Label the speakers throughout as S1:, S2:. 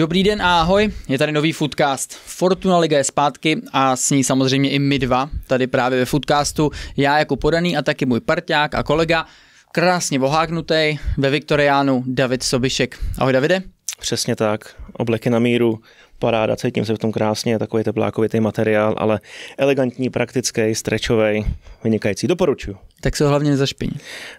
S1: Dobrý den a ahoj, je tady nový Foodcast. Fortuna Liga je zpátky a s ní samozřejmě i my dva, tady právě ve Foodcastu. Já jako podaný a taky můj parťák a kolega, krásně voháknutý ve Viktoriánu
S2: David Sobišek. Ahoj Davide. Přesně tak, obleky na míru, paráda, cítím se v tom krásně, takový teplákovitý materiál, ale elegantní, praktický, strečový, vynikající, doporučuji. Tak se ho hlavně nezašpiní.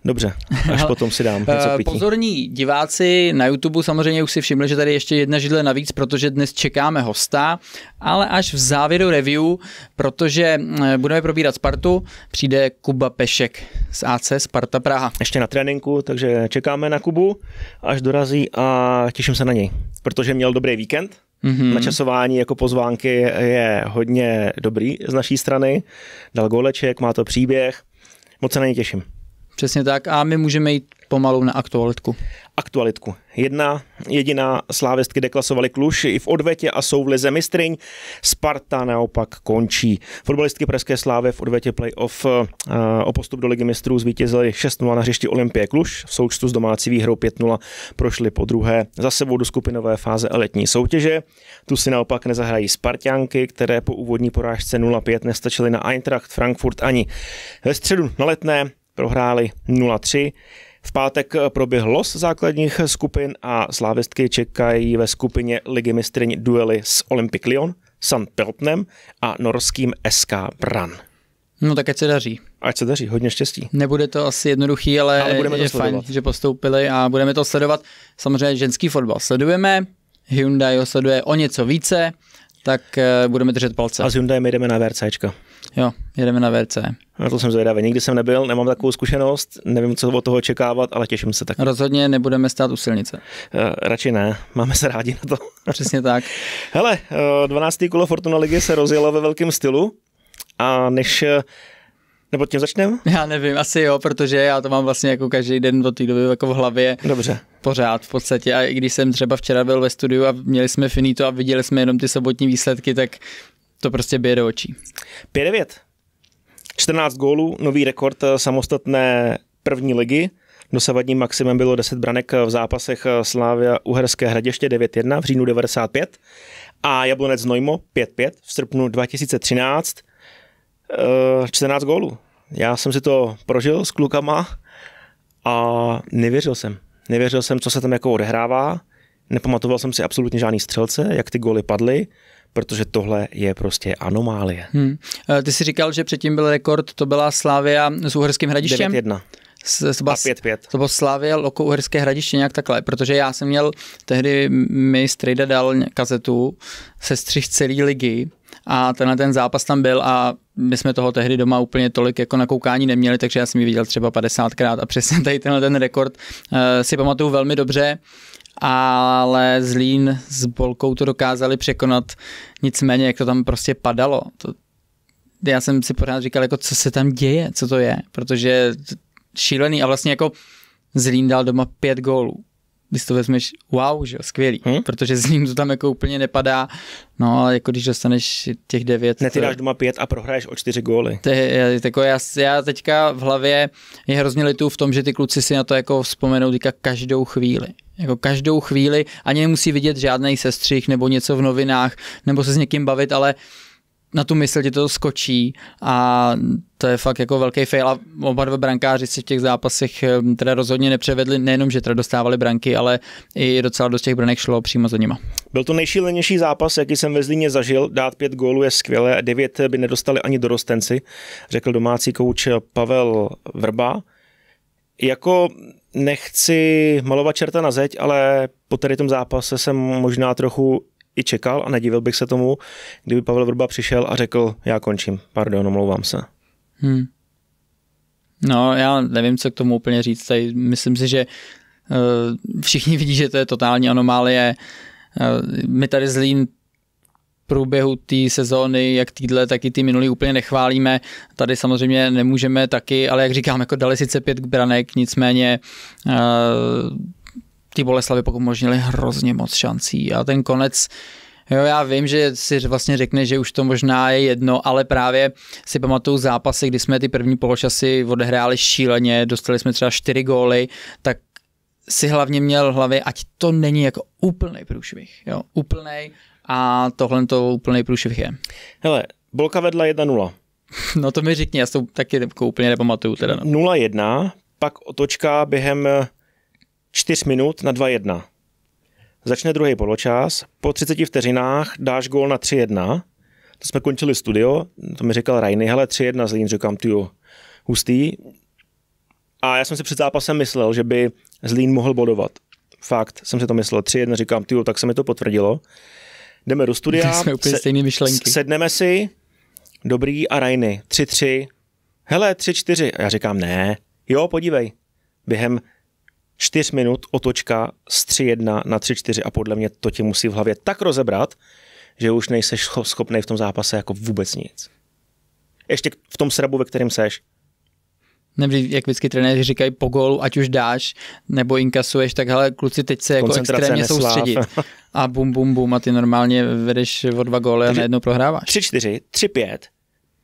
S2: Dobře, až potom si dám něco eh, pití.
S1: Pozorní diváci na YouTube samozřejmě už si všimli, že tady ještě jedna židle navíc, protože dnes čekáme hosta, ale až v závěru review, protože eh, budeme probírat Spartu, přijde
S2: Kuba Pešek z AC Sparta Praha. Ještě na tréninku, takže čekáme na Kubu, až dorazí a těším se na něj, protože měl dobrý víkend. Mm-hmm. Načasování jako pozvánky je hodně dobrý z naší strany. Dal goleček, má to příběh Moc se na ně těším. Přesně tak a my můžeme jít pomalu na aktualitku. Aktualitku. Jedna jediná slávestky deklasovali Kluž i v odvetě a jsou v lize mistryň. Sparta naopak končí. Fotbalistky Pražské sláve v odvetě playoff eh, o postup do ligy mistrů zvítězili 6-0 na hřišti Olympie Kluš. V součtu s domácí výhrou 5-0 prošli po druhé za sebou do skupinové fáze a letní soutěže. Tu si naopak nezahrají Spartianky, které po úvodní porážce 0-5 nestačily na Eintracht Frankfurt ani. Ve středu na letné prohráli 0-3 v pátek eh, proběhl los základních skupin a slávistky čekají ve skupině Ligy mistryň duely s Olympic Lyon, San Peltnem a norským SK Bran. No tak ať se daří. Ať se daří, hodně štěstí.
S1: Nebude to asi jednoduchý, ale, ale budeme to je sledovat. fajn,
S2: že postoupili a budeme to
S1: sledovat. Samozřejmě ženský fotbal sledujeme, Hyundai ho sleduje o něco více,
S2: tak eh, budeme držet palce. A s Hyundai jdeme na VRCčka. Jo, jedeme na VRC. Na to jsem zvědavý. Nikdy jsem nebyl, nemám takovou zkušenost, nevím, co od toho očekávat, ale těším se tak. Rozhodně nebudeme stát u silnice. Uh, radši ne, máme se rádi na to. Přesně tak. Hele, 12. Eh, kolo Fortuna ligy se rozjelo ve velkém stylu a než eh, nebo tím začneme?
S1: Já nevím, asi jo, protože já to mám vlastně jako každý den do té doby jako v hlavě. Dobře. Pořád v podstatě. A i když jsem třeba včera byl ve studiu a měli jsme finito a viděli jsme jenom ty sobotní
S2: výsledky, tak to prostě běje do očí. 5-9. 14 gólů, nový rekord eh, samostatné první ligy. Dosavadním maximem bylo 10 branek v zápasech eh, Slávia Uherské hraděště 9-1 v říjnu 95 a Jablonec Nojmo 5-5 v srpnu 2013. 14 eh, gólů. Já jsem si to prožil s klukama a nevěřil jsem. Nevěřil jsem, co se tam jako odehrává. Nepamatoval jsem si absolutně žádný střelce, jak ty góly padly protože tohle je prostě anomálie.
S1: Hmm. Eh, ty jsi říkal, že předtím byl rekord, to byla Slávia s Uherským hradištěm? 9-1. S, s, a 5-5. To bylo Slávě, Loko, Uherské hradiště, nějak takhle, protože já jsem měl, tehdy mi Strejda dal kazetu se střih celý ligy a tenhle ten zápas tam byl a my jsme toho tehdy doma úplně tolik jako na koukání neměli, takže já jsem ji viděl třeba 50krát a přesně tady tenhle ten rekord eh, si pamatuju velmi dobře ale Zlín s Bolkou to dokázali překonat, nicméně jak to tam prostě padalo, to, já jsem si pořád říkal, jako co se tam děje, co to je, protože šílený a vlastně jako Zlín dal doma pět gólů když to vezmeš, wow, že jo, skvělý, hmm? protože s ním to tam jako úplně nepadá, no ale jako když dostaneš těch devět. Ne, ty dáš
S2: doma pět a prohraješ o čtyři góly. To je, jako já, já
S1: teďka v hlavě je hrozně litu v tom, že ty kluci si na to jako vzpomenou teďka každou chvíli. Jako každou chvíli, ani nemusí vidět žádný sestřih nebo něco v novinách, nebo se s někým bavit, ale na tu mysl ti to skočí a to je fakt jako velký fail a oba dva brankáři se v těch zápasech eh, teda rozhodně nepřevedli, nejenom, že teda dostávali branky, ale i docela dost těch branek šlo přímo za nima.
S2: Byl to nejšílenější zápas, jaký jsem ve Zlíně zažil. Dát pět gólů je skvělé, devět by nedostali ani dorostenci, řekl domácí kouč Pavel Vrba. Jako nechci malovat čerta na zeď, ale po tady tom zápase jsem možná trochu i čekal a nedivil bych se tomu, kdyby Pavel Vrba přišel a řekl, já končím, pardon, omlouvám se.
S3: Hmm.
S1: No, já nevím, co k tomu úplně říct. Tady myslím si, že uh, všichni vidí, že to je totální anomálie. Uh, my tady Zlín průběhu té sezóny, jak týdle, tak i ty minulý úplně nechválíme. Tady samozřejmě nemůžeme taky, ale jak říkám, jako dali sice pět branek, nicméně uh, ty Boleslavy pokud možnili hrozně moc šancí a ten konec Jo, já vím, že si vlastně řekne, že už to možná je jedno, ale právě si pamatuju zápasy, kdy jsme ty první poločasy odehráli šíleně, dostali jsme třeba čtyři góly, tak si hlavně měl v hlavě, ať to není jako úplný průšvih, jo, úplný a tohle to úplný průšvih je.
S2: Hele, Bolka vedla 1-0. No to mi řekni, já to taky jako úplně nepamatuju. Teda, no. 0-1, pak otočka během 4 minut na 2-1. Začne druhý poločas, po 30 vteřinách dáš gól na 3-1. To jsme končili studio, to mi říkal Rajny, hele 3-1 Zlín, říkám, ty hustý. A já jsem si před zápasem myslel, že by Zlín mohl bodovat. Fakt, jsem si to myslel. 3-1, říkám, ty tak se mi to potvrdilo. Jdeme do studia, jsme úplně se, stejný myšlenky. sedneme si, dobrý a Rajny, 3-3, hele 3-4. A já říkám, ne, jo, podívej. Během 4 minut otočka z 3-1 na 3-4 a podle mě to tě musí v hlavě tak rozebrat, že už nejseš schopný v tom zápase jako vůbec nic. Ještě v tom srabu, ve kterém seš.
S1: Nebo jak vždycky trenéři říkají po golu, ať už dáš nebo inkasuješ, tak hele, kluci, teď se jako extrémně nesláv. soustředit. A bum, bum, bum a ty normálně vedeš o dva góly
S2: a najednou prohráváš. 3-4, 3-5,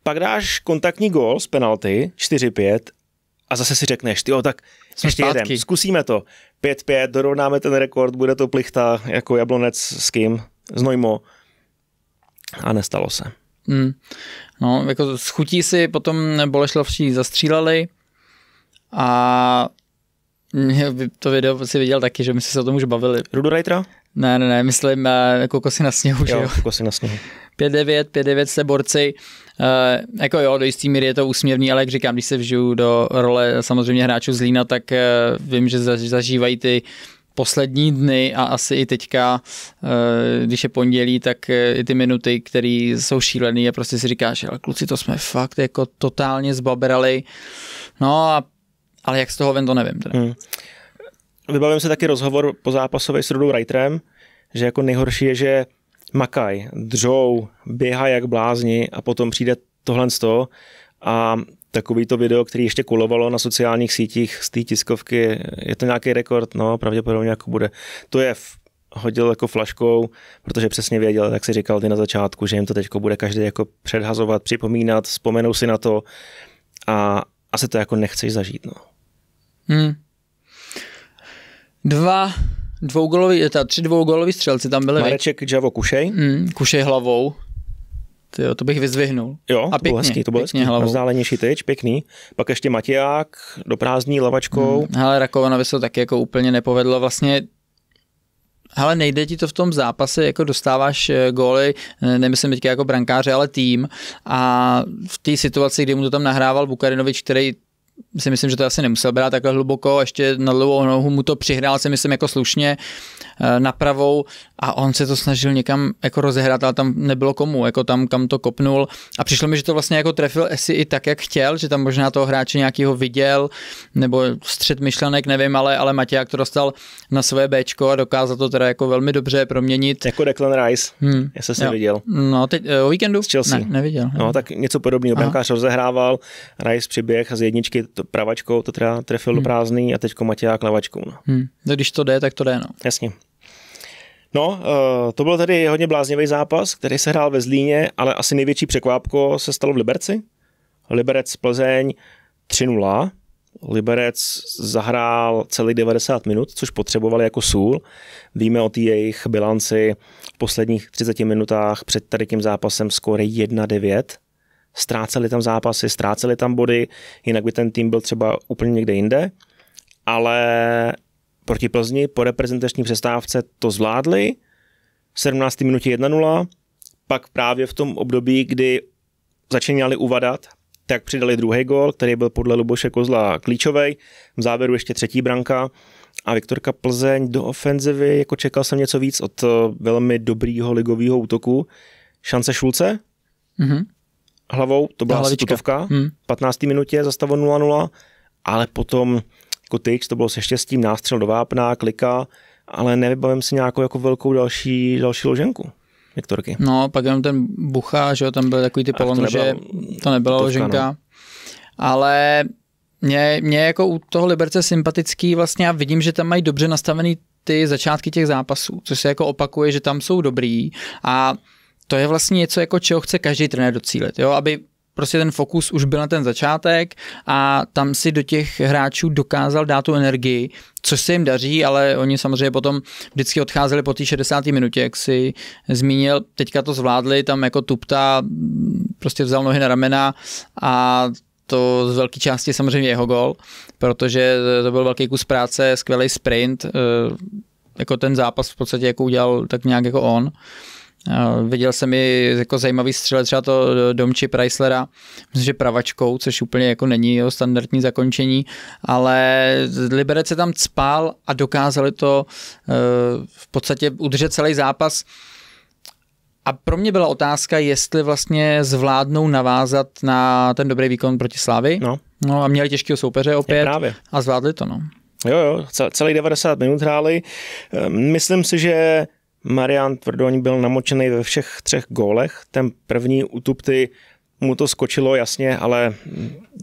S2: pak dáš kontaktní gól z penalty, 4-5 a zase si řekneš, ty tak jsme Ještě jeden. Zkusíme to. 5-5, dorovnáme ten rekord, bude to plichta jako jablonec s kým? S Nojmo. A nestalo se. Hmm.
S1: No, jako s chutí si potom Bolešlovští zastříleli a to video si viděl taky, že my jsme se o tom už bavili. Rudu Reitera? Ne, ne, ne, myslím uh, eh, jako kokosy na sněhu, jo, že jo? kokosy na sněhu. 5-9, 5-9 se borci. e, jako jo, do jistý míry je to úsměvný, ale jak říkám, když se vžiju do role samozřejmě hráčů z Lína, tak e, vím, že zažívají ty poslední dny a asi i teďka, když je pondělí, tak i ty minuty, které jsou šílené a prostě si říkáš, ale kluci, to jsme fakt jako totálně zbaberali.
S2: No a ale jak z toho ven, to nevím. Teda. Hmm vybavím se taky rozhovor po zápasové s Rudou Reiterem, že jako nejhorší je, že makaj, dřou, běhá jak blázni a potom přijde tohle z toho a takový to video, který ještě kulovalo na sociálních sítích z té tiskovky, je to nějaký rekord, no pravděpodobně jako bude. To je v, hodil jako flaškou, protože přesně věděl, jak si říkal ty na začátku, že jim to teď bude každý jako předhazovat, připomínat, vzpomenou si na to a asi to jako nechceš zažít. No.
S3: Hmm
S1: dva dvougolový, eh, ta tři dvougolový střelci tam byli. Mareček, viď? Javo, Kušej. Mm, kušej hlavou. Tyjo, to bych vyzvihnul.
S2: Jo, a pěkně, to bylo hezký, to bylo pěkně hezký. Hlavou. Vzdálenější tyč, pěkný. Pak ještě Matiák do prázdní lavačkou. Mm, hele, Rakovanovi se to taky jako úplně nepovedlo. Vlastně
S1: ale nejde ti to v tom zápase, jako dostáváš eh, góly, eh, nemyslím teďka jako brankáře, ale tým. A v té situaci, kdy mu to tam nahrával Bukarinovič, který si myslím, že to asi nemusel brát takhle hluboko, ještě na dlouhou nohu mu to přihrál, si myslím, jako slušně Eh, na pravou a on se to snažil někam jako rozehrát, ale tam nebylo komu, jako tam, kam to kopnul a přišlo mi, že to vlastně jako trefil asi i tak, jak chtěl, že tam možná toho hráče nějakýho viděl nebo střed myšlenek, nevím, ale, ale Matěják to dostal na své Bčko a dokázal to teda jako velmi dobře proměnit. Jako Declan Rice, hmm. já jsem se viděl. No,
S2: teď eh, o víkendu? Z Chelsea. Ne, neviděl. No, tak něco podobného, brankář rozehrával, Rice přiběh z jedničky to pravačkou, to teda trefil hmm. do prázdný a teďko Matěják levačkou. No. Hmm. No, když to jde, tak to jde, no. Jasně. No, eh, to byl tedy hodně bláznivý zápas, který se hrál ve Zlíně, ale asi největší překvápko se stalo v Liberci. Liberec Plzeň 3-0. Liberec zahrál celý 90 minut, což potřebovali jako sůl. Víme o jejich bilanci v posledních 30 minutách před tady tím zápasem skóre 1-9. Ztráceli tam zápasy, ztráceli tam body, jinak by ten tým byl třeba úplně někde jinde. Ale proti Plzni po reprezentační přestávce to zvládli. 17. minutě 1-0, pak právě v tom období, kdy začínali uvadat, tak přidali druhý gol, který byl podle Luboše Kozla klíčový. V závěru ještě třetí branka a Viktorka Plzeň do ofenzivy, jako čekal jsem něco víc od eh, velmi dobrýho ligového útoku. Šance Šulce mm-hmm. hlavou, to byla Hlavička. mm. 15. minutě, zastavo 0-0, ale potom jako tyč, to bylo se štěstím, nástřel do vápna, klika, ale nevybavím si nějakou jako velkou další, další loženku. Viktorky. No, pak jenom ten bucha, že jo, tam byl takový ty že to nebyla no. loženka. No. Ale
S1: mě, mě jako u toho Liberce sympatický vlastně a vidím, že tam mají dobře nastavený ty začátky těch zápasů, což se jako opakuje, že tam jsou dobrý a to je vlastně něco, jako čeho chce každý trenér docílit, jo? aby prostě ten fokus už byl na ten začátek a tam si do těch hráčů dokázal dát tu energii, což se jim daří, ale oni samozřejmě potom vždycky odcházeli po té 60. minutě, jak si zmínil, teďka to zvládli, tam jako Tupta prostě vzal nohy na ramena a to z velké části samozřejmě jeho gol, protože to byl velký kus práce, skvělý sprint, eh, jako ten zápas v podstatě jako udělal tak nějak jako on. Viděl jsem mi jako zajímavý střelec třeba to domči Chryslera, myslím, že pravačkou, což úplně jako není jeho standardní zakončení, ale Liberec se tam cpál a dokázali to eh, v podstatě udržet celý zápas. A pro mě byla otázka, jestli vlastně zvládnou navázat na ten dobrý výkon proti Slávy. No. no a měli těžkého soupeře opět. Je právě. A zvládli to, no.
S2: Jo, jo, celý 90 minut hráli. Ehm, myslím si, že Marian Tvrdoň byl namočený ve všech třech gólech. Ten první utupty mu to skočilo, jasně, ale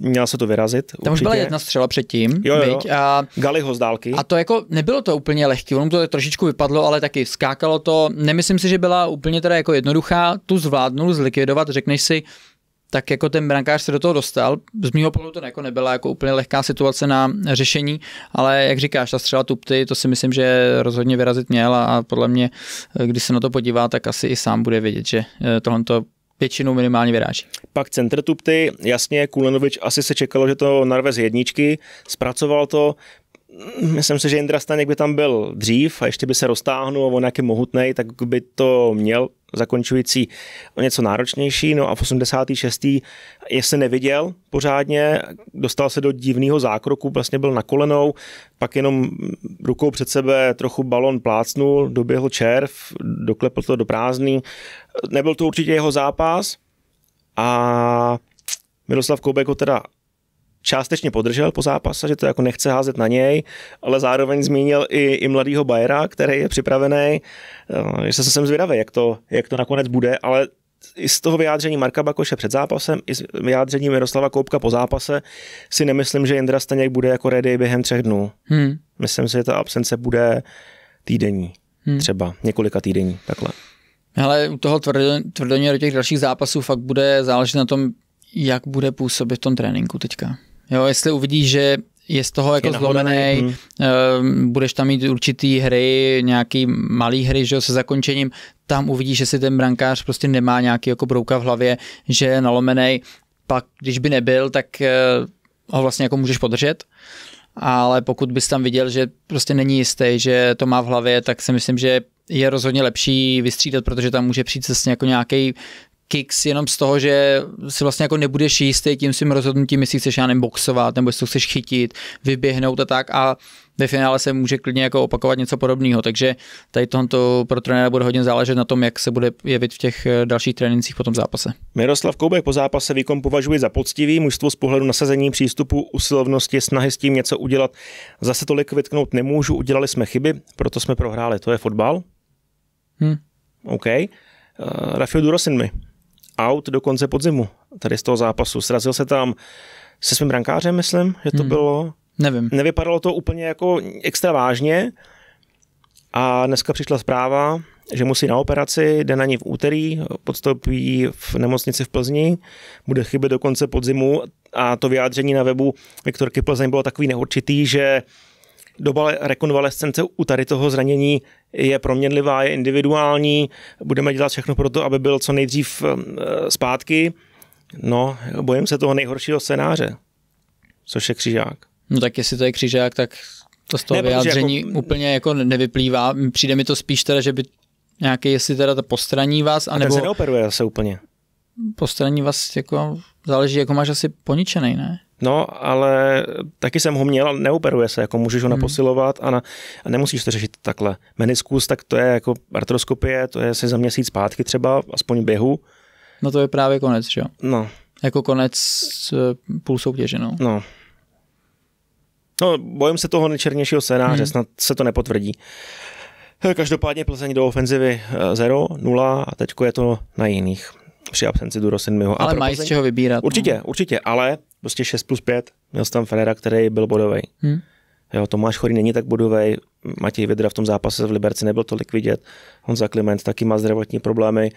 S2: měl se to vyrazit. Určitě. Tam už byla jedna střela předtím. Jo, jo. A, a, ho z dálky. A to jako nebylo to úplně lehký,
S1: ono to trošičku vypadlo, ale taky skákalo to. Nemyslím si, že byla úplně teda jako jednoduchá. Tu zvládnul zlikvidovat, řekneš si, tak jako ten brankář se do toho dostal. Z mého pohledu to jako nebyla jako úplně lehká situace na řešení, ale jak říkáš, ta střela tupty, to si myslím, že rozhodně vyrazit měl a, podle mě, eh, když se na to podívá, tak asi i sám bude vědět, že eh, tohle
S2: to většinou minimálně vyráží. Pak centr tupty, jasně, Kulenovič asi se čekalo, že to narve z jedničky, zpracoval to, mm, myslím si, že Indra Staněk by tam byl dřív a ještě by se roztáhnul a on nějaký mohutnej, tak by to měl zakončující o něco náročnější. No a v 86. je se neviděl pořádně, dostal se do divného zákroku, vlastně byl na kolenou, pak jenom rukou před sebe trochu balon plácnul, doběhl červ, doklepl to do prázdný. Nebyl to určitě jeho zápas a Miroslav Koubek ho teda částečně podržel po zápase, že to jako nechce házet na něj, ale zároveň zmínil i, i mladýho Bajera, který je připravený. Že eh, se sem zvědavý, jak to, jak to nakonec bude, ale i z toho vyjádření Marka Bakoše před zápasem, i z vyjádření Miroslava Koupka po zápase si nemyslím, že Jindra Staněk bude jako ready během třech dnů. Hmm. Myslím si, že ta absence bude týdenní, hmm. třeba několika týdenní, takhle.
S1: Ale u toho tvrdoně do těch dalších zápasů fakt bude záležet na tom, jak bude působit v tom tréninku teďka. Jo, jestli uvidíš, že je z toho jako zlomený, hmm. ehm, budeš tam mít určitý hry, nějaký malý hry, že jo, se zakončením, tam uvidíš, že si ten brankář prostě nemá nějaký jako brouka v hlavě, že je nalomený, pak když by nebyl, tak eh, ho vlastně jako můžeš podržet, ale pokud bys tam viděl, že prostě není jistý, že to má v hlavě, tak si myslím, že je rozhodně lepší vystřídat, protože tam může přijít jako nějaký kicks jenom z toho, že si vlastně jako nebudeš jistý tím svým rozhodnutím, jestli chceš já boxovat, nebo jestli to chceš chytit, vyběhnout a tak a ve finále se může klidně jako opakovat něco podobného, takže tady tohoto pro trenéra bude hodně záležet na tom, jak se bude jevit v těch eh, dalších trénincích po tom zápase.
S2: Miroslav Koubek po zápase výkon považuje za poctivý, mužstvo z pohledu nasazení přístupu, usilovnosti, snahy s tím něco udělat. Zase tolik vytknout nemůžu, udělali jsme chyby, proto jsme prohráli. To je fotbal? Hmm. OK. Uh, eh, Rafio Durosin mi. Out do konce podzimu, tady z toho zápasu. Srazil se tam se svým brankářem, myslím, že to hmm. bylo. Nevím. Nevypadalo to úplně jako extra vážně. A dneska přišla zpráva, že musí na operaci, jde na ní v úterý, podstoupí v nemocnici v Plzni, bude chybět do konce podzimu a to vyjádření na webu Viktorky Plzeň bylo takový neurčitý, že doba rekonvalescence u tady toho zranění je proměnlivá, je individuální, budeme dělat všechno pro to, aby byl co nejdřív eh, zpátky. No, bojím se toho nejhoršího scénáře, což je křižák.
S1: No tak jestli to je křižák, tak to z toho ne, jako vyjádření jako... úplně jako nevyplývá. Přijde mi to spíš teda, že by nějaký, jestli teda to postraní vás, anebo... A ten se
S2: neoperuje zase úplně.
S1: Postraní vás jako, záleží, jako máš asi poničený, ne?
S2: No, ale taky jsem ho měl, ale neoperuje se, jako můžeš ho hmm. naposilovat a, na, a nemusíš to řešit takhle. Meniskus, tak to je jako artroskopie, to je asi za měsíc zpátky třeba, aspoň běhu.
S1: No to je právě konec, že jo? No. Jako konec eh, půl soutěže, no. No.
S2: No, bojím se toho nejčernějšího scénáře, hmm. snad se to nepotvrdí. Eh, každopádně Plzeň do ofenzivy 0, eh, 0 a teďko je to na jiných při absenci Duro 7. Ale, ale mají z čeho vybírat. Určitě, no. určitě, ale prostě 6 plus 5, měl jsem tam Ferrera, který byl bodový. Hmm. Jo, Tomáš Chory není tak bodový, Matěj Vidra v tom zápase v Liberci nebyl tolik vidět, Honza Kliment taky má zdravotní problémy,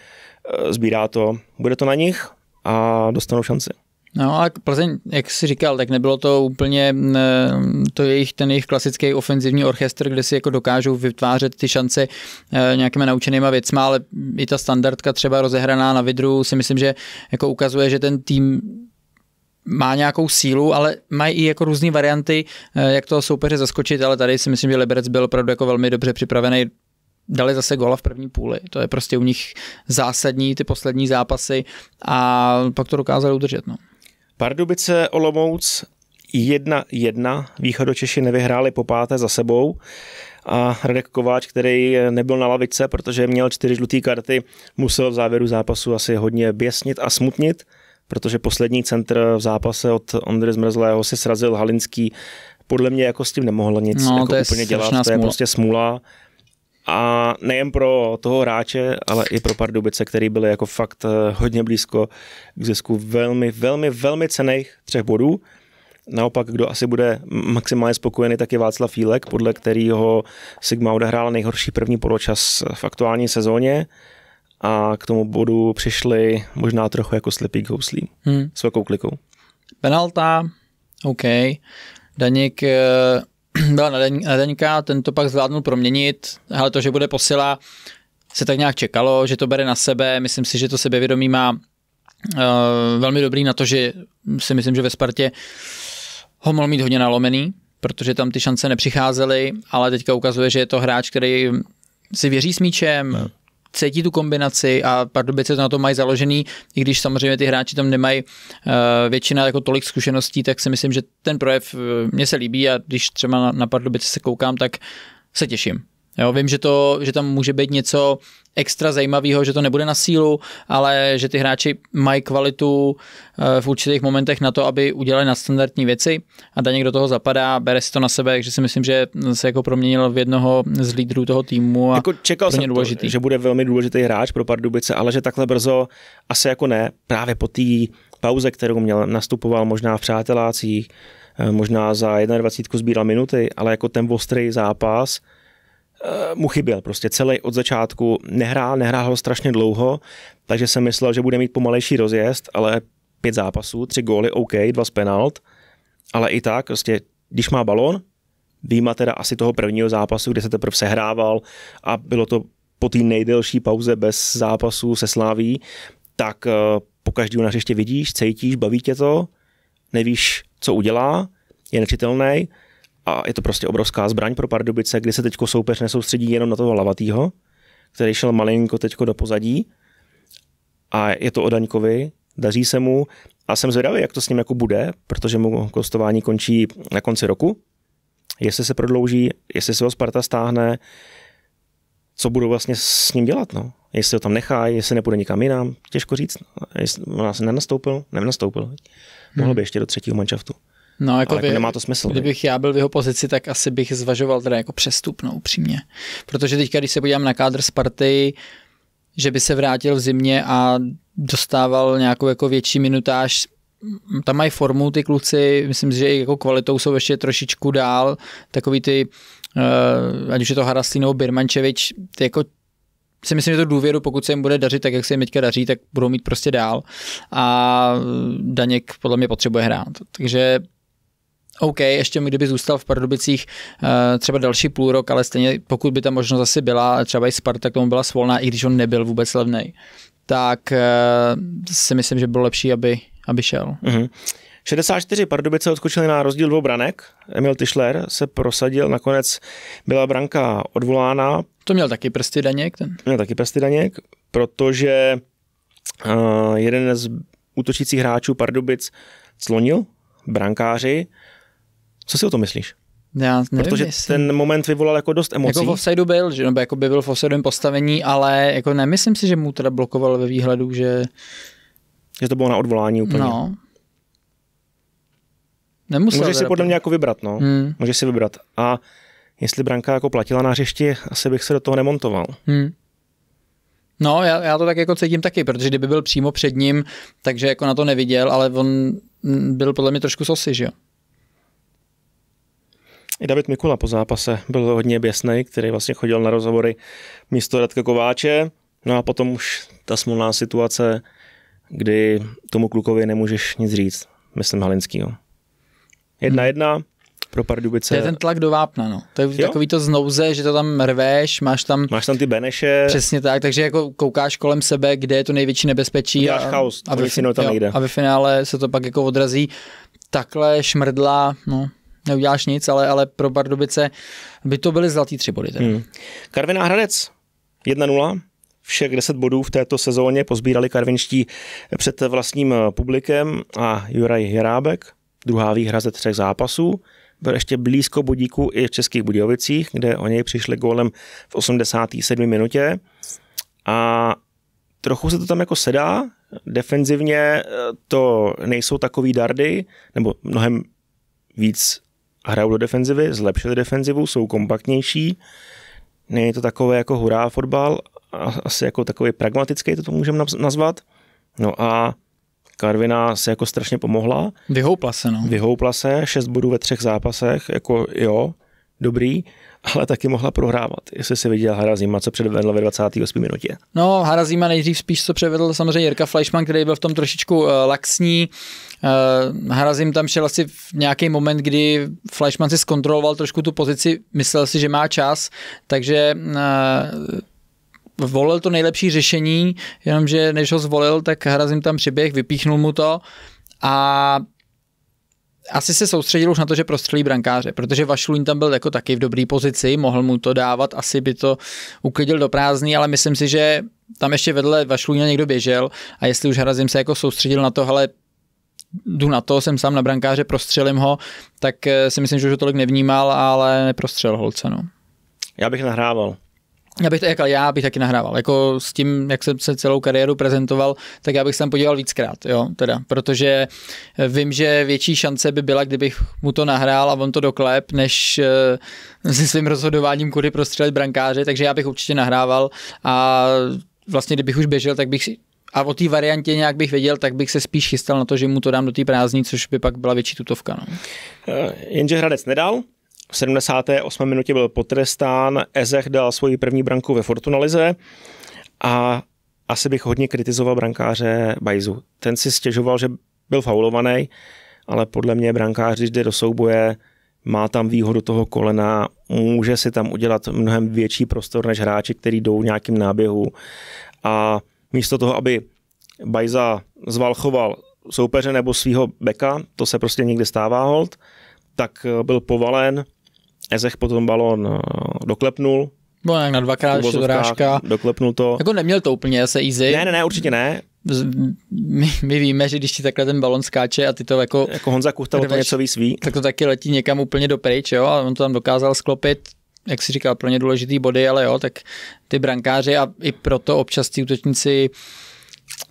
S2: e, sbírá to, bude to na nich a dostanou šanci.
S1: No a Plzeň, jak jsi říkal, tak nebylo to úplně eh, to jejich, ten jejich klasický ofenzivní orchestr, kde si jako dokážou vytvářet ty šance eh, nějakými naučenýma věcma, ale i ta standardka třeba rozehraná na vidru si myslím, že jako ukazuje, že ten tým má nějakou sílu, ale mají i jako různé varianty, eh, jak toho soupeře zaskočit, ale tady si myslím, že Liberec byl opravdu jako velmi dobře připravený, dali zase gola v první půli. To je prostě u nich zásadní, ty poslední
S2: zápasy a pak to dokázali udržet. No. Pardubice Olomouc 1-1. Východočeši nevyhráli po páté za sebou a Radek Kováč, který nebyl na lavice, protože měl čtyři žluté karty, musel v závěru zápasu asi hodně běsnit a smutnit, protože poslední centr v zápase od Ondry Zmrzlého si srazil Halinský podle mě jako s tím nemohlo nic no, jako to je úplně dělat, smula. to je prostě smůla a nejen pro toho hráče, ale i pro Pardubice, který byli jako fakt eh, hodně blízko k zisku velmi, velmi, velmi cených třech bodů. Naopak, kdo asi bude maximálně spokojený, tak je Václav Fílek, podle kterého Sigma odehrál nejhorší první poločas v aktuální sezóně a k tomu bodu přišli možná trochu jako slepý houslí hmm. s velkou klikou.
S1: Penalta, OK. Daněk eh, byla nadeňka, ten to pak zvládnul proměnit, ale to, že bude posila, se tak nějak čekalo, že to bere na sebe, myslím si, že to sebevědomí má eh, velmi dobrý na to, že si myslím, že ve Spartě ho mohl mít hodně nalomený, protože tam ty šance nepřicházely, ale teďka ukazuje, že je to hráč, který si věří s míčem, no cítí tu kombinaci a Pardubice to na to mají založený, i když samozřejmě ty hráči tam nemají uh, většina jako tolik zkušeností, tak si myslím, že ten projev uh, mně se líbí a když třeba na, na Pardubice se koukám, tak se těším. Jo, vím, že, to, že tam může být něco extra zajímavého, že to nebude na sílu, ale že ty hráči mají kvalitu eh, v určitých momentech na to, aby udělali nadstandardní věci a Daněk do toho zapadá, bere si to na sebe, takže si myslím, že se jako proměnil v jednoho z lídrů
S2: toho týmu a jako čekal jsem důležitý. To, že bude velmi důležitý hráč pro Pardubice, ale že takhle brzo asi jako ne, právě po té pauze, kterou měl, nastupoval možná v přátelácích, eh, možná za 21 sbíral minuty, ale jako ten ostrý zápas – Eh, mu chyběl prostě celý od začátku. Nehrál, nehrál ho strašně dlouho, takže jsem myslel, že bude mít pomalejší rozjezd, ale pět zápasů, tři góly, OK, dva z penalt, ale i tak prostě, když má balon, výjima teda asi toho prvního zápasu, kde se teprve sehrával a bylo to po té nejdelší pauze bez zápasů se sláví, tak eh, po každého na hřiště vidíš, cítíš, baví tě to, nevíš, co udělá, je nečitelný, a je to prostě obrovská zbraň pro Pardubice, kdy se teď soupeř nesoustředí jenom na toho Lavatýho, který šel malinko teď do pozadí a je to o Daňkovi, daří se mu a jsem zvědavý, jak to s ním jako bude, protože mu kostování končí na konci roku, jestli se prodlouží, jestli se ho Sparta stáhne, co budou vlastně s ním dělat, no. Jestli ho tam nechá, jestli nepůjde nikam jinam, těžko říct. No. Jestli nás nenastoupil, nenastoupil. Mohl hmm. by ještě do třetího manšaftu. No, jako, ale by, jako nemá to smysl. Kdybych
S1: já byl v jeho pozici, tak asi bych zvažoval teda jako přestup, no upřímně. Protože teďka, když se podívám na kádr Sparty, že by se vrátil v zimě a dostával nějakou jako větší minutáž, tam mají formu ty kluci, myslím si, že i jako kvalitou jsou ještě trošičku dál, takový ty, eh, ať už je to Haraslín nebo Birmančevič, ty jako si myslím, že to důvěru, pokud se jim bude dařit tak, jak se jim teďka daří, tak budou mít prostě dál a Daněk podle mě potřebuje hrát. Takže OK, ještě mi kdyby zůstal v Pardubicích eh, třeba další půl rok, ale stejně pokud by ta možnost zase byla, třeba i Sparta k tomu byla svolná, i když on nebyl vůbec levný, tak eh,
S2: si myslím, že bylo lepší, aby, aby šel. Mm-hmm. 64 Pardubice odskočili na rozdíl dvou branek. Emil Tischler se prosadil, nakonec byla branka odvolána. To měl taky prsty Daněk? Ten. Měl taky prsty Daněk, protože uh, jeden z útočících hráčů Pardubic clonil brankáři, co si o tom myslíš? Já nevím, Protože jestli... ten moment vyvolal jako dost emocí. Jako v offsideu
S1: byl, že, nebo jako by byl v offsideu postavení, ale jako nemyslím si, že mu teda blokoval ve výhledu, že...
S2: Že to bylo na odvolání
S1: úplně. No.
S3: Nemusel Můžeš si podle mě
S2: jako vybrat, no. Hmm. Můžeš si vybrat. A jestli branka jako platila na hřišti, asi bych se do toho nemontoval. Hmm.
S1: No, já, já to tak jako cítím taky, protože kdyby byl přímo před ním, takže jako na to neviděl, ale on mm, byl podle mě trošku sosy, že jo?
S2: I David Mikula po zápase byl hodně běsný, který vlastně chodil na rozhovory místo Radka Kováče. No a potom už ta smolná situace, kdy tomu klukovi nemůžeš nic říct, myslím Halinskýho. Jedna hmm. jedna, pro Pardubice. To je ten tlak do vápna, no.
S1: To je jo? takový to znouze, že to tam rveš, máš tam... Máš tam ty beneše. Přesně tak, takže jako koukáš kolem sebe, kde je to největší nebezpečí. A, chaos, a, ve, tam jo, nejde. a ve finále se to pak jako odrazí. Takhle šmrdla, no, neuděláš nic, ale, ale pro Bardubice by to byly zlatý tři body. Hmm.
S2: Karviná Hradec 1-0. Všech 10 bodů v této sezóně pozbírali karvinští před vlastním publikem a Juraj Hrábek, druhá výhra ze třech zápasů. Byl ještě blízko bodíku i v Českých Budějovicích, kde o něj přišli gólem v 87. minutě. A trochu se to tam jako sedá, defenzivně to nejsou takový dardy, nebo mnohem víc hrajou do defenzivy, zlepšili defenzivu, jsou kompaktnější, není to takové jako hurá fotbal, asi jako takový pragmatický, to to můžeme nazvat. No a Karvina se jako strašně pomohla. Vyhoupla se, no. Vyhoupla se, šest bodů ve třech zápasech, jako jo, dobrý, ale taky mohla prohrávat. Jestli si viděl Harazima, co předvedl ve 28. minutě.
S1: No, Harazima nejdřív spíš, co předvedl samozřejmě Jirka Fleischmann, který byl v tom trošičku uh, laxní. Eh, Hrazim tam šel asi v nějaký moment, kdy Fleischmann si zkontroloval trošku tu pozici, myslel si, že má čas, takže eh, volil to nejlepší řešení, jenomže než ho zvolil, tak Hrazim tam přiběh, vypíchnul mu to a asi se soustředil už na to, že prostřelí brankáře, protože Vašluň tam byl jako taky v dobré pozici, mohl mu to dávat, asi by to uklidil do prázdný, ale myslím si, že tam ještě vedle Vašluňa někdo běžel a jestli už Hrazim se jako soustředil na to, ale jdu na to, jsem sám na brankáře, prostřelím ho, tak eh, si myslím, že už ho tolik nevnímal, ale neprostřel holce. No. Já bych nahrával. Já bych, jak, já bych taky nahrával. Jako s tím, jak jsem se celou kariéru prezentoval, tak já bych se tam podíval víckrát, jo, teda, protože eh, vím, že větší šance by byla, kdybych mu to nahrál a on to doklep, než uh, se svým rozhodováním, kudy prostřelit brankáře, takže já bych určitě nahrával a vlastně kdybych už běžel, tak bych a o té variantě nějak bych věděl, tak bych se spíš chystal na to, že mu to dám do té prázdní, což by pak byla větší tutovka. No.
S2: Eh, jenže Hradec nedal, v 78. minutě byl potrestán, Ezech dal svoji první branku ve Fortunalize a asi bych hodně kritizoval brankáře Bajzu. Ten si stěžoval, že byl faulovaný, ale podle mě brankář, když jde do souboje, má tam výhodu toho kolena, může si tam udělat mnohem větší prostor než hráči, který jdou nějakým náběhu. A místo toho, aby Bajza zvalchoval soupeře nebo svého beka, to se prostě někdy stává hold, tak eh, byl povalen, Ezech potom balon eh, doklepnul,
S1: bylo nějak na dvakrát ještě dorážka.
S2: Doklepnul to. Jako neměl to úplně se easy. Ne, ne, ne, určitě ne.
S1: My, my víme, že když ti takhle ten balon skáče a ty to jako... Jako Honza Kuchta to něco víc ví. Tak to taky letí někam úplně do pryč, jo, a on to tam dokázal sklopit jak si říkal, pro ně důležitý body, ale jo, tak ty brankáři a i proto občas ti útočníci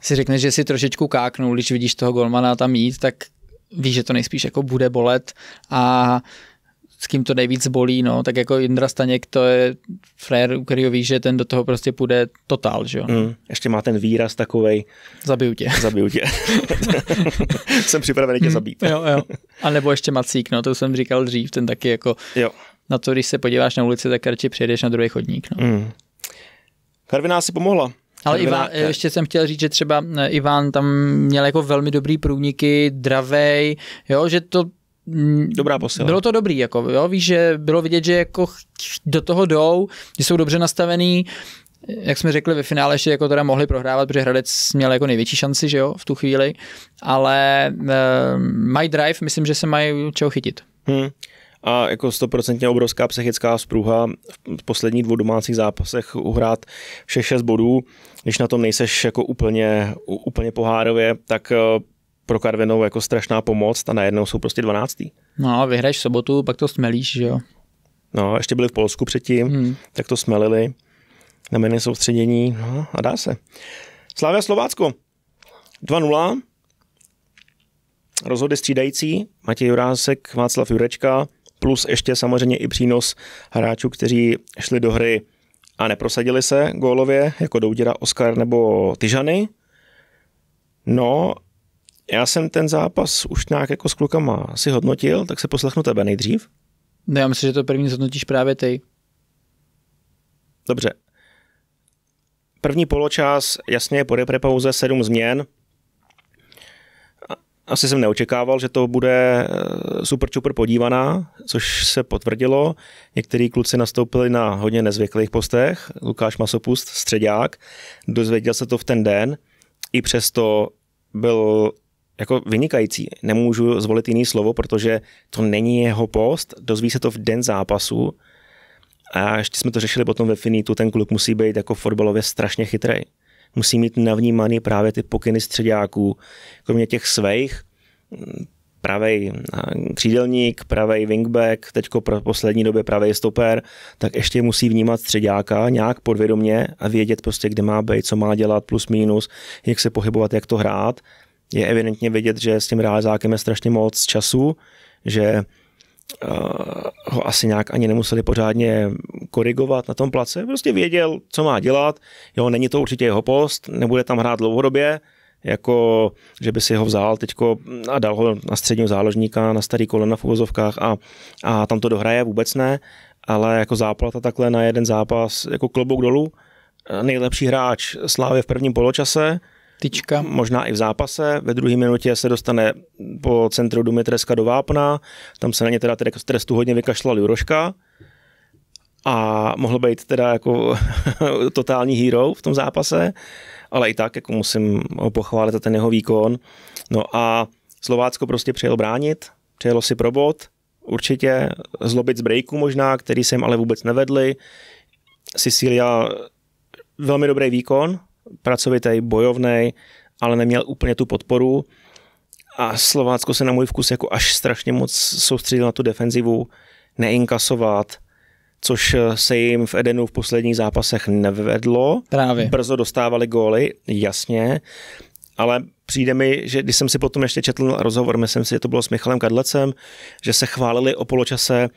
S1: si řekne, že si trošičku káknou, když vidíš toho golmana tam jít, tak víš, že to nejspíš jako bude bolet a s kým to nejvíc bolí, no, tak jako Jindra Staněk, to je frér, u kterého víš, že ten do toho prostě půjde totál, že jo. Mm, ještě má ten výraz takovej. Zabiju
S2: tě. Zabiju tě. jsem připravený tě mm. zabít.
S1: jo, jo. A nebo ještě Macík, no, to jsem říkal dřív, ten taky jako jo na to, když se podíváš na ulici, tak radši přijedeš na druhý chodník. No. Mm. Karviná si pomohla. Ale Karviná... Iván, ještě jsem chtěl říct, že třeba eh, Iván tam měl jako velmi dobrý průniky, dravej, jo, že to mm, Dobrá posila. Bylo to dobrý, jako, jo, víš, že bylo vidět, že jako do toho jdou, že jsou dobře nastavený, eh, jak jsme řekli, ve finále že jako teda mohli prohrávat, protože Hradec měl jako největší šanci, že jo, v tu chvíli, ale uh, mají drive, myslím, že se mají čeho chytit.
S2: Hmm a jako stoprocentně obrovská psychická spruha v posledních dvou domácích zápasech uhrát všech šest bodů. Když na tom nejseš jako úplně, úplně pohárově, tak eh, pro Karvinou jako strašná pomoc a najednou jsou prostě 12. No a vyhraješ sobotu, pak to smelíš, že jo? No, ještě byli v Polsku předtím, hmm. tak to smelili na méně soustředění no, a dá se. Slávia Slovácko 2-0, rozhody střídající, Matěj Jurásek, Václav Jurečka, plus ještě samozřejmě i přínos hráčů, kteří šli do hry a neprosadili se gólově, jako Douděra, Oscar nebo Tyžany. No, já jsem ten zápas už nějak jako s klukama si hodnotil, tak se poslechnu tebe nejdřív. No já myslím, že to první zhodnotíš právě ty. Dobře. První poločas, jasně, po repre pauze sedm změn asi jsem neočekával, že to bude eh, super čupr podívaná, což se potvrdilo. Některý kluci nastoupili na hodně nezvyklých postech. Lukáš Masopust, středák, dozvěděl se to v ten den. I přesto byl jako vynikající. Nemůžu zvolit jiný slovo, protože to není jeho post. Dozví se to v den zápasu. A ještě jsme to řešili potom ve Finitu, ten kluk musí být jako fotbalově strašně chytrý musí mít navnímaný právě ty pokyny středáků, kromě těch svých, pravej eh, křídelník, pravej wingback, teďko pro poslední době pravej stoper, tak ještě musí vnímat středáka nějak podvědomě a vědět prostě, kde má být, co má dělat, plus minus, jak se pohybovat, jak to hrát. Je evidentně vidět, že s tím realizákem je strašně moc času, že Eh, ho asi nějak ani nemuseli pořádně korigovat na tom place. Prostě věděl, co má dělat. Jo, není to určitě jeho post, nebude tam hrát dlouhodobě, jako že by si ho vzal teďko a dal ho na středního záložníka, na starý kolena v uvozovkách a, a tam to dohraje vůbec ne, ale jako záplata takhle na jeden zápas, jako klobouk dolů, eh, nejlepší hráč Slávy v prvním poločase, tyčka. Možná i v zápase, ve druhé minutě se dostane po centru Dumitreska do Vápna, tam se na ně teda trestu hodně vykašlal Juroška a mohl být teda jako totální hero v tom zápase, ale i tak jako musím ho pochválit za ten jeho výkon. No a Slovácko prostě přijelo bránit, přijelo si probot, určitě zlobit z breaku možná, který se jim ale vůbec nevedli. Sicilia velmi dobrý výkon, pracovitý, bojovný, ale neměl úplně tu podporu. A Slovácko se na můj vkus jako až strašně moc soustředilo na tu defenzivu, neinkasovat, což eh, se jim v Edenu v posledních zápasech nevedlo. Právě. Brzo dostávali góly, jasně, ale přijde mi, že když jsem si potom ještě četl rozhovor, myslím si, že to bylo s Michalem Kadlecem, že se chválili o poločase,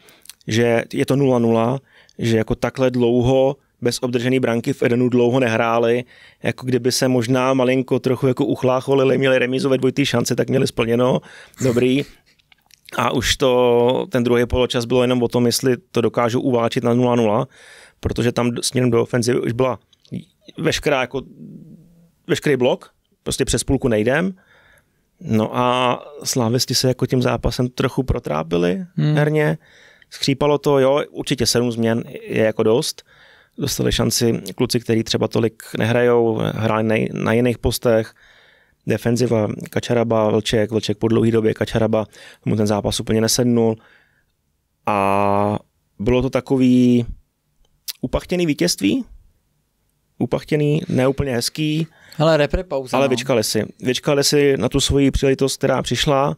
S2: že je to 0-0, že jako takhle dlouho bez obdržené branky v Edenu dlouho nehráli, jako kdyby se možná malinko trochu jako uchlácholili, měli remízové dvojité šance, tak měli splněno, dobrý. A už to, ten druhý poločas bylo jenom o tom, jestli to dokážu uváčit na 0-0, protože tam směrem do ofenzivy už byla veškerá jako, veškerý blok, prostě přes půlku nejdem. No a slávisti se jako tím zápasem trochu protrápili hmm. herně, skřípalo to, jo, určitě sedm změn je jako dost, dostali šanci kluci, kteří třeba tolik nehrajou, hráli na jiných postech, defenziva Kačaraba, Vlček, Vlček po dlouhé době, Kačaraba, mu ten zápas úplně nesednul a bylo to takový upachtěný vítězství, upachtěný, neúplně hezký.
S1: Ale repre pauza. Ale no. vyčkali
S2: si. Vyčkali si na tu svoji příležitost, která přišla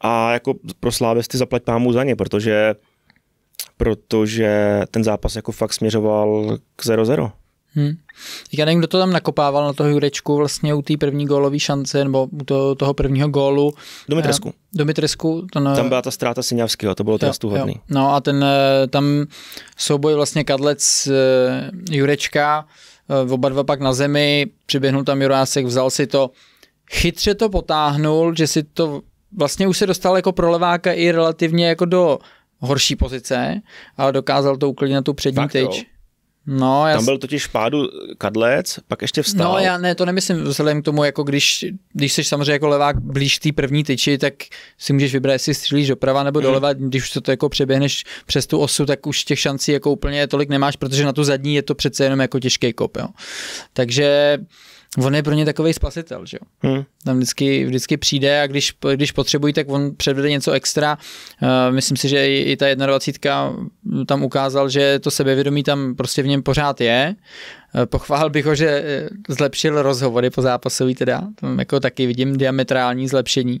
S2: a jako pro slávesty zaplať pámu za ně, protože protože ten zápas jako fakt směřoval k 0-0.
S3: Hmm.
S1: Já nevím, kdo to tam nakopával na toho Jurečku vlastně u té první gólové šance nebo u to, toho prvního gólu. Domitresku. Eh, Domitresku. Ten, eh, tam byla ta
S2: ztráta Syňavského, to bylo trestu hodný.
S1: No a ten eh, tam souboj vlastně Kadlec eh, Jurečka, oba dva pak na zemi, přiběhnul tam Jurásek, vzal si to, chytře to potáhnul, že si to vlastně už se dostal jako pro leváka i relativně jako do horší pozice, ale dokázal to uklidit na tu přední Fakt, tyč. Jo.
S2: No, já... Tam byl totiž v pádu kadlec, pak ještě vstal. No já
S1: ne, to nemyslím vzhledem k tomu, jako když, když jsi samozřejmě jako levák blíž té první tyči, tak si můžeš vybrat, jestli střílíš doprava nebo mhm. doleva, mm. když už to jako přeběhneš přes tu osu, tak už těch šancí jako úplně tolik nemáš, protože na tu zadní je to přece jenom jako těžký kop. Jo. Takže on je pro ně takový spasitel, že jo. Hmm. Tam vždycky, vždycky přijde a když, když potřebují, tak on předvede něco extra. Uh, myslím si, že i, i ta 21 tam ukázal, že to sebevědomí tam prostě v něm pořád je. Uh, pochvál bych ho, že eh, zlepšil rozhovory po zápasový teda. Tam jako taky vidím diametrální zlepšení.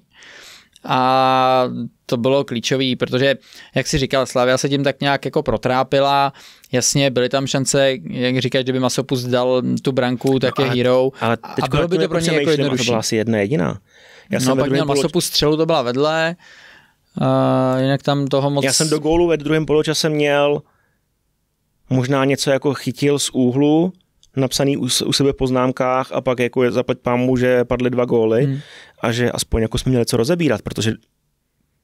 S1: A to bylo klíčové, protože, jak si říkal, Slavia se tím tak nějak jako protrápila, uh, Jasně, byly tam šance, jak říkáš, kdyby Masopus dal tu branku, tak no je hero. Ale teď a bylo by to pro prostě něj jako jednodušší. To byla asi
S2: jedna jediná. Já no, jsem no, pak měl poloč... Masopus
S1: střelu, to byla vedle. Uh,
S2: jinak tam toho moc... Já jsem do gólu ve druhém poločase měl možná něco jako chytil z úhlu, napsaný u, u sebe poznámkách a pak jako zaplať pámu, že padly dva góly hmm. a že aspoň jako jsme měli co rozebírat, protože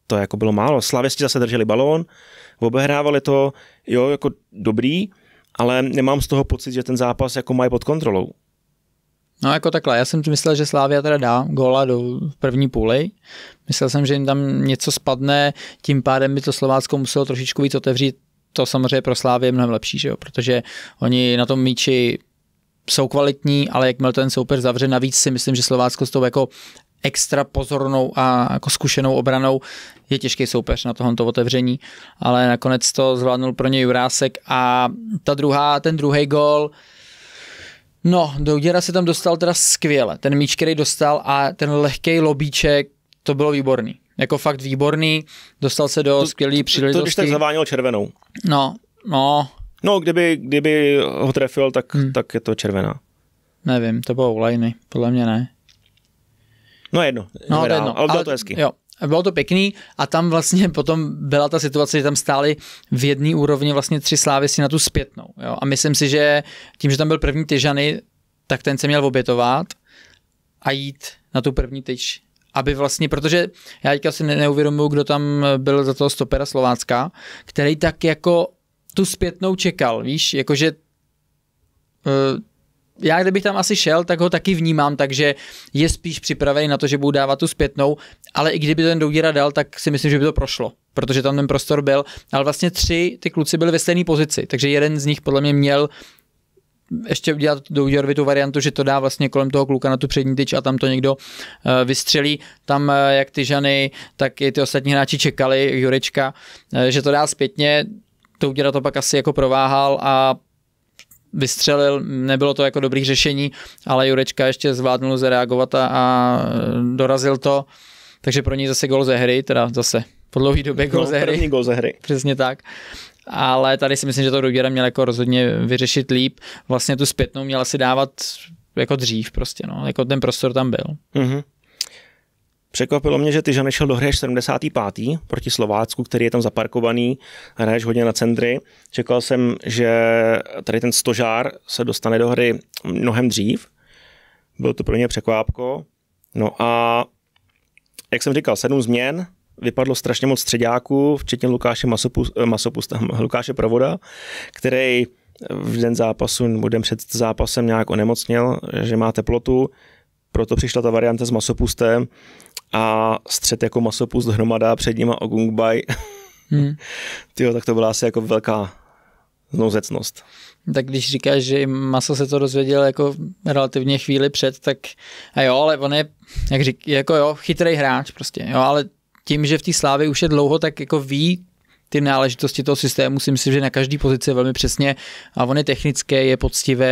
S2: to jako bylo málo. Slavěsti zase drželi balón, obehrávali to, jo, jako dobrý, ale nemám z toho pocit, že ten zápas jako mají pod kontrolou.
S1: No jako takhle, já jsem myslel, že Slávia teda dá góla do první půly. Myslel jsem, že jim tam něco spadne, tím pádem by to Slovácko muselo trošičku víc otevřít. To samozřejmě pro Slávy je mnohem lepší, že jo? protože oni na tom míči jsou kvalitní, ale jakmile ten soupeř zavře, navíc si myslím, že Slovácko s tou jako extra pozornou a jako zkušenou obranou je těžký soupeř na tohoto otevření, ale nakonec to zvládnul pro něj Jurásek a ta druhá, ten druhý gol, no, Douděra se tam dostal teda skvěle, ten míč, který dostal a ten lehký lobíček, to bylo výborný. Jako fakt výborný, dostal se
S2: do skvělé příležitosti. To, když tak zaváněl červenou. No, no. No, kdyby, kdyby ho trefil, tak, hmm. tak je to červená.
S1: Nevím, to bylo u Lajny, podle mě ne. No jedno. No, to jedno. Ale bylo to hezky. Jo, bylo to pěkný a tam vlastně potom byla ta situace, že tam stáli v jedné úrovni vlastně tři slávěsti na tu zpětnou. Jo? A myslím si, že tím, že tam byl první Tyžany, tak ten se měl obětovat a jít na tu první tyč. Aby vlastně, protože já teďka si neuvědomuju, kdo tam byl za toho stopera Slovácka, který tak jako tu zpětnou čekal, víš, jakože uh, já kdybych tam asi šel, tak ho taky vnímám, takže je spíš připravený na to, že budu dávat tu zpětnou, ale i kdyby ten Doudíra dal, tak si myslím, že by to prošlo, protože tam ten prostor byl, ale vlastně tři ty kluci byli ve stejné pozici, takže jeden z nich podle mě měl ještě udělat Doudírovi tu variantu, že to dá vlastně kolem toho kluka na tu přední tyč a tam to někdo eh, vystřelí. Tam eh, jak ty žany, tak i ty ostatní hráči čekali, Jurečka, eh, že to dá zpětně, udělat to pak asi jako prováhal a vystřelil, nebylo to jako dobrý řešení, ale Jurečka ještě zvládnul zareagovat a, a dorazil to, takže pro něj zase gol ze hry, teda zase po dlouhý době gol no, ze hry. První gol ze hry. Přesně tak. Ale tady si myslím, že to Rugera měl jako rozhodně vyřešit líp. Vlastně tu zpětnou měla si dávat jako dřív prostě, no. Jako ten prostor tam byl.
S3: Mm-hmm.
S2: Překvapilo mě, že Tyžan šel do hry až 75. proti Slovácku, který je tam zaparkovaný hraješ hodně na centry. Čekal jsem, že tady ten stožár se dostane do hry mnohem dřív. Bylo to pro mě překvápko. No a jak jsem říkal, sedm změn, vypadlo strašně moc středáků, včetně Lukáše, Masopus, Masopus, tam, Lukáše Provoda, který v den zápasu nebo den před zápasem nějak onemocněl, že má teplotu, proto přišla ta varianta s masopustem a střed jako masopust hromada před nima Ogungbai. Hmm. Tyjo, tak to byla asi jako velká znouzecnost. Tak když
S1: říkáš, že Maso se to dozvěděl jako relativně chvíli před, tak a jo, ale on je, jak řík, jako jo, chytrý hráč prostě, jo, ale tím, že v té slávě už je dlouho, tak jako ví ty náležitosti toho systému, si myslím, že na každý pozici velmi přesně a on je technický, je poctivý,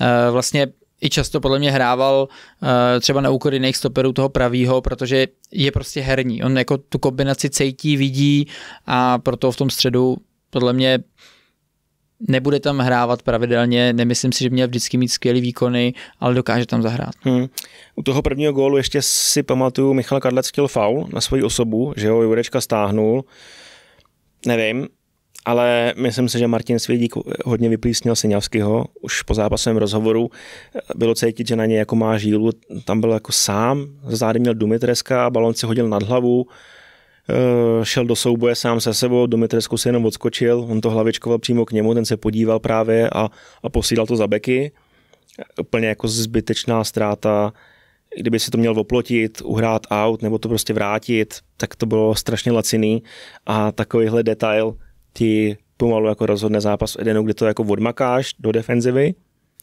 S1: eh, vlastně i často podle mě hrával uh, třeba na úkor jiných stoperů toho pravýho, protože je prostě herní. On jako tu kombinaci cejtí, vidí a proto v tom středu podle mě nebude tam hrávat pravidelně, nemyslím si, že měl vždycky mít skvělý výkony, ale dokáže tam zahrát.
S2: Hmm. U toho prvního gólu ještě si pamatuju, Michal Kadlec chtěl faul na svoji osobu, že ho Jurečka stáhnul. Nevím, ale myslím si, že Martin Svědík hodně vyplísnil Seňavského už po zápasovém rozhovoru. Bylo cítit, že na něj jako má žílu, tam byl jako sám, zády měl Dumitreska, balon si hodil nad hlavu, eh, šel do souboje sám se sebou, Dumitresku si jenom odskočil, on to hlavičkoval přímo k němu, ten se podíval právě a, a posílal to za beky. Úplně jako zbytečná ztráta, kdyby si to měl oplotit, uhrát out nebo to prostě vrátit, tak to bylo strašně laciný a takovýhle detail – ti pomalu jako rozhodne zápas v Edenu, kde to jako odmakáš do defenzivy.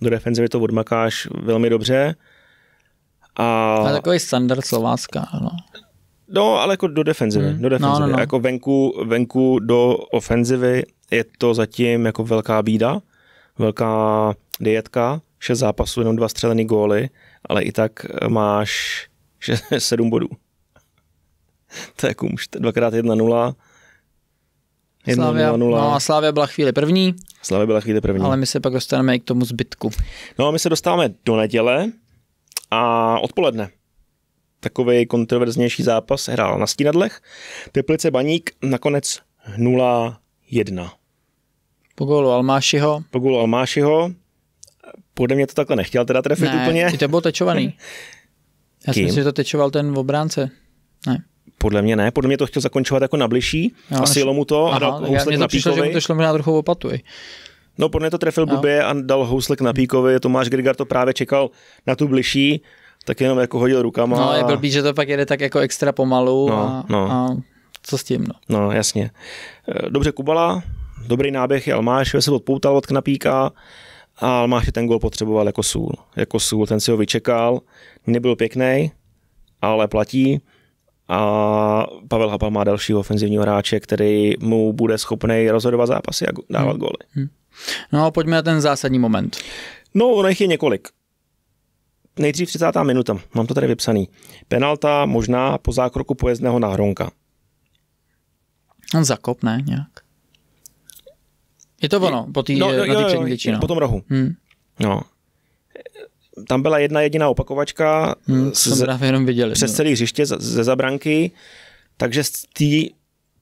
S2: Do defenzivy to odmakáš velmi dobře. A, a takový standard Slovácka, no. No, ale jako do defenzivy. Hmm. Do defenzivy. No, no, no. jako venku, venku do ofenzivy je to zatím jako velká bída, velká dietka, šest zápasů, jenom dva střelený góly, ale i tak eh, máš sedm bodů. to je jako dvakrát jedna nula, Slavia, 0, 0. No a Slávia byla chvíli první. Slávia byla chvíli první. Ale my se pak dostaneme i k tomu zbytku. No a my se dostáváme do neděle a odpoledne. Takový kontroverznější zápas hrál na Stínadlech. Teplice Baník nakonec 0-1. Po gólu Almášiho. Po gólu Almášiho. Podle mě to takhle nechtěl teda trefit ne, úplně. to
S1: bylo tečovaný. Já Kým? myslím, že to tečoval ten v obránce.
S2: Ne. Podle mě ne, podle mě to chtěl zakončovat jako na bližší no, a sjelo mu to aha, a dal na přišlo, že mu to
S1: šlo možná trochu opatuj.
S2: No, podle mě to trefil no. Bubě a dal houslek na píkovi, Tomáš Grigar to právě čekal na tu bližší, tak jenom jako hodil rukama. No, je blbý,
S1: že to pak jede tak jako extra pomalu no, a, no.
S2: a co s tím, no. No, jasně. E, dobře Kubala, dobrý náběh je Almáš, se odpoutal od Knapíka a Almáš ten gol potřeboval jako sůl. Jako sůl, ten si ho vyčekal, nebyl pěkný, ale platí a Pavel Hapal má dalšího ofenzivního hráče, který mu bude schopný rozhodovat zápasy a dávat hmm. góly. Hmm. No a pojďme na ten zásadní moment. No, ono jich je několik. Nejdřív 30. minuta, mám to tady vypsaný. Penalta možná po zákroku pojezdného Hronka. On zakopne nějak. Je to ono, po té no, no, no. tom rohu. Hmm. No, tam byla jedna jediná opakovačka hmm, z, právě jenom viděli, přes no. celý hřiště ze zabranky, takže z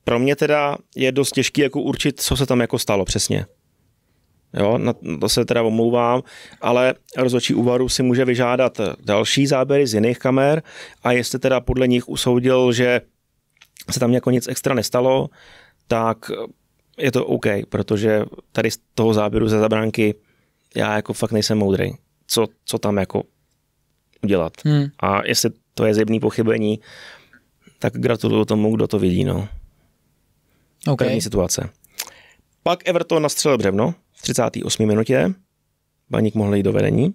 S2: pro mě teda je dost těžký jako určit, co se tam jako stalo přesně. Jo, na to se teda omlouvám, ale rozhodčí úvaru si může vyžádat další záběry z jiných kamer a jestli teda podle nich usoudil, že se tam jako nic extra nestalo, tak je to OK, protože tady z toho záběru ze zabránky já jako fakt nejsem moudrý co, co tam jako udělat. Hmm. A jestli to je zjevný pochybení, tak gratuluju tomu, kdo to vidí. No. Okay. První situace. Pak Everton nastřelil břevno v 38. minutě. Baník mohl jít do vedení.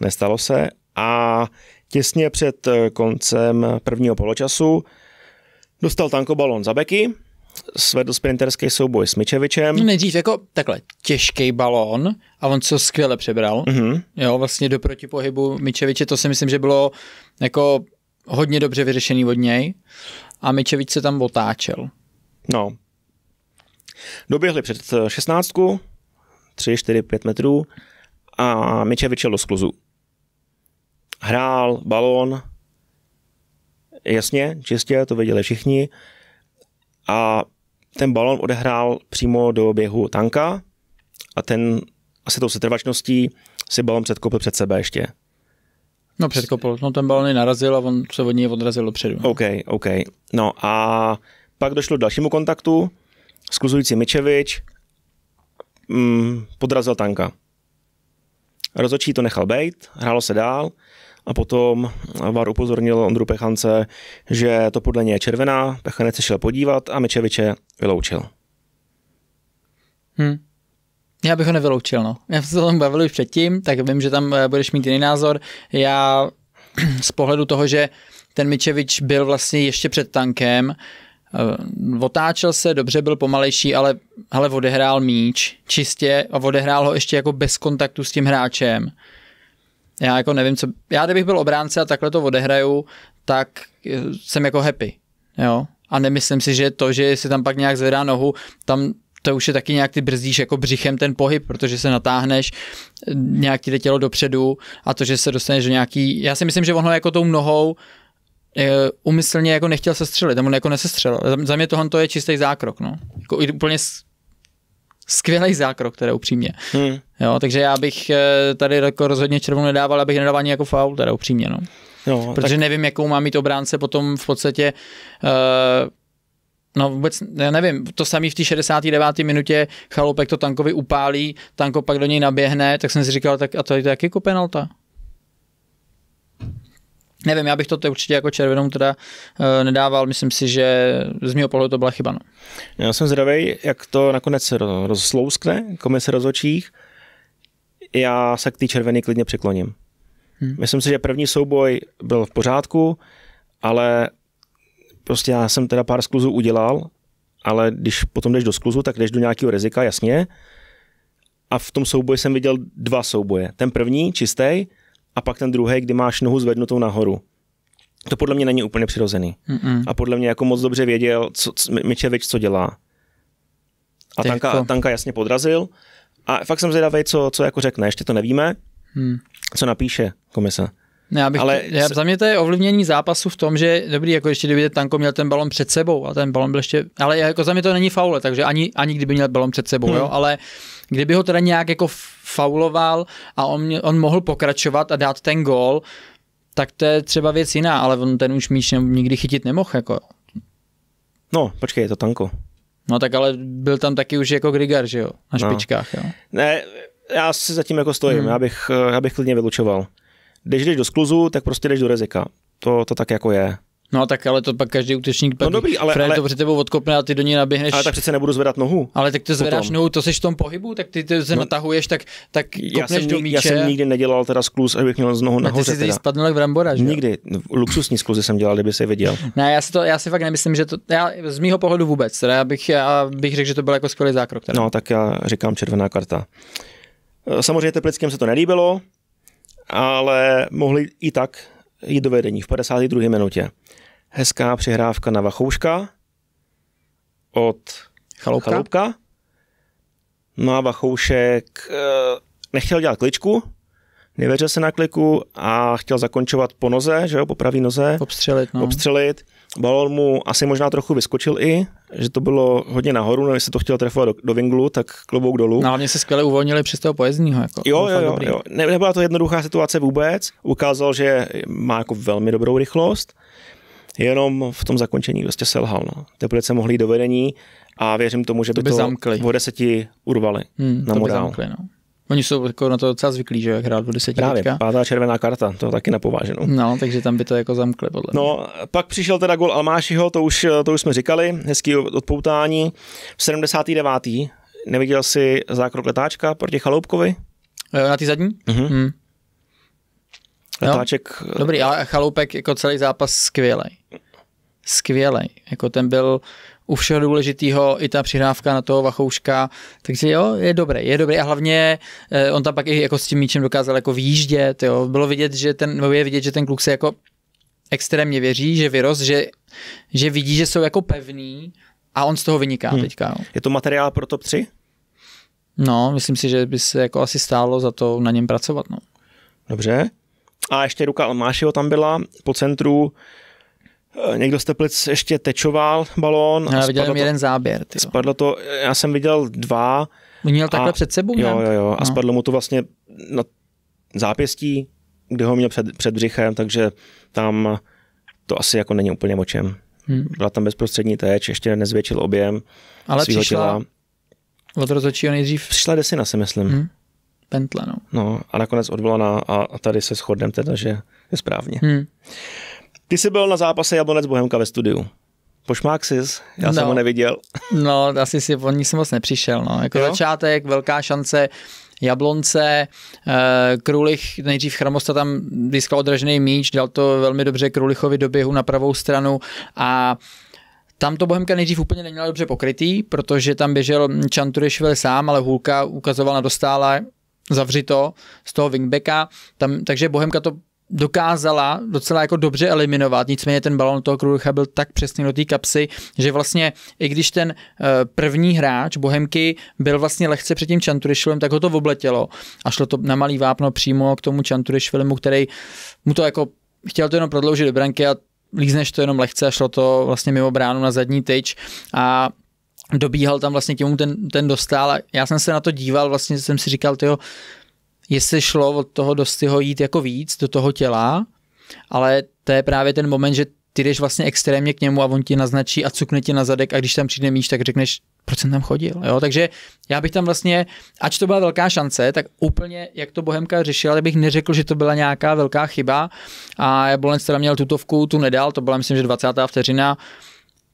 S2: Nestalo se a těsně před koncem prvního poločasu dostal Tanko balon za beky svedl sprinterský souboj s Mičevičem. No nejdřív jako takhle těžký balón
S1: a on co skvěle přebral. Mm-hmm. Jo, vlastně do protipohybu Mičeviče, to si myslím, že bylo jako hodně dobře vyřešený od něj a Mičevič se tam otáčel.
S2: No. Doběhli před eh, šestnáctku, 3, 4, 5 metrů a Mičevič jel do skluzu. Hrál balón, jasně, čistě, to věděli všichni, a ten balon odehrál přímo do běhu tanka a ten asi tou setrvačností si balon předkopl před sebe ještě.
S1: No předkopl, no ten balon
S2: narazil a on se od něj odrazil dopředu. OK, OK. No a pak došlo k dalšímu kontaktu, skluzující Mičevič mm, podrazil tanka. Rozočí to nechal bejt, hrálo se dál a potom VAR upozornil Ondru Pechance, že to podle něj je červená, Pechanec se šel podívat a Mičeviče vyloučil.
S3: Hmm.
S1: Já bych ho nevyloučil, no. Já jsem se o tom bavil už předtím, tak vím, že tam eh, budeš mít jiný názor. Já z pohledu toho, že ten Mičevič byl vlastně ještě před tankem, eh, otáčel se, dobře byl pomalejší, ale hele, odehrál míč čistě a odehrál ho ještě jako bez kontaktu s tím hráčem já jako nevím, co, já kdybych byl obránce a takhle to odehraju, tak eh, jsem jako happy, jo. A nemyslím si, že to, že si tam pak nějak zvedá nohu, tam to už je taky nějak ty brzdíš jako břichem ten pohyb, protože se natáhneš, eh, nějak ti jde tělo dopředu a to, že se dostaneš do nějaký, já si myslím, že on ho jako tou nohou eh, umyslně jako nechtěl se střelit, tam on jako nesestřelil. Za mě tohle to je čistý zákrok, no. Jako úplně skvělý zákrok, které upřímně. Hmm. Jo, takže já bych eh, tady jako rozhodně červenou nedával, abych nedával ani jako faul, teda upřímně. No. Jo, Protože tak... nevím, jakou má mít obránce potom v podstatě uh, No vůbec, já nevím, to samý v té 69. minutě chalupek to tankovi upálí, tanko pak do něj naběhne, tak jsem si říkal, tak a to je taky jako penalta. Nevím, já bych to teď určitě jako červenou teda uh, nedával, myslím si, že z mého pohledu to byla chyba. No.
S2: Já jsem zdravý, jak to nakonec rozslouskne komise rozhodčích. Já se k té červené klidně přikloním. Hmm. Myslím si, že první souboj byl v pořádku, ale prostě já jsem teda pár skluzů udělal, ale když potom jdeš do skluzu, tak jdeš do nějakého rizika, jasně. A v tom souboji jsem viděl dva souboje. Ten první, čistý, a pak ten druhý, kdy máš nohu zvednutou nahoru. To podle mě není úplně přirozený. Mm-mm. A podle mě jako moc dobře věděl, co, co Mičevič co dělá. A tanka, jako... tanka jasně podrazil. A fakt jsem zvědavý, co, co jako řekne. Ještě to nevíme, hmm. co napíše komise.
S1: Já bych, ale já, za mě to je ovlivnění zápasu v tom, že dobrý, jako ještě kdyby Tanko měl ten balon před sebou a ten balon byl ještě, ale jako za mě to není faule, takže ani, ani kdyby měl balon před sebou, hmm. jo, ale Kdyby ho teda nějak jako fauloval a on, on mohl pokračovat a dát ten gol, tak to je třeba věc jiná, ale on ten už míč nikdy chytit nemohl. Jako.
S2: No, počkej, je to tanko.
S1: No tak ale byl tam taky už jako Grigar, že jo, na no. špičkách. No.
S2: Jo. Ne, já si zatím jako stojím, hmm. já, bych, já bych klidně vylučoval. Když jdeš do skluzu, tak prostě jdeš do rizika. To, to tak jako je. No
S1: tak ale to pak každý útočník pak no dobrý, ale, ale, to před tebou odkopne a ty do něj
S2: naběhneš. Ale tak přece nebudu zvedat nohu. Ale tak ty zvedáš potom.
S1: nohu, to jsi v tom pohybu, tak ty, ty se no, natahuješ, tak,
S2: tak já kopneš jsem, do míče. Já jsem nikdy nedělal teda skluz, abych měl z nohu nahoře. Ty jsi spadnul jak Rambora, že? Nikdy. Luxusní skluzy jsem dělal, kdyby se viděl.
S1: ne, já si, to, já si fakt nemyslím, že to, já, z mýho pohledu vůbec, teda
S2: já bych, já bych řekl, že to byl jako skvělý zákrok. Teda. No tak já říkám červená karta. E, samozřejmě teplickým se to nelíbilo, ale mohli i tak je do vedení v 52. minutě. Hezká přihrávka na Vachouška od Chaloupka. Chaloupka. No a Vachoušek eh, nechtěl dělat kličku, nevěřil se na kliku a chtěl zakončovat po noze, že jo, po pravý noze. Obstřelit, no. Obstřelit. Balon mu asi možná trochu vyskočil i, že to bylo hodně nahoru, no, když se to chtěl trefovat do, do vinglu, tak klobouk dolů. No, mě se skvěle uvolnili při toho pojezdního. Jako, jo, jo, jo, jo. Ne, nebyla to jednoduchá situace vůbec. Ukázal, že má jako velmi dobrou rychlost, jenom v tom zakončení vlastně selhal. No. Teplice mohli jít do vedení a věřím tomu, že to by, by to zamkli. o deseti urvali hmm, na to morál. By zamkli, no. Oni jsou jako na to docela zvyklí, že jak hrát do deseti. Právě, teďka. pátá červená karta, to taky na No, takže tam by
S1: to jako zamkli podle no, mě.
S2: No, pak přišel teda gol Almášiho, to už, to už jsme říkali, hezký odpoutání. V 79. neviděl si zákrok letáčka proti Chaloupkovi?
S1: Eh, na ty zadní? Mhm. Mm. Letáček... No, dobrý, ale Chaloupek jako celý zápas skvělej. Skvělej. Jako ten byl u všeho důležitého i ta přihrávka na toho Vachouška, takže jo, je dobrý, je dobrý a hlavně eh, on tam pak i jako s tím míčem dokázal jako výjíždět, jo, bylo vidět, že ten, je vidět, že ten kluk se jako extrémně věří, že vyrost, že, že vidí, že jsou jako pevný a on z
S2: toho vyniká hmm. teďka. Jo. No. Je to materiál pro top 3?
S1: No, myslím si, že by se jako asi
S2: stálo za to na něm pracovat. No. Dobře. A ještě ruka Almášiho tam byla po centru. Eh, někdo z Teplic ještě tečoval balón. Já viděl jsem jeden záběr. Tyjo. Spadlo to, já jsem viděl dva. Měl takhle a, před sebou? Jo, jo, jo. A no. spadlo mu to vlastně na zápěstí, kde ho měl před, před břichem, takže tam to asi jako není úplně o čem. Hmm. Byla tam bezprostřední teč, ještě nezvětšil objem Ale svýho přišla těla. od rozhodčího nejdřív? Přišla desina, si myslím. Hmm. Pentla, no. no. a nakonec odvolaná a, a tady se shodneme teda, že je správně. Hmm. Ty jsi byl na zápase Jablonec Bohemka ve studiu. Pošmák sis, já no, jsem ho neviděl.
S1: No, asi si o ní jsem moc nepřišel. No. Jako jo? začátek, velká šance, Jablonce, eh, Krulich, nejdřív Chramosta tam získal odražený míč, dal to velmi dobře Krulichovi do běhu na pravou stranu a tam to Bohemka nejdřív úplně neměla dobře pokrytý, protože tam běžel Čanturišvili sám, ale Hulka ukazovala, dostála zavřito z toho wingbacka, tam, takže Bohemka to dokázala docela jako dobře eliminovat, nicméně ten balon toho Krulicha byl tak přesně do té kapsy, že vlastně i když ten eh, první hráč Bohemky byl vlastně lehce před tím Čanturišvilem, tak ho to obletělo a šlo to na malý vápno přímo k tomu Čanturišvilemu, který mu to jako chtěl to jenom prodloužit do branky a lízneš to jenom lehce a šlo to vlastně mimo bránu na zadní tyč a dobíhal tam vlastně k němu ten, ten dostal a já jsem se na to díval, vlastně jsem si říkal, tyjo, jestli šlo od toho dostiho jít jako víc do toho těla, ale to je právě ten moment, že ty jdeš vlastně extrémně k němu a on ti naznačí a cukne ti na zadek a když tam přijde míš, tak řekneš, proč jsem tam chodil. Jo? Takže já bych tam vlastně, ač to byla velká šance, tak úplně, jak to Bohemka řešila, tak bych neřekl, že to byla nějaká velká chyba. A Bolenc teda měl tutovku, tu nedal, to byla myslím, že 20. vteřina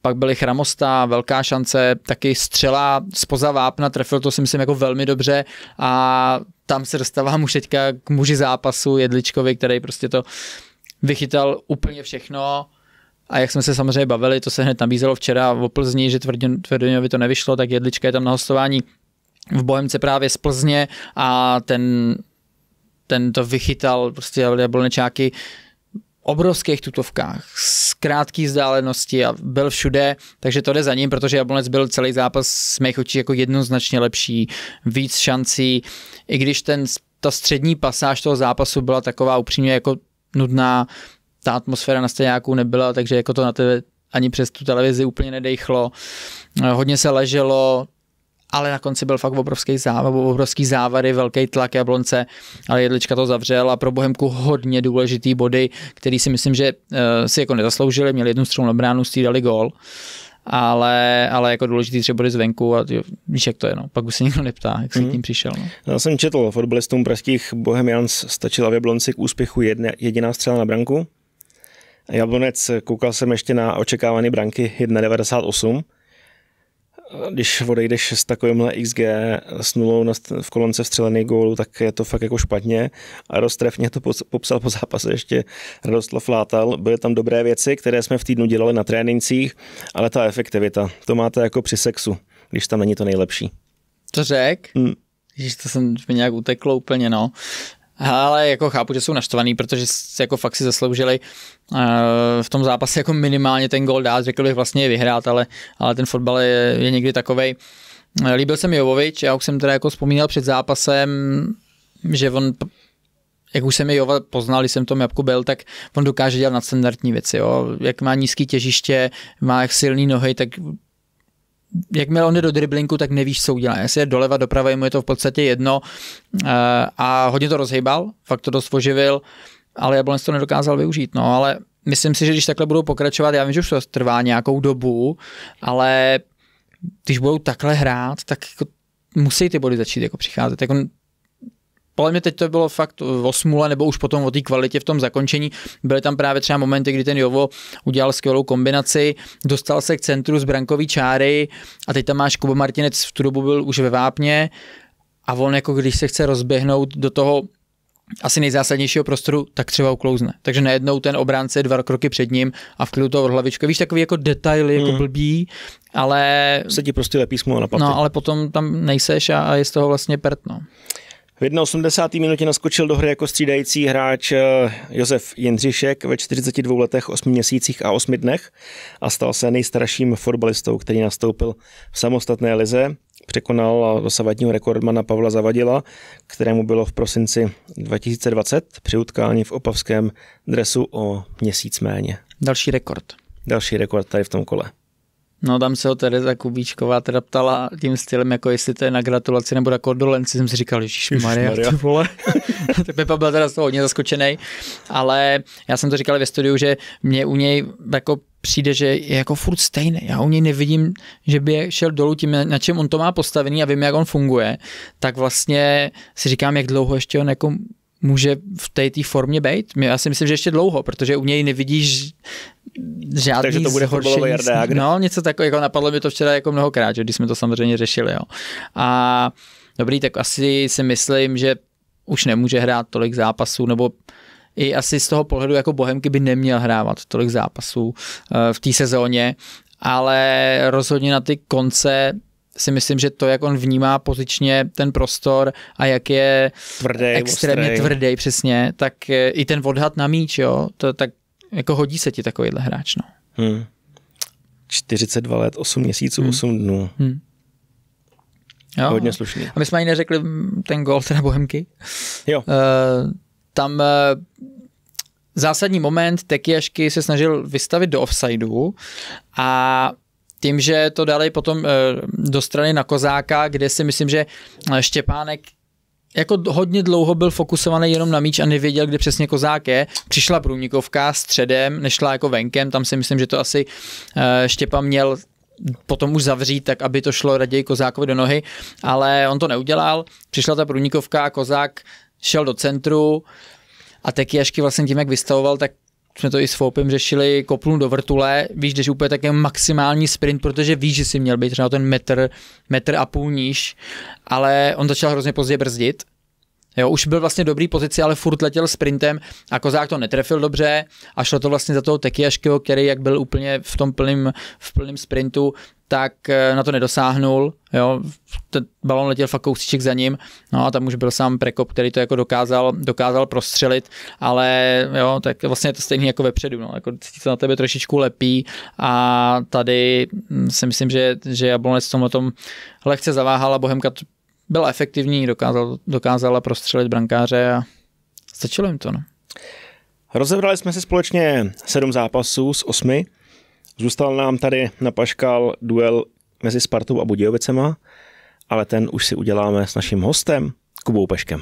S1: pak byli Chramosta, velká šance, taky střela spoza vápna, trefil to si myslím jako velmi dobře a tam se dostávám už teďka k muži zápasu Jedličkovi, který prostě to vychytal úplně všechno a jak jsme se samozřejmě bavili, to se hned nabízelo včera v Plzni, že Tvrdoňovi to nevyšlo, tak Jedlička je tam na hostování v Bohemce právě z Plzně a ten, ten to vychytal, prostě byl nečáky obrovských tutovkách z krátké vzdálenosti a byl všude, takže to jde za ním, protože Jablonec byl celý zápas s mých očí jako jednoznačně lepší, víc šancí, i když ten, ta střední pasáž toho zápasu byla taková upřímně jako nudná, ta atmosféra na stajáku nebyla, takže jako to na tebe ani přes tu televizi úplně nedejchlo. Hodně se leželo, ale na konci byl fakt obrovský, záv, obrovský závary, velký tlak jablonce, ale jedlička to zavřel a pro Bohemku hodně důležitý body, který si myslím, že eh, si jako nezasloužili, měli jednu střelu na bránu, střídali gol, ale, ale jako
S2: důležitý třeba body zvenku a jo, víš, jak to je, no. pak už se nikdo
S1: neptá, jak jsi mm. k tím mhm. přišel. No. Já jsem
S2: četl, fotbalistům pražských Bohemians stačila v Jablonci k úspěchu jedna, jediná střela na branku. Jablonec, koukal jsem ještě na očekávané branky 1,98 když odejdeš s takovýmhle XG s nulou na, v kolonce vstřelený gólu, tak je to fakt jako špatně. A roztrefně to popsal po zápase ještě Radoslav Látal. Byly tam dobré věci, které jsme v týdnu dělali na trénincích, ale ta efektivita, to máte jako při sexu, když tam není to nejlepší.
S1: To řek? Hmm. Ježíš, to jsem mi nějak uteklo úplně, no. Ale jako chápu, že jsou naštvaný, protože jako fakt si zasloužili eh, v tom zápase jako minimálně ten gol dát, řekl bych vlastně vyhrát, ale, ale ten fotbal je, je někdy takovej. Eh, líbil se mi Jovovič, já už jsem teda jako vzpomínal před zápasem, že on jak už jsem Jova poznal, když jsem tom Jabku byl, tak on dokáže dělat nadstandardní věci. Jo. Jak má nízký těžiště, má silný nohy, tak jakmile on jde do driblinku, tak nevíš, co udělá. Jestli je doleva, doprava, jemu mu je to v podstatě jedno eh, a hodně to rozhýbal, fakt to dost oživil, ale Jablonec to nedokázal využít. No, ale myslím si, že když takhle budou pokračovat, já vím, že už to trvá nějakou dobu, ale když budou takhle hrát, tak jako musí ty body začít jako přicházet. Jako podle mě teď to bylo fakt eh, o smule, nebo už potom o té kvalitě v tom zakončení. Byly tam právě třeba momenty, kdy ten Jovo udělal skvělou kombinaci, dostal se k centru z brankový čáry a teď tam máš Kuba Martinec, v tu dobu byl už ve Vápně a on jako když se chce rozběhnout do toho asi nejzásadnějšího prostoru, tak třeba uklouzne. Takže najednou ten obránce dva kroky před ním a v klidu toho hlavička. Víš, takový jako detaily, jako mm. blbý, ale... Se ti prostě lepí smůla na no, paty. No, ale potom tam nejseš a, a je z toho vlastně pertno. no.
S2: V 81. minutě naskočil do hry jako střídající hráč eh, Josef Jindřišek ve 42 letech, 8 měsících a 8 dnech a stal se nejstarším fotbalistou, který nastoupil v samostatné lize. Překonal dosavadního rekordmana Pavla Zavadila, kterému bylo v prosinci 2020 při utkání v opavském dresu o měsíc méně. Další rekord. Další rekord tady v tom kole.
S1: No tam se ho Tereza Kubíčková teda ptala tím stylem, jako jestli to je na gratulaci nebo na kondolenci, jsem si říkal, že Maria, ty vole. Pepa byl teda z toho hodně zaskočený, ale já jsem to říkal ve studiu, že mě u něj jako přijde, že je jako furt stejný. Já u něj nevidím, že by šel dolů tím, na čem on to má postavený a vím, jak on funguje, tak vlastně si říkám, jak dlouho ještě on jako může v té formě být. Já si myslím, že ještě dlouho, protože u něj nevidíš
S2: žádný Takže to bude zhoršení. No,
S1: něco takového, jako napadlo mi to včera jako mnohokrát, že když jsme to samozřejmě řešili, jo. A dobrý, tak asi si myslím, že už nemůže hrát tolik zápasů, nebo i asi z toho pohledu jako Bohemky by neměl hrávat tolik zápasů eh, v té sezóně, ale rozhodně na ty konce si myslím, že to, jak on vnímá pozičně ten prostor a jak je tvrdý, extrémně ostrý. tvrdý přesně, tak eh, i ten odhad na míč, jo, to tak jako hodí se ti takovýhle hráč, no.
S2: Hmm. 42 let, 8 měsíců, hmm. 8 dnů. Hmm. Jo. Hodně
S1: slušný. A my jsme ani neřekli mm, ten gol teda Bohemky. Jo. Uh, tam uh, zásadní moment, Tekiašky se snažil vystavit do offsideu a tím, že to dali potom eh, do strany na Kozáka, kde si myslím, že eh, Štěpánek jako hodně dlouho byl fokusovaný jenom na míč a nevěděl, kde přesně Kozák je. Přišla Průnikovka středem, nešla jako venkem, tam si myslím, že to asi eh, Štěpa měl potom už zavřít, tak aby to šlo raději Kozákovi do nohy, ale on to neudělal. Přišla ta Průnikovka a Kozák šel do centru a Tekiašky vlastně tím, jak vystavoval, tak jsme to i s Foupem řešili, kopnu do vrtule, víš, jdeš úplně také maximální sprint, protože víš, že si měl být třeba ten metr, metr a půl níž, ale on začal hrozně pozdě brzdit Jo, už byl vlastně dobrý pozici, ale furt letěl sprintem a Kozák to netrefil dobře a šlo to vlastně za toho Tekiaškyho, který jak byl úplně v tom plným, v plným sprintu, tak eh, na to nedosáhnul, jo, ten balon letěl fakt kousíček za ním, no a tam už byl sám Prekop, který to jako dokázal, dokázal prostřelit, ale jo, tak vlastně je to stejný jako vepředu, no, jako se na tebe trošičku lepí a tady hm, si myslím, že, že Jablonec v tomhle tom lehce zaváhal a Bohemka byla efektivní, dokázala, dokázala prostřelit
S2: brankáře a stačilo jim to. No. Rozebrali jsme si společně sedm zápasů z osmi. Zůstal nám tady na paškal duel mezi Spartou a Budějovicema, ale ten už si uděláme s naším hostem Kubou Peškem.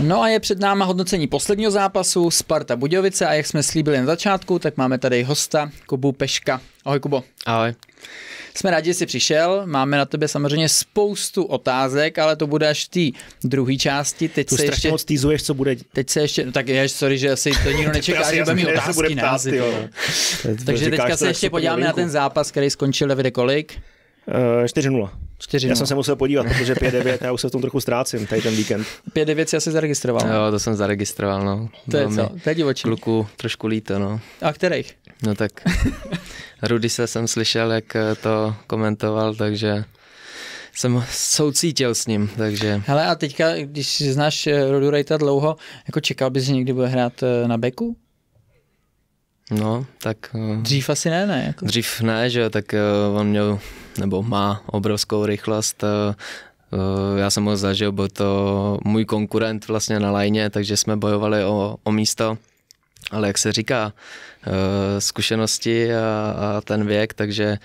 S1: No a je před náma hodnocení posledního zápasu Sparta Budějovice a jak jsme slíbili na začátku, tak máme tady hosta Kubu Peška. Ahoj Kubo. Ahoj. Jsme rádi, že jsi přišel. Máme na tebe samozřejmě spoustu otázek, ale to bude až v té druhé části. Teď tu se ještě moc týzuješ, co bude. Teď se ještě, no tak je, sorry, že asi to nikdo nečeká, že bude mít otázky.
S3: Takže teďka se ještě podíváme na ten
S2: zápas, který skončil ve kolik? 4-0. Eh, 4 Já jsem se musel podívat, protože 5-9, já už se v tom trochu ztrácím, tady ten víkend.
S4: 5-9 si asi zaregistroval. Jo, to jsem zaregistroval, no. To je co? To je divočí. Kluku trošku líto, no. A kterých? No tak, Rudy se jsem slyšel, jak eh, to komentoval, takže jsem soucítil s ním, takže...
S1: Hele a teďka, když znáš eh, Rodu Rejta dlouho, jako čekal bys, že někdy bude hrát na beku?
S4: No, tak... Eh, dřív asi ne, ne? Jako. Dřív ne, že tak eh, on měl, nebo má obrovskou rychlost, eh, já jsem ho zažil, byl to můj konkurent vlastně na lajně, takže jsme bojovali o, o místo, ale jak se říká, zkušenosti a, a ten věk, takže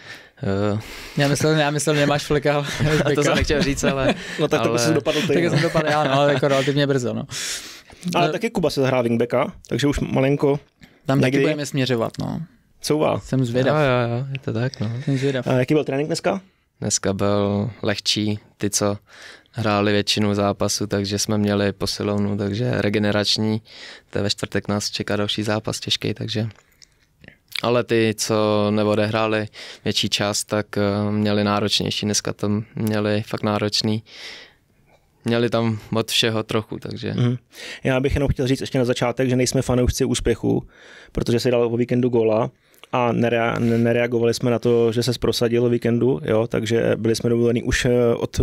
S4: Uh,
S1: já myslel, já myslel, nemáš flika. to jsem nechtěl říct, ale... no tak ale, to jsem dopadl ty. Tak no. jsem dopadl já, no, ale jako
S2: relativně brzo, no. Ale no. taky Kuba se zahrá wingbacka, takže už malenko tam Někdy. taky budeme směřovat, no. Couvá. Jsem zvědav. Jo, jo, jo, je to tak, no. Jsem zvědav. A jaký byl trénink dneska?
S4: Dneska byl lehčí, ty, co hráli většinu zápasu, takže jsme měli posilovnu, takže regenerační. To ve čtvrtek nás čeká další zápas těžký, takže ale ty, co neodehráli větší část, tak eh, měli náročnější. Dneska to měli fakt náročný měli tam od všeho trochu, takže. Mm.
S2: Já bych jenom chtěl říct ještě na začátek, že nejsme fanoušci úspěchu, protože se dal o víkendu gola a nerea- nereagovali jsme na to, že se prosadil víkendu, jo, takže byli jsme dovolení už eh, od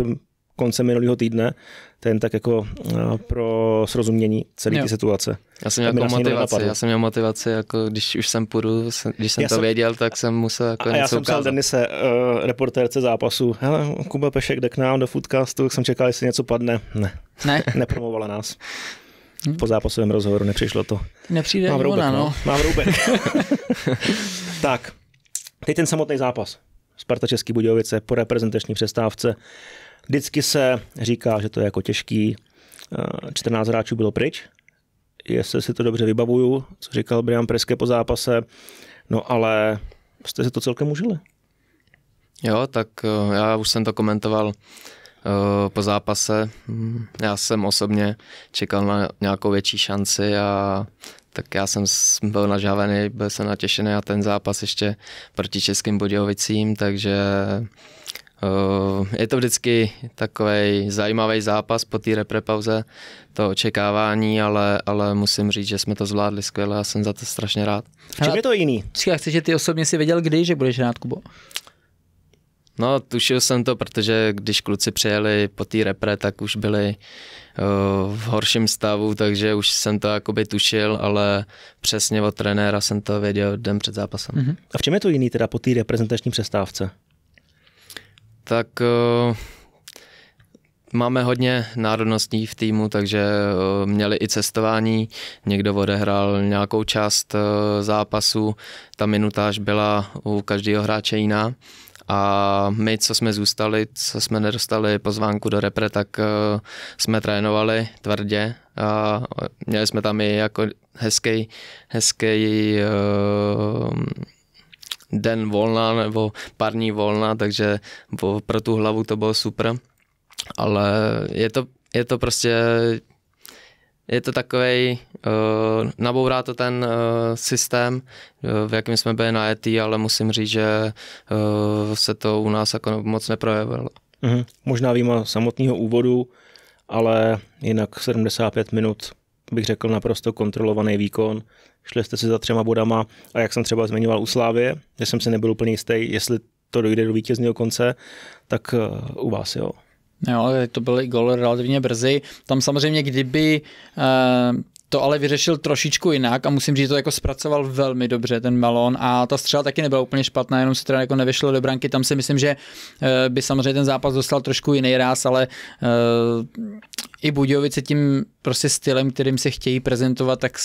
S2: Konce minulého týdne, ten tak jako eh, pro srozumění celé ty situace. Já jsem měl jako motivaci, já jsem
S4: měl motivaci, jako když už jsem půjdu, když jsem já to jsem, věděl, tak jsem musel jako a něco já jsem ukázat. psal
S2: Denise, uh, reportérce zápasu, hele, Kuba Pešek jde k nám do foodcastu, jsem čekal, jestli něco padne. Ne, ne? nepromovala nás. Hmm? Po zápasovém rozhovoru nepřišlo to. Nepřijde Mám roubek, ona, no. no. Mám roubek. tak, teď ten samotný zápas. Sparta Český Budějovice po reprezentační přestávce. Vždycky se říká, že to je jako těžký. 14 eh, hráčů bylo pryč, jestli si to dobře vybavuju, co říkal Brian Preske po zápase. No ale jste si to celkem užili.
S4: Jo, tak eh, já už jsem to komentoval eh, po zápase. Hmm, já jsem osobně čekal na nějakou větší šanci a tak já jsem byl nažávený, byl jsem natěšený a ten zápas ještě proti českým Budějovicím, takže Eh, je to vždycky takový zajímavý zápas po té reprepauze, to očekávání, ale, ale musím říct, že jsme to zvládli skvěle a jsem za to strašně rád.
S1: V čem je to jiný? Já chci, že ty osobně si věděl kdy, že budeš rád, Kubo?
S4: No, tušil jsem to, protože když kluci přijeli po té repre, tak už byli eh, v horším stavu, takže už jsem to jakoby tušil, ale přesně od trenéra jsem to věděl den před zápasem. Uh-huh.
S2: A v čem je to jiný teda po té reprezentační přestávce?
S4: Tak uh, máme hodně národností v týmu, takže uh, měli i cestování. Někdo odehrál nějakou část uh, zápasu, ta minutáž byla u každého hráče jiná. A my, co jsme zůstali, co jsme nedostali pozvánku do repre, tak uh, jsme trénovali tvrdě a měli jsme tam i jako hezký, hezký uh, den volna nebo pár dní volna, takže pro tu hlavu to bylo super. Ale je to, je to prostě je to takový, nabourá to ten systém, v jakém jsme byli najetý, ale musím říct, že se to u nás jako moc neprojevilo.
S3: Mm-hmm.
S2: Možná víma samotného úvodu, ale jinak 75 minut bych řekl, naprosto kontrolovaný výkon. Šli jste si za třema bodama a jak jsem třeba zmiňoval u Slávě, že jsem si nebyl úplně jistý, jestli to dojde do vítězního konce, tak eh, u vás jo. Jo, to byl i gol
S1: relativně brzy. Tam samozřejmě, kdyby eh, to ale vyřešil trošičku jinak a musím říct, že to jako zpracoval velmi dobře ten balón a ta střela taky nebyla úplně špatná, jenom se teda jako nevyšlo do branky, tam si myslím, že eh, by samozřejmě ten zápas dostal trošku jiný ráz, ale i Budějovice tím prostě stylem, kterým se chtějí prezentovat, tak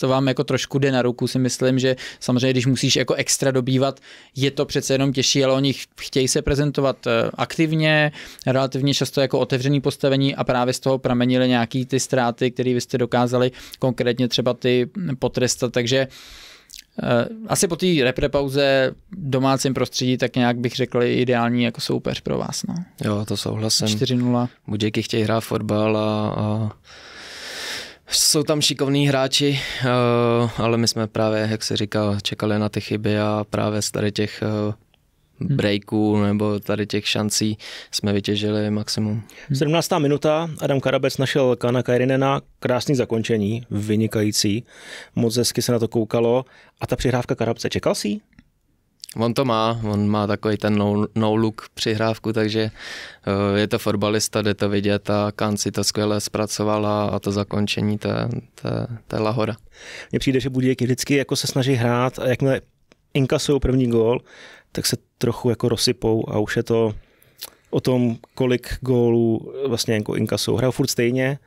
S1: to vám jako trošku jde na ruku, si myslím, že samozřejmě, když musíš jako extra dobývat, je to přece jenom těžší, ale oni chtějí se prezentovat eh, aktivně, relativně často jako otevřený postavení a právě z toho pramenily nějaký ty ztráty, které vy jste dokázali konkrétně třeba ty potrestat, takže uh, Eh, asi po té repre pauze domácím prostředí, tak nějak bych řekl, ideální jako soupeř pro vás. No.
S4: Jo, to souhlasím. 4-0. Budějky chtějí hrát fotbal a, a jsou tam šikovní hráči, eh, ale my jsme právě, jak se říkal, čekali na ty chyby a právě z tady těch eh, Hmm. breaků nebo tady těch šancí jsme vytěžili maximum. 17.
S2: Hmm. minuta, Adam Karabec našel Kana Kairinena, krásný zakončení, vynikající, moc hezky se na to koukalo a ta přihrávka Karabce, čekal si
S4: On to má, on má takový ten no, no look přihrávku, takže eh, je to fotbalista, jde to vidět a Kan si to skvěle zpracoval a to zakončení, to, to, to je lahoda.
S2: Mně přijde, že Budějky vždycky jako se snaží hrát a jakmile inkasují první gól, tak se trochu jako rozsypou a už je to o tom, kolik gólů vlastně jako inkasou. Hrajou furt stejně,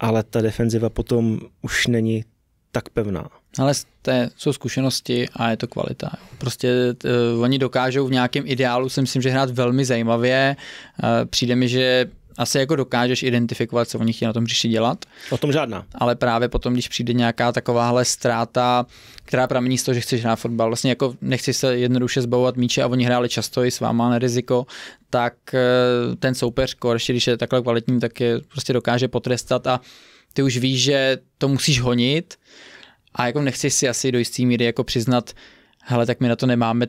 S2: ale ta defenziva potom už není tak pevná.
S1: Ale je jsou zkušenosti a je to kvalita. Prostě uh, oni dokážou v nějakém ideálu, si myslím, že hrát velmi zajímavě. Eh, přijde mi, že asi jako dokážeš identifikovat, co oni chtějí na tom příště dělat. O tom žádná. Ale právě potom, když přijde nějaká takováhle ztráta, která pramení z toho, že chceš hrát fotbal, vlastně jako nechci se jednoduše zbavovat míče a oni hráli často i s váma na riziko, tak eh, ten soupeř, ještě když je takhle kvalitní, tak je prostě dokáže potrestat a ty už víš, že to musíš honit a jako nechceš si asi do jisté míry jako přiznat, hele, tak my na to nemáme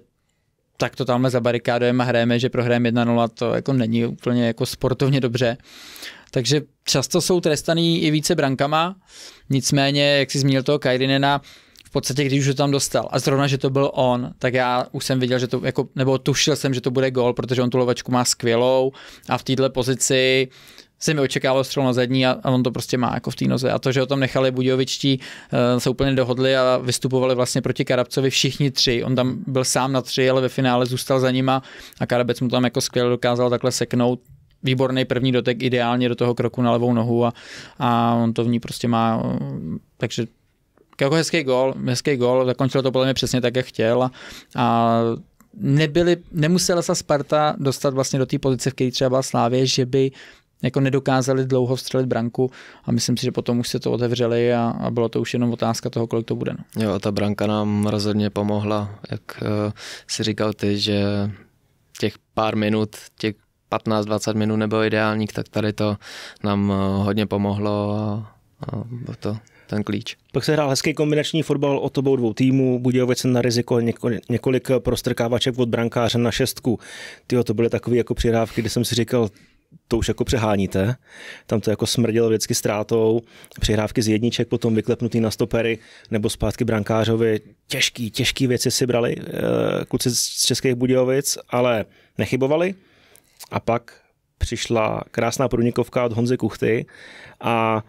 S1: tak to tamhle zabarikádujeme a hrajeme, že prohrajeme 1-0, to jako není úplně jako sportovně dobře. Takže často jsou trestaný i více brankama, nicméně, jak si zmínil toho Kairinena, v podstatě, když už ho tam dostal a zrovna, že to byl on, tak já už jsem viděl, že to, jako, nebo tušil jsem, že to bude gol, protože on tu lovačku má skvělou a v této pozici se mi očekávalo střel na zadní a, a on to prostě má jako v té noze. A to, že ho tam nechali Budějovičtí, uh, se úplně dohodli a vystupovali vlastně proti Karabcovi všichni tři. On tam byl sám na tři, ale ve finále zůstal za nima a Karabec mu tam jako skvěle dokázal takhle seknout výborný první dotek ideálně do toho kroku na levou nohu a, a on to v ní prostě má, eh, takže jako hezký gol, hezký gol, zakončil to podle mě přesně tak, jak chtěl a, a nebyli, nemusela se Sparta dostat vlastně do té pozice, v které třeba byla Slávě, že by jako nedokázali dlouho střelit branku a myslím si, že potom už se to otevřeli a, a bylo to už jenom otázka toho, kolik to bude.
S4: No. Jo, ta branka nám rozhodně pomohla, jak uh, si říkal ty, že těch pár minut, těch 15-20 minut nebylo ideálních, tak tady to nám eh, hodně pomohlo a, a bylo to ten klíč. Pak se hrál hezký
S2: kombinační fotbal od obou dvou týmů. Budějovic na riziko několik, několik prostrkávaček od brankáře na šestku. Tyjo, to byly takové jako přirávky, kdy jsem si říkal, to už jako přeháníte. Tam to jako smrdělo vždycky ztrátou, přihrávky z jedniček, potom vyklepnutý na stopery, nebo zpátky brankářovi. Těžký, těžký věci si brali eh, kluci z Českých Budějovic, ale nechybovali. A pak přišla krásná průnikovka od Honzy Kuchty a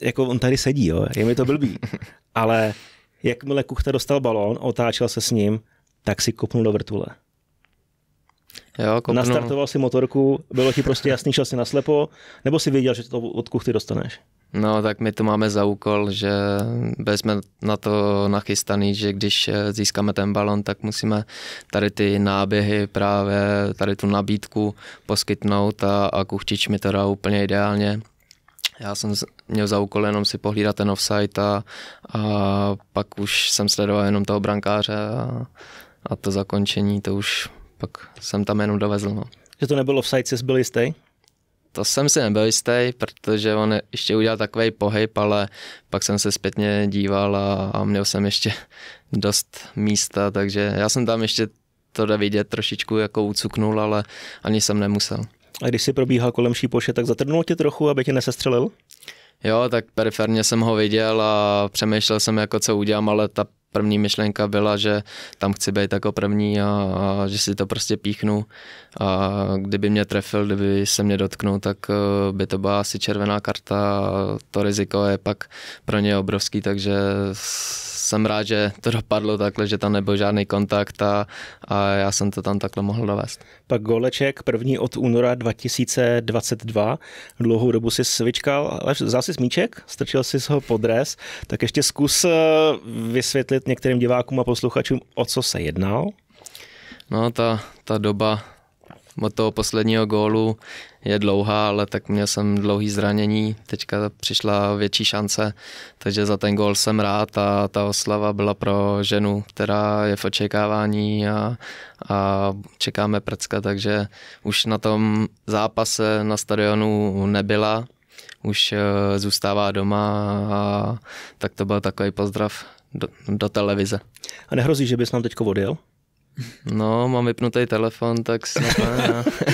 S2: jako on tady sedí, jo, je mi to blbý. Ale jakmile Kuchta dostal balón, otáčel se s ním, tak si kopnul do vrtule.
S4: Jo, kopnu. Nastartoval
S2: si motorku, bylo ti prostě jasný, šel si naslepo, nebo si věděl, že to od kuchty dostaneš?
S4: No, tak my to máme za úkol, že byli jsme na to nachystaný, že když eh, získáme ten balon, tak musíme tady ty náběhy, právě tady tu nabídku poskytnout a, a kuchtič mi to dá úplně ideálně. Já jsem měl za úkol jenom si pohlídat ten offside a, a pak už jsem sledoval jenom toho brankáře a, a to zakončení, to už pak jsem tam jenom dovezl. No.
S2: Že to nebylo v jsi byl jistý?
S4: To jsem si nebyl jistý, protože on ještě udělal takový pohyb, ale pak jsem se zpětně díval a, a měl jsem ještě dost místa, takže já jsem tam ještě to jde vidět, trošičku jako ucuknul, ale ani jsem nemusel.
S2: A když si probíhal kolem šípoše, tak zatrnul tě trochu, aby tě nesestřelil?
S4: Jo, tak periferně jsem ho viděl a přemýšlel jsem, jako co udělám, ale ta první myšlenka byla, že tam chci být jako první a, a že si to prostě píchnu a kdyby mě trefil, kdyby se mě dotknul, tak eh, by to byla asi červená karta a to riziko je pak pro ně obrovský, takže jsem rád, že to dopadlo takhle, že tam nebyl žádný kontakt a, a já jsem to tam takhle mohl dovést. Pak goleček, první od února
S2: 2022. Dlouhou dobu si svičkal, ale vzal si smíček, strčil si ho pod dres, tak ještě zkus eh, vysvětlit některým divákům a posluchačům, o co se jednal.
S4: No, ta, ta doba od toho posledního gólu je dlouhá, ale tak měl jsem dlouhý zranění, teďka přišla větší šance, takže za ten gól jsem rád a ta oslava byla pro ženu, která je v očekávání a, a čekáme prcka, takže už na tom zápase na stadionu nebyla, už eh, zůstává doma a tak to byl takový pozdrav do, do televize. A nehrozí, že bys nám teď odjel? No, mám vypnutý telefon, tak snad ne, no.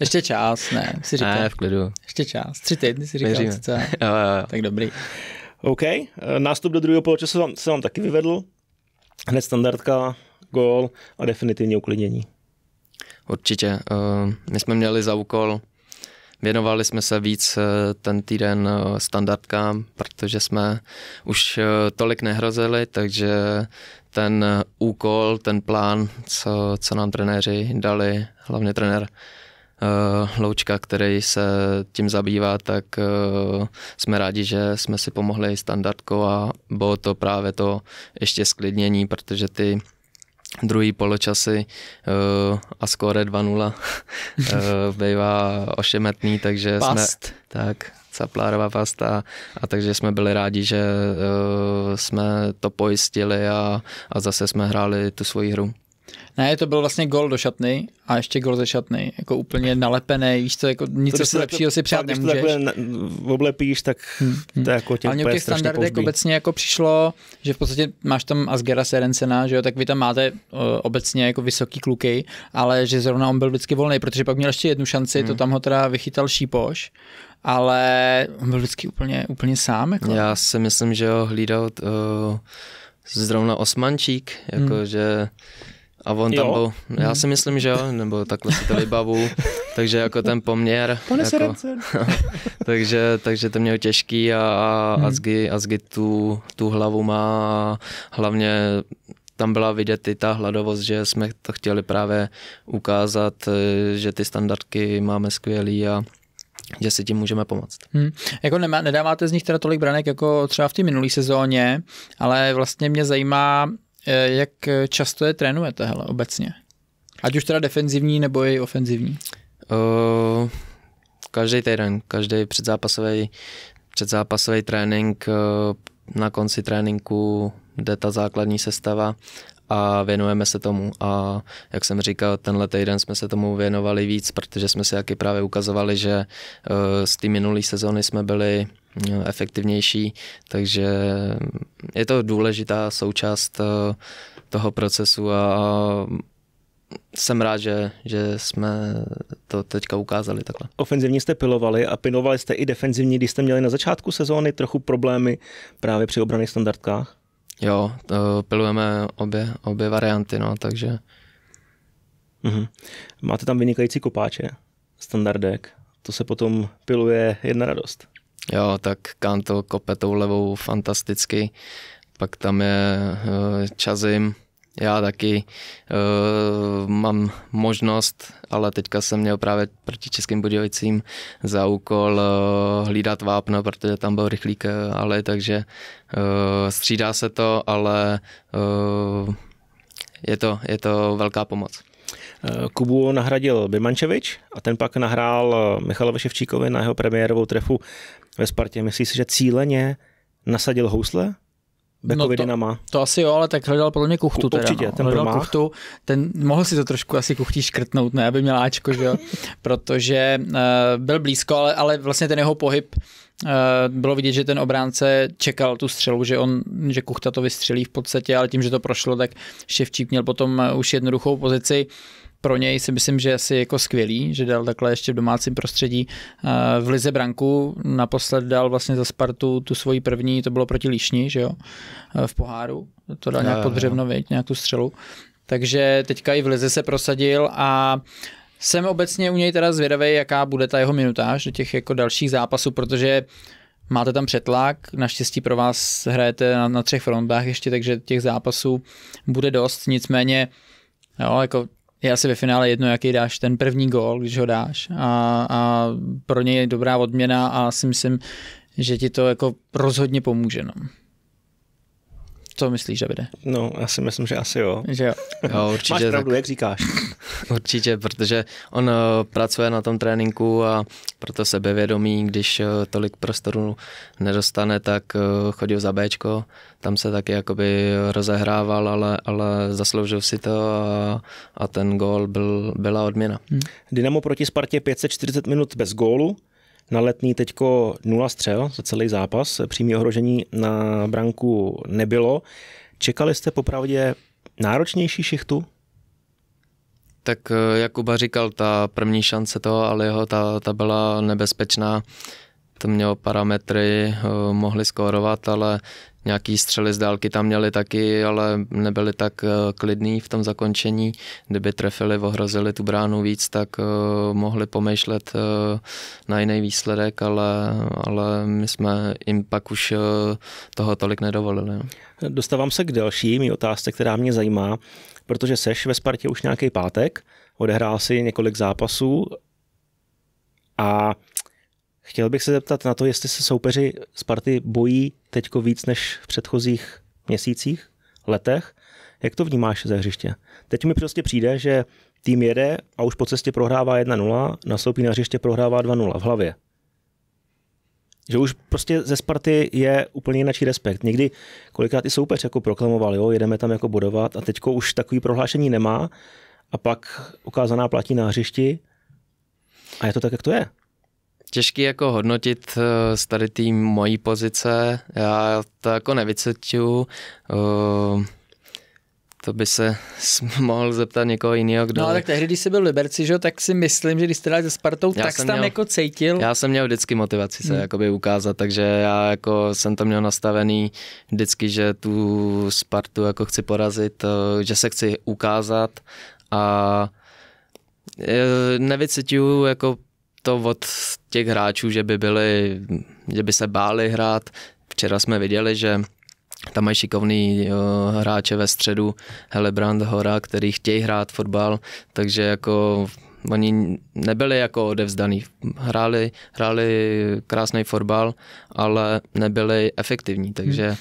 S4: Ještě čas, ne, si říkal. Ne, v klidu. Ještě čas, tři týdny si říkal, Věříme. co? jo, jo, jo. Tak dobrý. OK, eh, nástup do druhého poločasu
S2: se vám, se vám taky vyvedl. Hned standardka, gól a definitivně uklidnění.
S4: Určitě. Eh, my jsme měli za úkol, věnovali jsme se víc eh, ten týden standardkám, protože jsme už tolik nehrozili, takže ten eh, úkol, ten plán, co, co nám trenéři dali, hlavně trenér uh, Loučka, který se tím zabývá, tak uh, jsme rádi, že jsme si pomohli standardkou a bylo to právě to ještě sklidnění, protože ty druhý poločasy uh, a skóre 2-0 uh, bývá ošemetný, takže Past. jsme... Tak, caplárová pasta a takže jsme byli rádi, že uh, jsme to pojistili a, a zase jsme hráli tu svoji hru. Ne, to byl vlastně gol
S1: do šatny a ještě gol ze šatny, jako úplně nalepený, víš co, jako nic jako se lepšího si přát nemůžeš. Když to
S2: takhle oblepíš, tak hmm. hmm. to jako tě Ale mě těch
S1: obecně jako přišlo, že v podstatě máš tam Asgera Serencena, že jo, tak vy tam máte uh, obecně jako vysoký kluky, ale že zrovna on byl vždycky volný, protože pak měl ještě jednu šanci, hmm. to tam ho teda vychytal Šípoš,
S4: ale on byl vždycky úplně, úplně sám. Jako. Já si myslím, že ho hlídal uh, zrovna Osmančík, jako hmm. že a on jo? tam byl, já mhm. si myslím, že jo, nebo takhle si to vybavu, takže jako ten poměr. Pane jako, takže, takže to měl těžký a, a hmm. Azgi, Azgi tu, tu hlavu má hlavně tam byla vidět i ta hladovost, že jsme to chtěli právě ukázat, že ty standardky máme skvělý a že si tím
S1: můžeme pomoct. Hmm. Jako nemá, nedáváte z nich teda tolik branek jako třeba v té minulé sezóně, ale vlastně mě zajímá, Eh, jak eh, často je trénujete hele, obecně? Ať už teda defenzivní nebo i ofenzivní?
S4: Uh, každý týden, každý předzápasový, předzápasový trénink, na konci tréninku jde ta základní sestava a věnujeme se tomu. A jak jsem říkal, tenhle týden jsme se tomu věnovali víc, protože jsme si taky právě ukazovali, že eh, z té minulé sezóny jsme byli eh, efektivnější, takže je to důležitá součást eh, toho procesu a jsem rád, že, že jsme to teďka ukázali takhle.
S2: Ofenzivně jste pilovali a pinovali jste i defenzivně, když jste měli na začátku sezóny trochu problémy právě při obraných standardkách? Jo, pilujeme obě, obě varianty, no, takže... Mhm. Máte tam vynikající kopáče, standardek, to se potom piluje
S4: jedna radost. Jo, tak Kanto kope tou levou fantasticky, pak tam je eh, Čazim, já taky uh, mám možnost, ale teďka jsem měl právě proti Českým Budějovicím za úkol uh, hlídat vápno, protože tam byl rychlík ale takže uh, střídá se to, ale uh, je, to, je to velká pomoc.
S2: Kubu nahradil Bimančevič a ten pak nahrál Michalovi Ševčíkovi na jeho premiérovou trefu ve Spartě. Myslíš si, že cíleně nasadil housle no
S1: to, To asi jo, ale tak hledal podle mě kuchtu. Teda, Určitě, no. ten hledal kuchtu. Ten, mohl si to trošku asi kuchtí škrtnout, ne, aby měl Ačko, že jo? Protože uh, byl blízko, ale, ale vlastně ten jeho pohyb uh, bylo vidět, že ten obránce čekal tu střelu, že on, že Kuchta to vystřelí v podstatě, ale tím, že to prošlo, tak Ševčík měl potom eh, už jednoduchou pozici. Uh, pro něj si myslím, že asi jako skvělý, že dal takhle ještě v domácím prostředí eh, v Lize branku. Naposled dal vlastně za Spartu tu svoji první, to bylo proti Líšni, že jo, eh, v poháru. To dal nějak pod břevno, nějak tu střelu. Takže teďka i v Lize se prosadil a jsem obecně u něj teda zvědavý, jaká bude ta jeho minutáž do těch jako dalších zápasů, protože máte tam přetlak, naštěstí pro vás hrajete na, na třech frontách ještě, takže těch zápasů bude dost, nicméně jo, jako je asi ve finále jedno, jaký dáš ten první gól, když ho dáš. A, a pro něj je dobrá odměna a si myslím, že ti to jako rozhodně pomůže. No.
S2: Co myslíš, že bude? No, já si myslím, že asi jo. Že jo. jo určitě, Máš pravdu, tak, jak říkáš.
S4: určitě, protože on uh, pracuje na tom tréninku a proto sebevědomí, když uh, tolik prostoru nedostane, tak uh, eh, chodil za Bčko, tam se taky jakoby rozehrával, ale, ale zasloužil si to a, a ten gól byl, byla odměna. Hmm. Dynamo proti Spartě 540 minut bez gólu, na letný
S2: teďko nula střel za celý zápas, přímý ohrožení na branku nebylo. Čekali jste popravdě náročnější šichtu?
S4: Tak eh, jak Kuba říkal, ta první šance toho Aliho, ta, ta byla nebezpečná. To mělo parametry, eh, mohli skórovat, ale Nějaký střely z dálky tam měli taky, ale nebyli tak eh, klidní v tom zakončení. Kdyby trefili, ohrozili tu bránu víc, tak eh, mohli pomýšlet eh, na jiný výsledek, ale, ale my jsme jim pak už toho tolik nedovolili. No.
S2: Dostávám se k další mý otázce, která mě zajímá, protože seš ve Spartě už nějaký pátek, odehrál si několik zápasů a Chtěl bych se zeptat na to, jestli se soupeři Sparty bojí teďko víc než v předchozích měsících, letech. Jak to vnímáš ze hřiště? Teď mi prostě přijde, že tým jede a už po cestě prohrává 1-0, nastoupí na hřiště, prohrává 2-0 v hlavě. Že už prostě ze Sparty je úplně jinačí respekt. Někdy kolikrát i soupeř jako proklamoval, jo, jedeme tam jako bodovat a teďko už takový prohlášení nemá a pak ukázaná platí na hřišti a je to tak, jak to je.
S4: Těžký jako hodnotit eh, z tady té mojí pozice, já to jako nevycetuju, eh, To by se mohl zeptat někoho jiného, kdo... No ale tak
S1: tehdy, když jsi byl v Liberci, že, tak si myslím, že když jste dali se Spartou, já tak jsi tam měl, jako
S4: cítil. Já jsem měl vždycky motivaci se hmm. ukázat, takže já jako jsem to měl nastavený vždycky, že tu Spartu jako chci porazit, eh, že se chci ukázat a nevycituju jako to od těch hráčů, že by byli, že by se báli hrát. Včera jsme viděli, že tam mají šikovný jo, hráče ve středu, Helebrand, Hora, který chtějí hrát fotbal, takže jako oni nebyli jako odevzdaný. Hráli, hráli krásný fotbal, ale nebyli efektivní, hmm. takže hmm.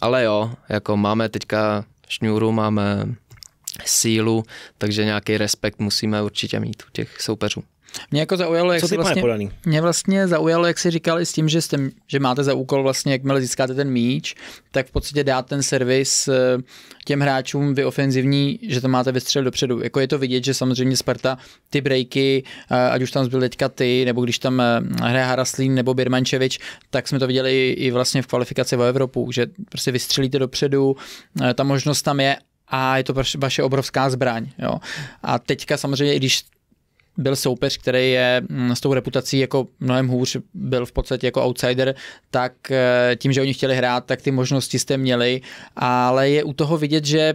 S4: ale jo, jako máme teďka šňůru, máme sílu, takže nějaký respekt musíme určitě mít u těch soupeřů.
S1: Mě jako zaujalo, jak Co ty, si vlastně, mě vlastně zaujalo, jak si říkali s tím, že, jste, že máte za úkol vlastně, jakmile získáte ten míč, tak v podstatě dát ten servis eh, těm hráčům vy ofenzivní, že to máte vystřel dopředu. Jako je to vidět, že samozřejmě Sparta ty breaky, eh, ať už tam zbyl teďka ty, nebo když tam eh, hraje Haraslín nebo Birmančevič, tak jsme to viděli i vlastně v kvalifikaci ve Evropu, že prostě vystřelíte dopředu, ta možnost tam je a je to vaše obrovská zbraň. Jo. A teďka samozřejmě, i když byl soupeř, který je mm, s tou reputací jako mnohem hůř, byl v podstatě jako outsider, tak eh, tím, že oni chtěli hrát, tak ty možnosti jste měli, ale je u toho vidět, že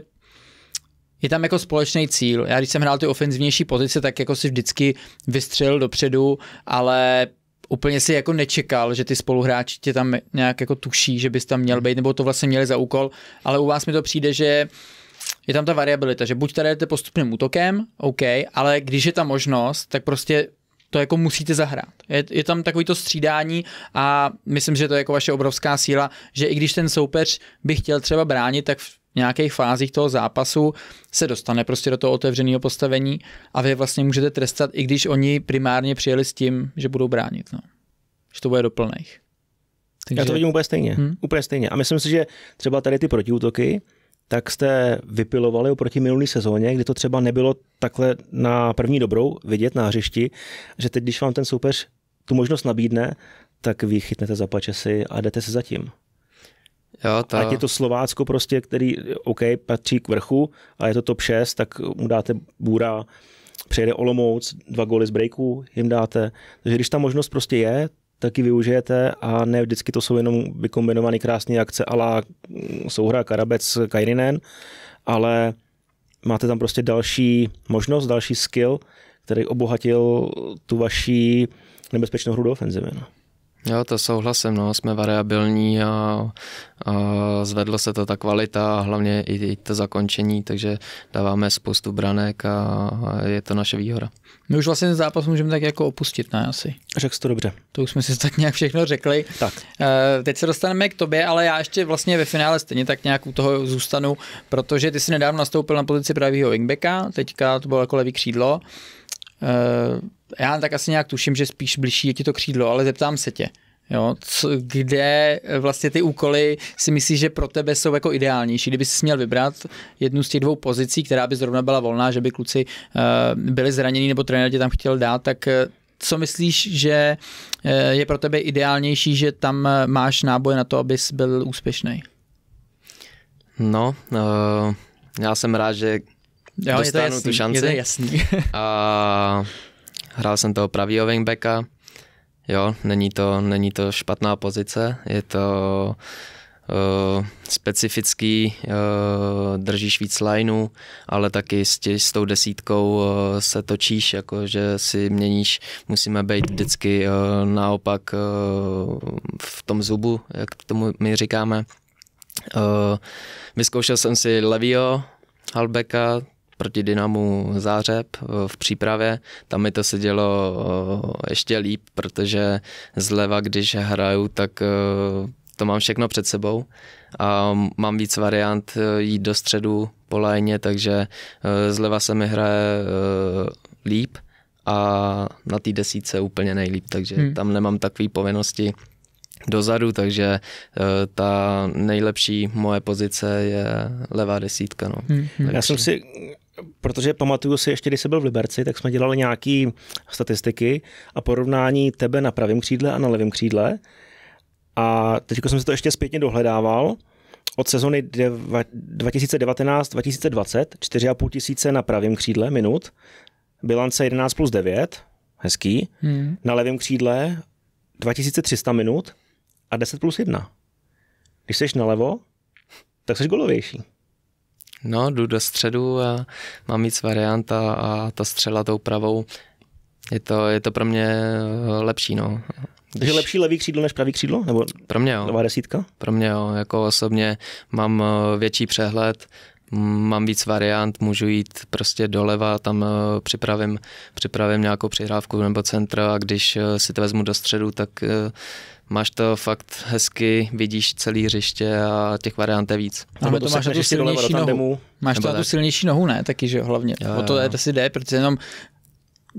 S1: je tam jako společný cíl. Já když jsem hrál ty ofenzivnější pozice, tak jako si vždycky vystřelil dopředu, ale úplně si jako nečekal, že ty spoluhráči tě tam nějak jako tuší, že bys tam měl být, nebo to vlastně měli za úkol, ale u vás mi to přijde, že je tam ta variabilita, že buď tady jdete postupným útokem, OK, ale když je ta možnost, tak prostě to jako musíte zahrát. Je, je tam takový to střídání a myslím, že to je jako vaše obrovská síla, že i když ten soupeř by chtěl třeba bránit, tak v nějakých fázích toho zápasu se dostane prostě do toho otevřeného postavení a vy vlastně můžete trestat, i když oni primárně přijeli s tím, že budou bránit. No. Že to bude doplných.
S2: Takže... Já to vidím úplně stejně. Hmm? Úplně stejně. A myslím si, že třeba tady ty protiútoky, tak jste vypilovali oproti minulý sezóně, kdy to třeba nebylo takhle na první dobrou vidět na hřišti, že teď, když vám ten soupeř tu možnost nabídne, tak vy chytnete za pačesy a jdete se zatím.
S4: Jo, to... Ať je to Slovácko
S2: prostě, který, OK, patří k vrchu, a je to top 6, tak mu dáte bůra, přejede Olomouc, dva góly z breaků jim dáte. Takže když ta možnost prostě je, taky využijete a ne vždycky to jsou jenom vykombinované krásné akce ala souhra Karabec Kairinen, ale máte tam prostě další možnost, další skill, který obohatil tu vaší nebezpečnou hru do ofenzivy. No.
S4: Jo, to souhlasím, no, jsme variabilní a, a zvedlo se to ta kvalita a hlavně i, i to zakončení, takže dáváme spoustu branek a, a je to naše výhoda.
S1: My už vlastně zápas můžeme tak jako opustit, ne asi? Řekl to dobře. To už jsme si tak nějak všechno řekli. Tak. E, teď se dostaneme k tobě, ale já ještě vlastně ve finále stejně tak nějak u toho zůstanu, protože ty jsi nedávno nastoupil na pozici pravého wingbacka, teďka to bylo jako levý křídlo. E, já tak asi nějak tuším, že spíš blížší je ti to křídlo, ale zeptám se tě. Jo, co, kde vlastně ty úkoly si myslíš, že pro tebe jsou jako ideálnější? Kdyby jsi měl vybrat jednu z těch dvou pozicí, která by zrovna byla volná, že by kluci uh, byli zranění nebo trenér tě tam chtěl dát, tak eh, co myslíš, že uh, je pro tebe ideálnější, že tam máš náboje na to, abys byl úspěšný?
S4: No, uh, já jsem rád, že jo, dostanu je to jasný, tu šanci. Je to jasný. a hrál jsem toho pravýho wingbacka, jo, není to, není to špatná pozice, je to uh, specifický, uh, držíš víc lineů, ale taky s, tě, s tou desítkou uh, se točíš, jako že si měníš, musíme být vždycky uh, naopak uh, v tom zubu, jak tomu my říkáme. Uh, vyzkoušel jsem si levýho halbeka, proti Dynamu Zářeb eh, v přípravě. Tam mi to se dělo eh, ještě líp, protože zleva, když hraju, tak eh, to mám všechno před sebou a mám víc variant jít do středu po léně, takže zleva se mi hraje líp a na té desíce úplně nejlíp, takže hmm. tam nemám takové povinnosti dozadu, takže ta nejlepší moje pozice je levá desítka. No. Hmm. hmm. Já jsem si protože pamatuju si, ještě když jsi byl v
S2: Liberci, tak jsme dělali nějaké statistiky a porovnání tebe na pravém křídle a na levém křídle. A teď jsem se to ještě zpětně dohledával. Od sezony 2019-2020, 4,5 tisíce na pravém křídle minut, bilance 11 plus 9, hezký, hmm. na levém křídle 2300 minut a 10 plus 1. Když jsi nalevo, tak jsi golovější.
S4: No, jdu do středu a mám víc variant a, a ta střela tou pravou, je to, je to pro mě eh, lepší, no. Když... Takže lepší levý křídlo než pravý křídlo? Nebo pro mě jo. desítka? Pro mě jo. Jako osobně mám eh, větší přehled, mám víc variant, můžu jít prostě doleva, tam eh, připravím, připravím nějakou přihrávku nebo centra a když si to vezmu do středu, tak máš to fakt hezky, vidíš celý hřiště a těch variant je víc. Ano, to, to máš na tu silnější nohu.
S1: Máš to na tu silnější nohu, ne? Taky, že hlavně. Jo, jo. O to je, to si jde, protože jenom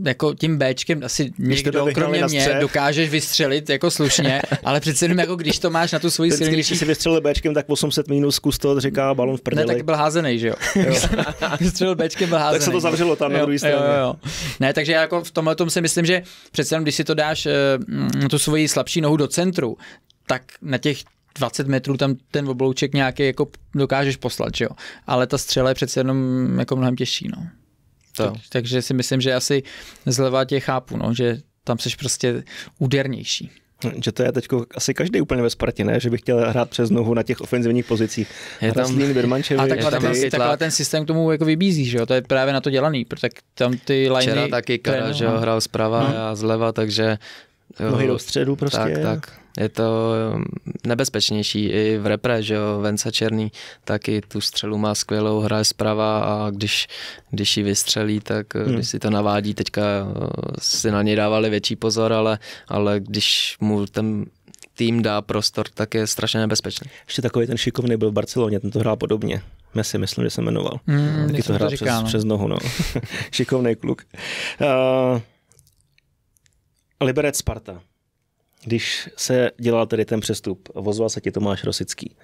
S2: jako tím Bčkem asi někdo kromě mě
S1: dokážeš vystřelit jako slušně, ale přece jenom jako když to máš na tu svoji silnici. Když si
S2: vystřelil Bčkem, tak 800 minus kus to říká balon v prdeli. Ne, tak byl házený, že jo.
S1: vystřelil Bčkem, byl házený. Tak se to zavřelo tam jo, na druhý straně. Jo, jo. Ne, takže já jako v tomhle tom si myslím, že přece jenom když si to dáš na eh, mm, tu svoji slabší nohu do centru, tak na těch 20 metrů tam ten oblouček nějaký jako dokážeš poslat, že jo. Ale ta střela je přece jenom jako mnohem těžší, no. Tak, takže si myslím, že asi zleva tě chápu, no, že tam jsi prostě údernější.
S2: No, že to je teď asi každý úplně ve Spartě, ne? Že bych chtěl hrát přes nohu na těch ofenzivních pozicích. Je tam Raslín, Birmančevi. A takhle, tam ten, takhle
S1: ten systém k tomu jako vybízí, že jo? To je právě na to dělaný, protože tam ty liney... Včera taky Kara, že jo, hrál
S4: zprava no. a zleva, takže Eh, Nohy do středu prostě. Tak, tak. Je to mm, nebezpečnější. I v repre, že jo, Vence Černý taky tu střelu má skvělou, hraje zprava a když, když ji vystřelí, tak eh, hmm. když si to navádí, teďka eh, si na něj dávali větší pozor, ale, ale když mu ten tým dá prostor, tak je strašně nebezpečný. Ještě takový ten šikovný byl v Barceloně, ten to hrál
S2: podobně. Messi, myslím, že se jmenoval. Hmm, Taky to hrál přes, přes nohu, no. šikovný kluk. Uh, Liberec Sparta. Když se dělal tedy ten přestup, vozval se ti Tomáš Rosický.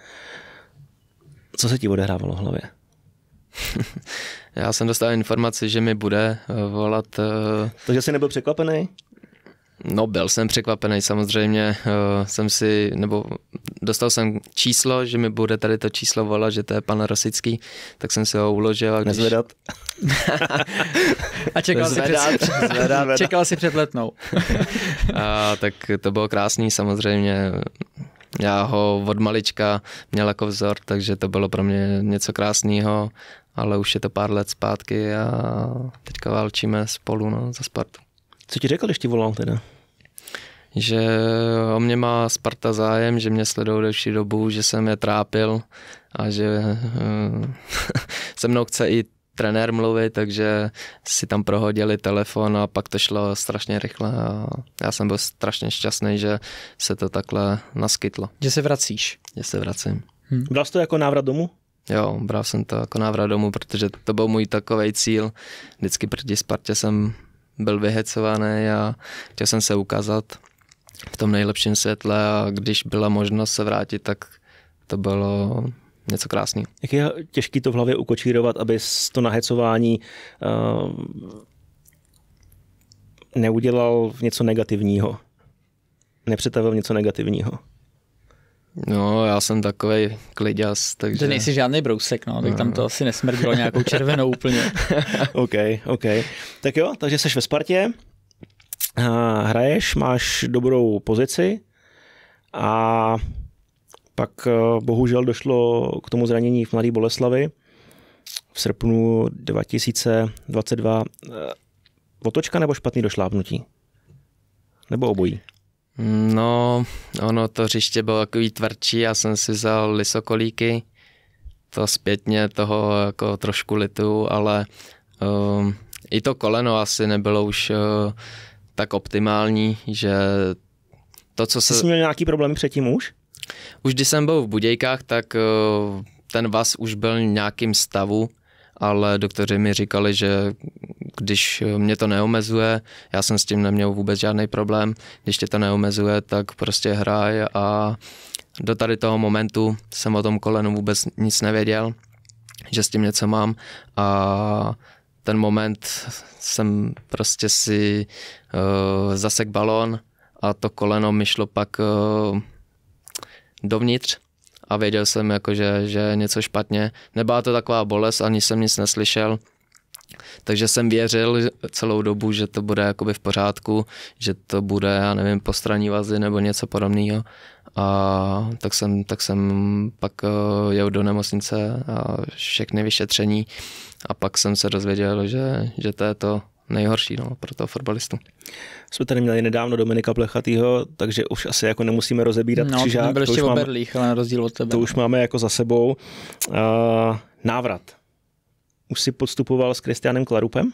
S2: Co se
S4: ti odehrávalo v hlavě? Já jsem dostal informaci, že mi bude eh, volat... Eh, Takže jsi nebyl překvapený? No byl jsem překvapený samozřejmě, eh, jsem si, nebo dostal jsem číslo, že mi bude tady to číslo volat, že to je pan Rosický, tak jsem si ho uložil. A když... Nezvedat.
S1: a čekal, si před... čekal si před letnou.
S4: a, tak to bylo krásný samozřejmě, já ho od malička měl jako vzor, takže to bylo pro mě něco krásného, ale už je to pár let zpátky a teďka válčíme spolu no, za Spartu. Co ti řekl, když ti volal teda? Že o mě má Sparta zájem, že mě sledou delší dobu, že jsem je trápil a že eh, se mnou chce i trenér mluvit, takže si tam prohodili telefon a pak to šlo strašně rychle a já jsem byl strašně šťastný, že se to takhle naskytlo. Že se vracíš? Že se vracím.
S2: Hmm. Bral jsi to jako návrat domů?
S4: Jo, bral jsem to jako návrat domů, protože to byl můj takový cíl. Vždycky proti Spartě jsem byl vyhecovaný a chtěl jsem se ukázat v tom nejlepším světle a když byla možnost se vrátit, tak to bylo něco krásný.
S2: Jak je těžký to v hlavě ukočírovat, aby to nahecování uh, neudělal něco negativního? Nepřetavil
S4: něco negativního? No, já jsem takový kliděs, takže... To nejsi žádný brousek, no, tak no. tam to no. asi nesmrdilo nějakou červenou úplně. OK, OK. Tak
S2: jo, takže jsi ve Spartě, hraješ, máš dobrou pozici a pak eh, bohužel došlo k tomu zranění v Mladé Boleslavi v srpnu 2022. Eh, otočka nebo špatný došlápnutí?
S4: Nebo obojí? No, ono to hřiště bylo takový tvrdší, já jsem si vzal lisokolíky, to zpětně toho jako trošku litu, ale um, i to koleno asi nebylo už uh, tak optimální, že to, co se... Jsi měl
S2: nějaký problém předtím už?
S4: Už když jsem byl v Budějkách, tak uh, ten vás už byl v nějakým stavu, ale doktoři mi říkali, že když mě to neomezuje, já jsem s tím neměl vůbec žádný problém, když tě to neomezuje, tak prostě hraj a do tady toho momentu jsem o tom kolenu vůbec nic nevěděl, že s tím něco mám a ten moment jsem prostě si uh, zasek balón a to koleno mi šlo pak uh, dovnitř a věděl jsem, jako, že, že je něco špatně. Nebyla to taková bolest, ani jsem nic neslyšel. Takže jsem věřil celou dobu, že to bude jakoby v pořádku, že to bude, já nevím, postraní vazy nebo něco podobného. A tak jsem, tak jsem pak eh, jel do nemocnice a všechny vyšetření a pak jsem se dozvěděl, že, že to je to nejhorší no, pro toho fotbalistu. Jsme tady měli nedávno Dominika Plechatýho, takže už asi
S2: jako nemusíme rozebírat no, křižák. Byl ještě to, už máme, Berlích, ale na rozdíl od tebe. to už máme jako za sebou. Uh, návrat. Už si podstupoval s Kristianem Klarupem?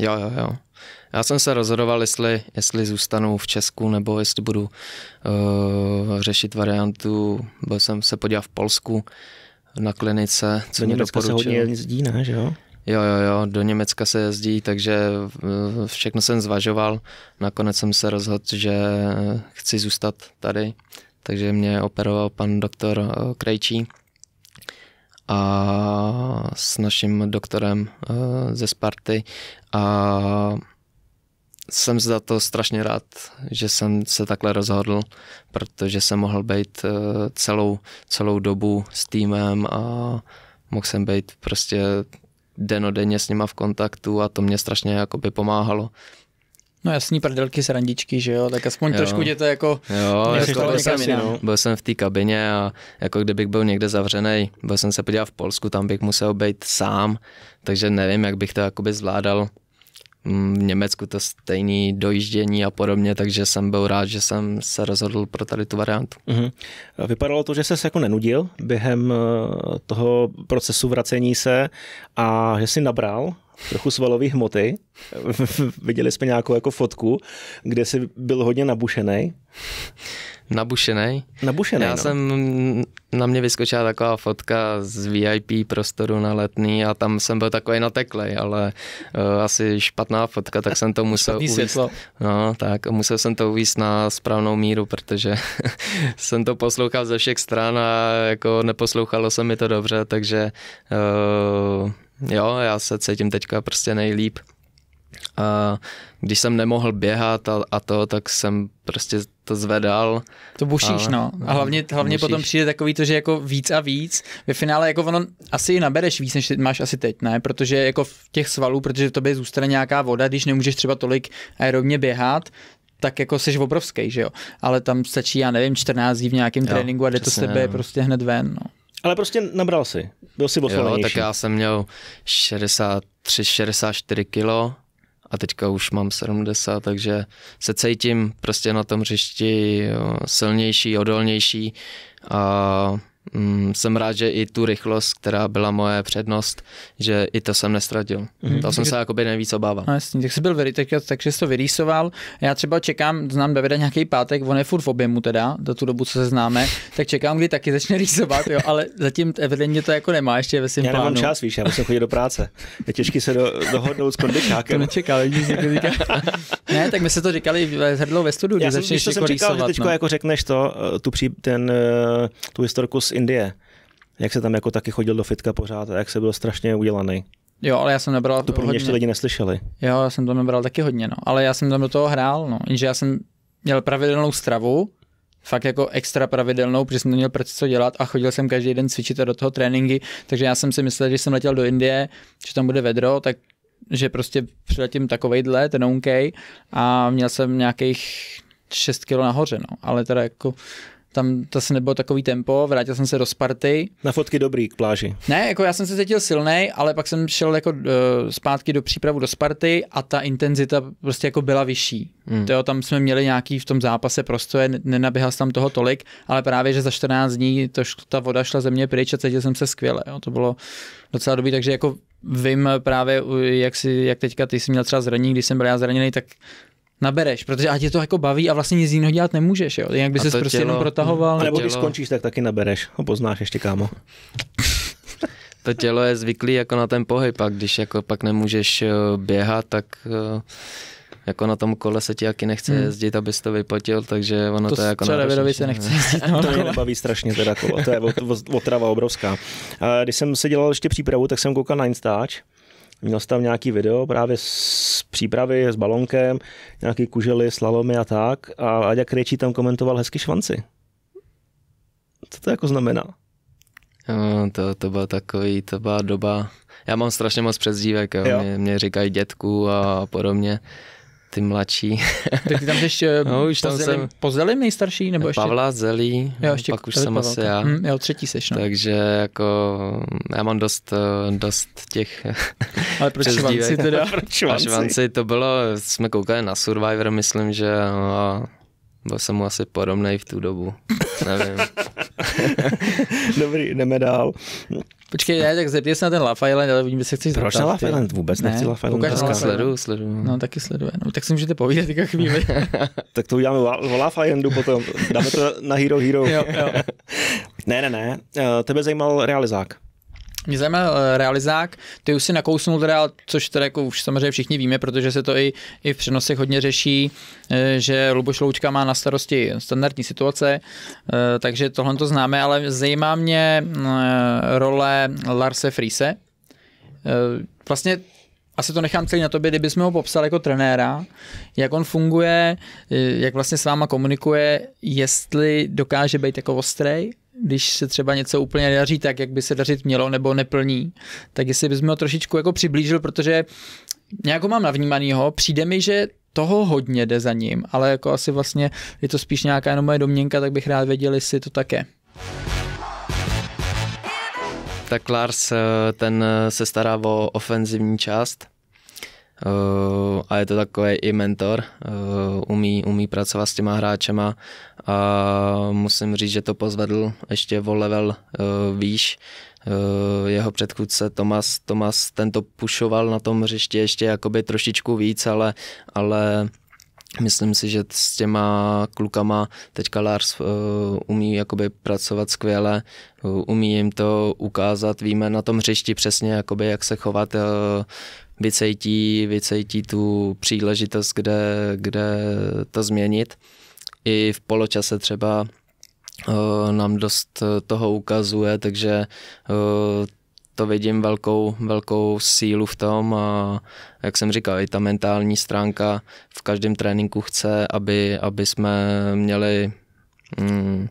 S4: Jo, jo, jo. Já jsem se rozhodoval, jestli, jestli zůstanu v Česku nebo jestli budu uh, řešit variantu. Byl jsem se podíval v Polsku na klinice, co Do mě doporučil. Se hodně
S2: jezdí, ne, že jo?
S4: Jo, jo, jo, do Německa se jezdí, takže eh, všechno jsem zvažoval. Nakonec jsem se rozhodl, že eh, chci zůstat tady, takže mě operoval pan doktor eh, Krejčí a s naším doktorem ze Sparty a jsem za to strašně rád, že jsem se takhle rozhodl, protože jsem mohl být celou, celou dobu s týmem a mohl jsem být prostě denodenně s nima v kontaktu a to mě strašně jakoby pomáhalo.
S1: No jasný, prdelky, srandičky, že jo, tak aspoň jo. trošku tě to jako... Jo, jako byl, jsem, no.
S4: byl jsem v té kabině a jako kdybych byl někde zavřený, byl jsem se podíval v Polsku, tam bych musel být sám, takže nevím, jak bych to jakoby zvládal Mm, v Německu to stejné dojíždění a podobně, takže jsem byl rád, že jsem se rozhodl pro tady tu variantu. Mm-hmm. Vypadalo to, že jsi se jako nenudil během eh,
S2: toho procesu vracení se a že jsi nabral trochu svalové hmoty. Viděli jsme nějakou jako fotku, kde jsi byl hodně nabušený.
S4: Nabušený. Nabušený, Já no. jsem, na mě vyskočila taková fotka z VIP prostoru na letný a tam jsem byl takový nateklej, no, ale uh, asi špatná fotka, tak jsem to musel uvíst. No, tak musel jsem to uvíst na správnou míru, protože jsem to poslouchal ze všech stran a jako neposlouchalo se mi to dobře, takže uh, jo, já se cítím teďka prostě nejlíp. A když jsem nemohl běhat a, a to, tak jsem prostě to zvedal. To bušíš, ale, no. A no, hlavně, hlavně bušíš. potom
S1: přijde takový to, že jako víc a víc. Ve finále jako ono asi nabereš víc, než máš asi teď, ne? Protože jako v těch svalů, protože v tobě zůstane nějaká voda, když nemůžeš třeba tolik aerobně běhat, tak jako seš obrovský, že jo? Ale tam stačí, já nevím, 14 dní v nějakém jo, tréninku a jde přesně, to s tebe jo. No. prostě
S2: hned ven, no.
S4: Ale prostě nabral si, byl si oslanější. Jo, tak já jsem měl 63, 64 kilo a teďka už mám 70, takže se cítím prostě na tom hřišti silnější, odolnější a mm, jsem rád, že i tu rychlost, která byla moje přednost, že i to jsem nestradil. Mm-hmm. To jsem se jakoby nejvíc obával. No
S1: jasný. tak jsi byl veritekát, takže jsi to vyrýsoval. Já třeba čekám, znám Davida nějaký pátek, on je furt v objemu teda, do tu dobu, co se známe, tak čekám, kdy taky začne rýsovat, jo, ale zatím evidentně to jako nemá ještě ve svém Já nemám čas,
S2: víš, já musím chodit do práce. Je těžké se do, dohodnout s kondičákem. to nečekal,
S1: vidíš, jako říká. ne, tak my se to říkali v hrdlou ve studiu, já kdy začneš jsem, jako jsem čekal, rýsovat, že teďko no. jako
S2: řekneš to, eh, tu, pří, ten, eh, tu historku s Indie, jak se tam jako taky chodil do fitka pořád a jak se byl strašně udělaný.
S1: Jo, ale já jsem nebral. To pro mě ještě lidi
S2: neslyšeli. Jo,
S1: já jsem tam nebral taky hodně, no. Ale já jsem tam do toho hrál, no. Jenže já jsem měl pravidelnou stravu, fakt jako extra pravidelnou, protože jsem neměl proč co dělat a chodil jsem každý den cvičit a do toho tréninky, takže já jsem si myslel, že jsem letěl do Indie, že tam bude vedro, tak že prostě přiletím takovejhle, ten OK, a měl jsem nějakých 6 kilo nahoře, no. Ale teda jako tam to se nebylo takový tempo, vrátil jsem se do Sparty.
S2: Na fotky dobrý k pláži.
S1: Ne, jako já jsem se cítil silný, ale pak jsem šel jako uh, zpátky do přípravu do Sparty a ta intenzita prostě jako byla vyšší. Hmm. To jo, tam jsme měli nějaký v tom zápase prostě nenaběhal jsem tam toho tolik, ale právě, že za 14 dní to, ta voda šla ze mě pryč a cítil jsem se skvěle. Jo. To bylo docela dobrý, takže jako vím právě, jak, si, jak teďka ty jsi měl třeba zranění, když jsem byl já zraněný, tak nabereš, protože a tě to jako baví a vlastně nic jiného dělat nemůžeš, jo? jinak by se
S2: prostě tělo, jenom protahoval. A nebo když skončíš, tak taky nabereš, ho poznáš ještě kámo.
S4: to tělo je zvyklý jako na ten pohyb a když jako pak nemůžeš eh, běhat, tak eh, jako na tom kole se ti jaký nechce hmm. jezdit, abys to vypotil, takže ono to, to je jako na. se nechce jezdit. No. to mě nebaví strašně teda kolo, to je
S2: otrava obrovská. když jsem se dělal ještě přípravu, tak jsem koukal na Instač Měl jsem tam nějaký video právě z přípravy, s balonkem, nějaký kužely, slalomy a tak. A Aďa Krejčí tam komentoval hezky švanci.
S4: Co to jako znamená? to, to byl takový, to byla doba. Já mám strašně moc přezdívek, jo. Jo. Mě, mě říkají dětku a podobně ty mladší. tak ty tam ještě eh, no, už tam zelim, jsem... po nejstarší?
S1: Nebo ještě? Pavla,
S4: Zelí,
S1: jo, ještě pak už jsem Pavel, asi já. Hmm,
S4: jo, třetí seš, no. Takže jako já mám dost, eh, dost těch Ale proč švanci teda? proč švanci? švanci? to bylo, jsme koukali na Survivor, myslím, že no, byl jsem mu asi podobný v tu dobu. Nevím.
S2: Dobrý, jdeme dál.
S1: Počkej, ne, tak zeptej se na ten Love Island, ale vidím, že se chceš Proč zeptat. Proč na Love Island? Vůbec ne, nechci Love Island. Ukaž, no, sleduju,
S4: sleduju.
S2: No, taky sleduje. No, tak si můžete povídat, jak chvíli. tak to uděláme o Love Islandu potom. Dáme to na Hero Hero. jo, jo. ne, ne, ne. Eh, tebe zajímal realizák.
S1: Mě zajímá eh, realizák, ty už si nakousnul teda, což teda jako už samozřejmě všichni víme, protože se to i, i v přenosech hodně řeší, eh, že Luboš Loučka má na starosti standardní situace, eh, takže tohle to známe, ale zajímá mě role Larse Friese. Vlastně asi to nechám celý na tobě, kdybychom ho popsal jako trenéra, jak on funguje, jak vlastně s váma komunikuje, jestli dokáže být jako ostrej, když se třeba něco úplně nedaří tak, jak by se dařit mělo nebo neplní, tak jestli bys mi ho trošičku jako přiblížil, protože nějakou mám navnímanýho, přijde mi, že toho hodně jde za ním, ale jako asi vlastně je to spíš nějaká jenom moje domněnka, tak bych rád věděl, jestli to také.
S4: Tak Lars, eh, ten eh, se stará o ofenzivní část eh, a je to takový i mentor, umí, umí pracovat s těma hráčema a musím říct, že to pozvedl ještě o level uh, výš. Uh, jeho předchůdce Tomas, Tomas tento pušoval na tom hřišti ještě jakoby trošičku víc, ale, ale Myslím si, že s těma klukama teďka Lars uh, umí jakoby pracovat skvěle, uh, umí jim to ukázat, víme na tom hřišti přesně, jakoby jak se chovat, uh, vycejtí, vycejtí tu příležitost, kde, kde to změnit i v poločase třeba eh, nám dost eh, toho ukazuje, takže eh, to vidím velkou, velkou sílu v tom a jak jsem říkal, i ta mentální stránka v každém tréninku chce, aby, aby jsme měli mm,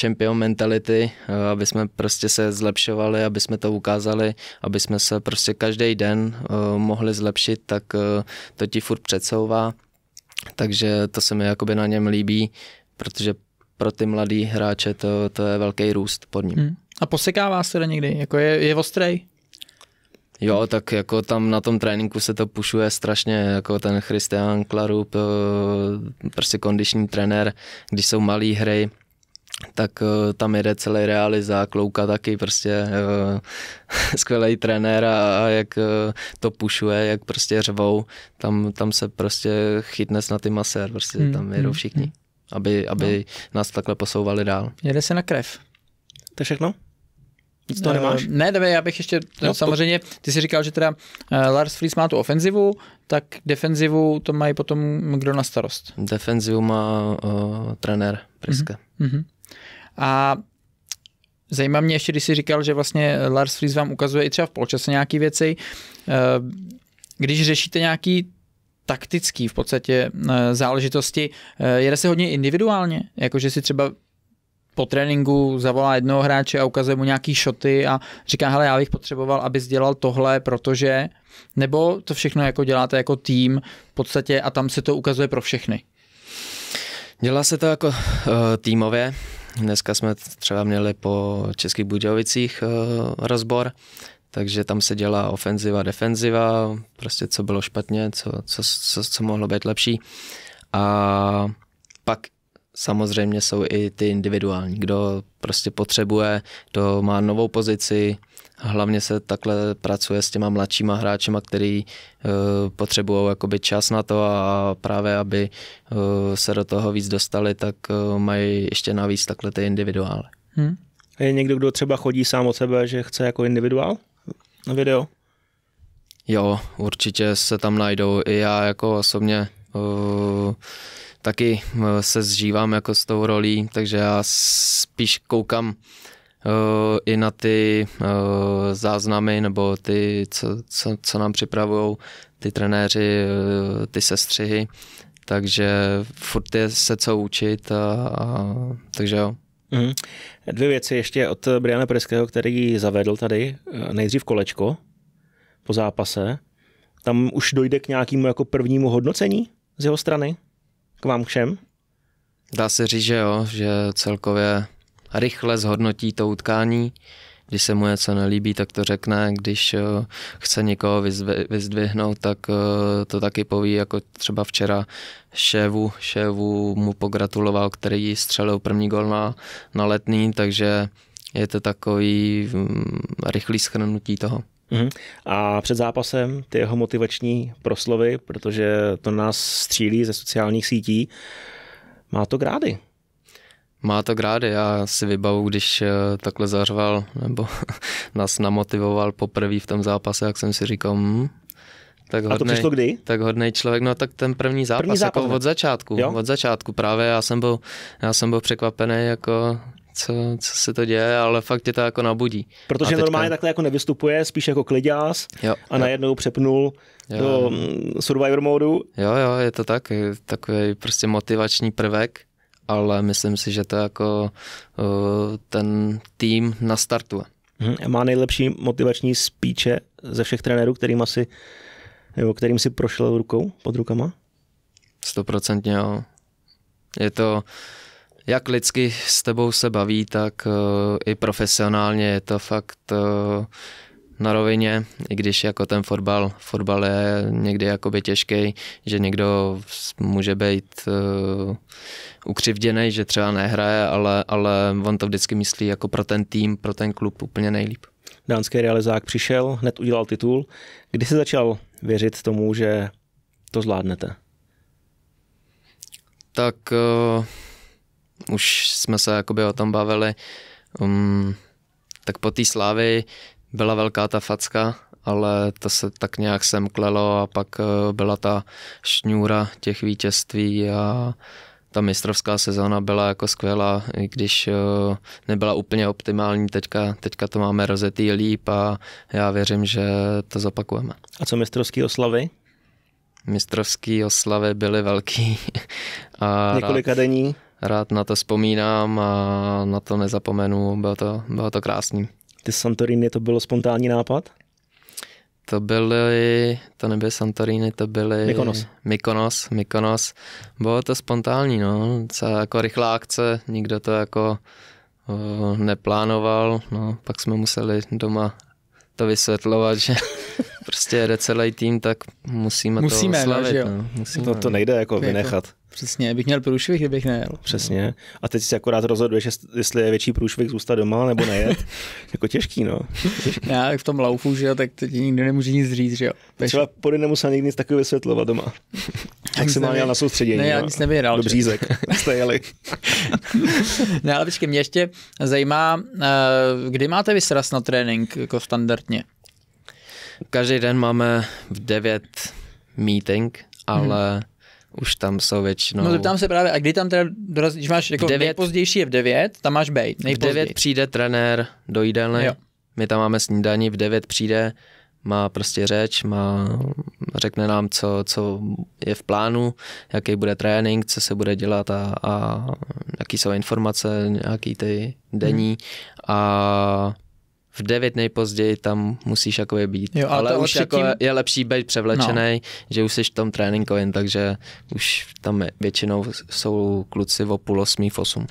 S4: champion mentality, aby jsme prostě se zlepšovali, aby jsme to ukázali, aby jsme se prostě každý den mohli zlepšit, tak to ti furt předsouvá takže to se mi jakoby na něm líbí, protože pro ty mladý hráče to, to je velký růst pod ním. Hmm. A posekává se to někdy? Jako je, je ostrej? Jo, tak jako tam na tom tréninku se to pušuje strašně, jako ten Christian Klarup, eh, prostě kondiční trenér, když jsou malý hry, tak eh, tam jede celý realiza, Klouka taky prostě eh, uh, skvělý trenér a, a jak uh, to pušuje, jak prostě řvou, tam, tam se prostě chytne na ty masér, prostě hmm. tam jedou hmm, všichni, hmm. aby, aby no. nás takhle posouvali dál.
S1: Jede se na krev. To je všechno? Nic toho nemáš? Uh, ne, já bych ještě, no, no samozřejmě, ty jsi říkal, že teda uh, Lars Fries má tu ofenzivu, tak defenzivu to mají potom kdo na starost? Defenzivu má uh, trenér Priske. Uh-huh. Mm-hmm. A zajímá mě ještě, když jsi říkal, že vlastně Lars Fries vám ukazuje i třeba v polčase nějaké věci. Eh, když řešíte nějaký taktický v podstatě eh, záležitosti, eh, jede se hodně individuálně, jakože si třeba po tréninku zavolá jednoho hráče a ukazuje mu nějaký šoty a říká, hele, já bych potřeboval, aby dělal tohle, protože, nebo to všechno jako děláte jako tým v podstatě a tam se to ukazuje pro všechny.
S4: Dělá se to jako uh, týmově, Dneska jsme třeba měli po Českých Budějovicích eh, rozbor, takže tam se dělá ofenziva, defenziva, prostě co bylo špatně, co, co, co, co mohlo být lepší. A pak samozřejmě jsou i ty individuální, kdo prostě potřebuje, kdo má novou pozici, Hlavně se takhle pracuje s těma mladšíma hráčema, který eh, potřebují jakoby čas na to a právě, aby eh, se do toho víc dostali, tak eh, mají ještě navíc takhle ty individuály.
S2: Hmm. A je někdo, kdo třeba chodí sám od sebe, že chce jako individuál na video?
S4: Jo, určitě se tam najdou. I já jako osobně uh, taky se zžívám jako s tou rolí, takže já spíš koukám Eh, i na ty eh, záznamy nebo ty, co, co, co nám připravují ty trenéři, eh, ty sestřihy, takže furt je se co učit a, a takže jo. Mm. Dvě věci ještě od Briana Preského, který zavedl tady
S2: nejdřív kolečko po zápase. Tam už dojde k nějakému jako prvnímu hodnocení z jeho strany? K vám všem?
S4: Dá se říct, že jo, že celkově rychle zhodnotí to utkání, když se mu něco nelíbí, tak to řekne, když eh, chce někoho vyzdvihnout, tak eh, to taky poví, jako třeba včera ševu ševu mu pogratuloval, který střelil první gol na, na letný, takže je to takový mm, rychlý schrnutí toho.
S2: Mhm. A před zápasem ty jeho motivační proslovy,
S4: protože to nás střílí ze sociálních sítí, má to grády. Má to grády, já si vybavu, když eh, takhle zařval nebo nás namotivoval poprvé v tom zápase, jak jsem si říkal, hm, tak hodnej, a to přišlo kdy? Tak hodnej člověk, no tak ten první zápas, první jako zápas jako od začátku, jo? od začátku právě, já jsem byl, já jsem byl překvapený, jako co, co se to děje, ale fakt tě to jako nabudí. Protože teďka... normálně takhle
S2: jako nevystupuje, spíš jako kliďás
S4: jo, a jo. najednou
S2: přepnul jo. do
S4: mm, Survivor modu. Jo, jo, je to tak, takový prostě motivační prvek ale myslím si, že to jako eh, ten tým nastartuje. Mhm. Má nejlepší
S2: motivační spíče ze všech trenérů, kterým asi, nebo kterým si prošel rukou, pod rukama?
S4: Stoprocentně jo. Je to, jak lidsky s tebou se baví, tak uh, i profesionálně je to fakt uh, na rovině, i když jako ten fotbal, fotbal je někdy jakoby těžký, že někdo může být uh, eh, ukřivděný, že třeba nehraje, ale, ale on to vždycky myslí jako pro ten tým, pro ten klub úplně nejlíp.
S2: Dánský realizák přišel, hned udělal titul. Kdy se začal věřit tomu, že
S4: to zvládnete? Tak uh, už jsme se jakoby o tom bavili. Um, tak po té slávy byla velká ta facka, ale to se tak nějak semklelo a pak eh, byla ta šňůra těch vítězství a ta mistrovská sezóna byla jako skvělá, i když eh, nebyla úplně optimální, teďka, teďka to máme rozetý líp a já věřím, že to zopakujeme. A co mistrovský oslavy? Mistrovský oslavy byly velký. a Několika dení? Rád na to vzpomínám a na to nezapomenu, bylo to, bylo to krásný. Ty Santorini, to bylo spontánní nápad? To byly, to nebyly Santorini, to byly... Mykonos. Mykonos, Mykonos. Bylo to spontánní, no. Co, jako rychlá akce, nikdo to jako o, neplánoval, no. Pak jsme museli doma to vysvětlovat, že prostě jede celý tým, tak musíme, no, no. musíme to oslavit. No, no. Musíme. No, to nejde jako, jako vynechat.
S2: Přesně, bych měl průšvih, kdybych nejel. Přesně. A teď si akorát rozhoduješ, jestli je větší průšvih zůstat doma nebo nejet. jako těžký, no. Já Já v tom laufu, že jo, tak teď ti nikdo nemůže nic říct, že jo. Bež... Třeba pory nemusel nikdy nic takového vysvětlovat doma. Tak se měl na soustředění. Ne, já no. nic nevyhrál. Dobří zek, Jste jeli.
S1: ne, no, ale počkej, mě ještě zajímá, eh, kdy máte vysraz na trénink jako
S4: standardně? Každý den máme v 9 meeting, mhm. ale hmm už tam jsou většinou. No zeptám
S1: se právě, a kdy tam teda dorazí, když máš jako v 9, nejpozdější je v 9, tam máš bejt, V 9
S4: přijde trenér do jídelny, jo. my tam máme snídaní, v 9 přijde, má prostě řeč, má, řekne nám, co, co je v plánu, jaký bude trénink, co se bude dělat a, a jaký jsou informace, nějaký ty denní hmm. a v 9 nejpozději tam musíš jako je být. Jo, ale, ale už jako předtím... jako je lepší být převlečený, no. že už jsi v tom tréninkovém, takže už tam většinou jsou kluci o půl osmí, v osm.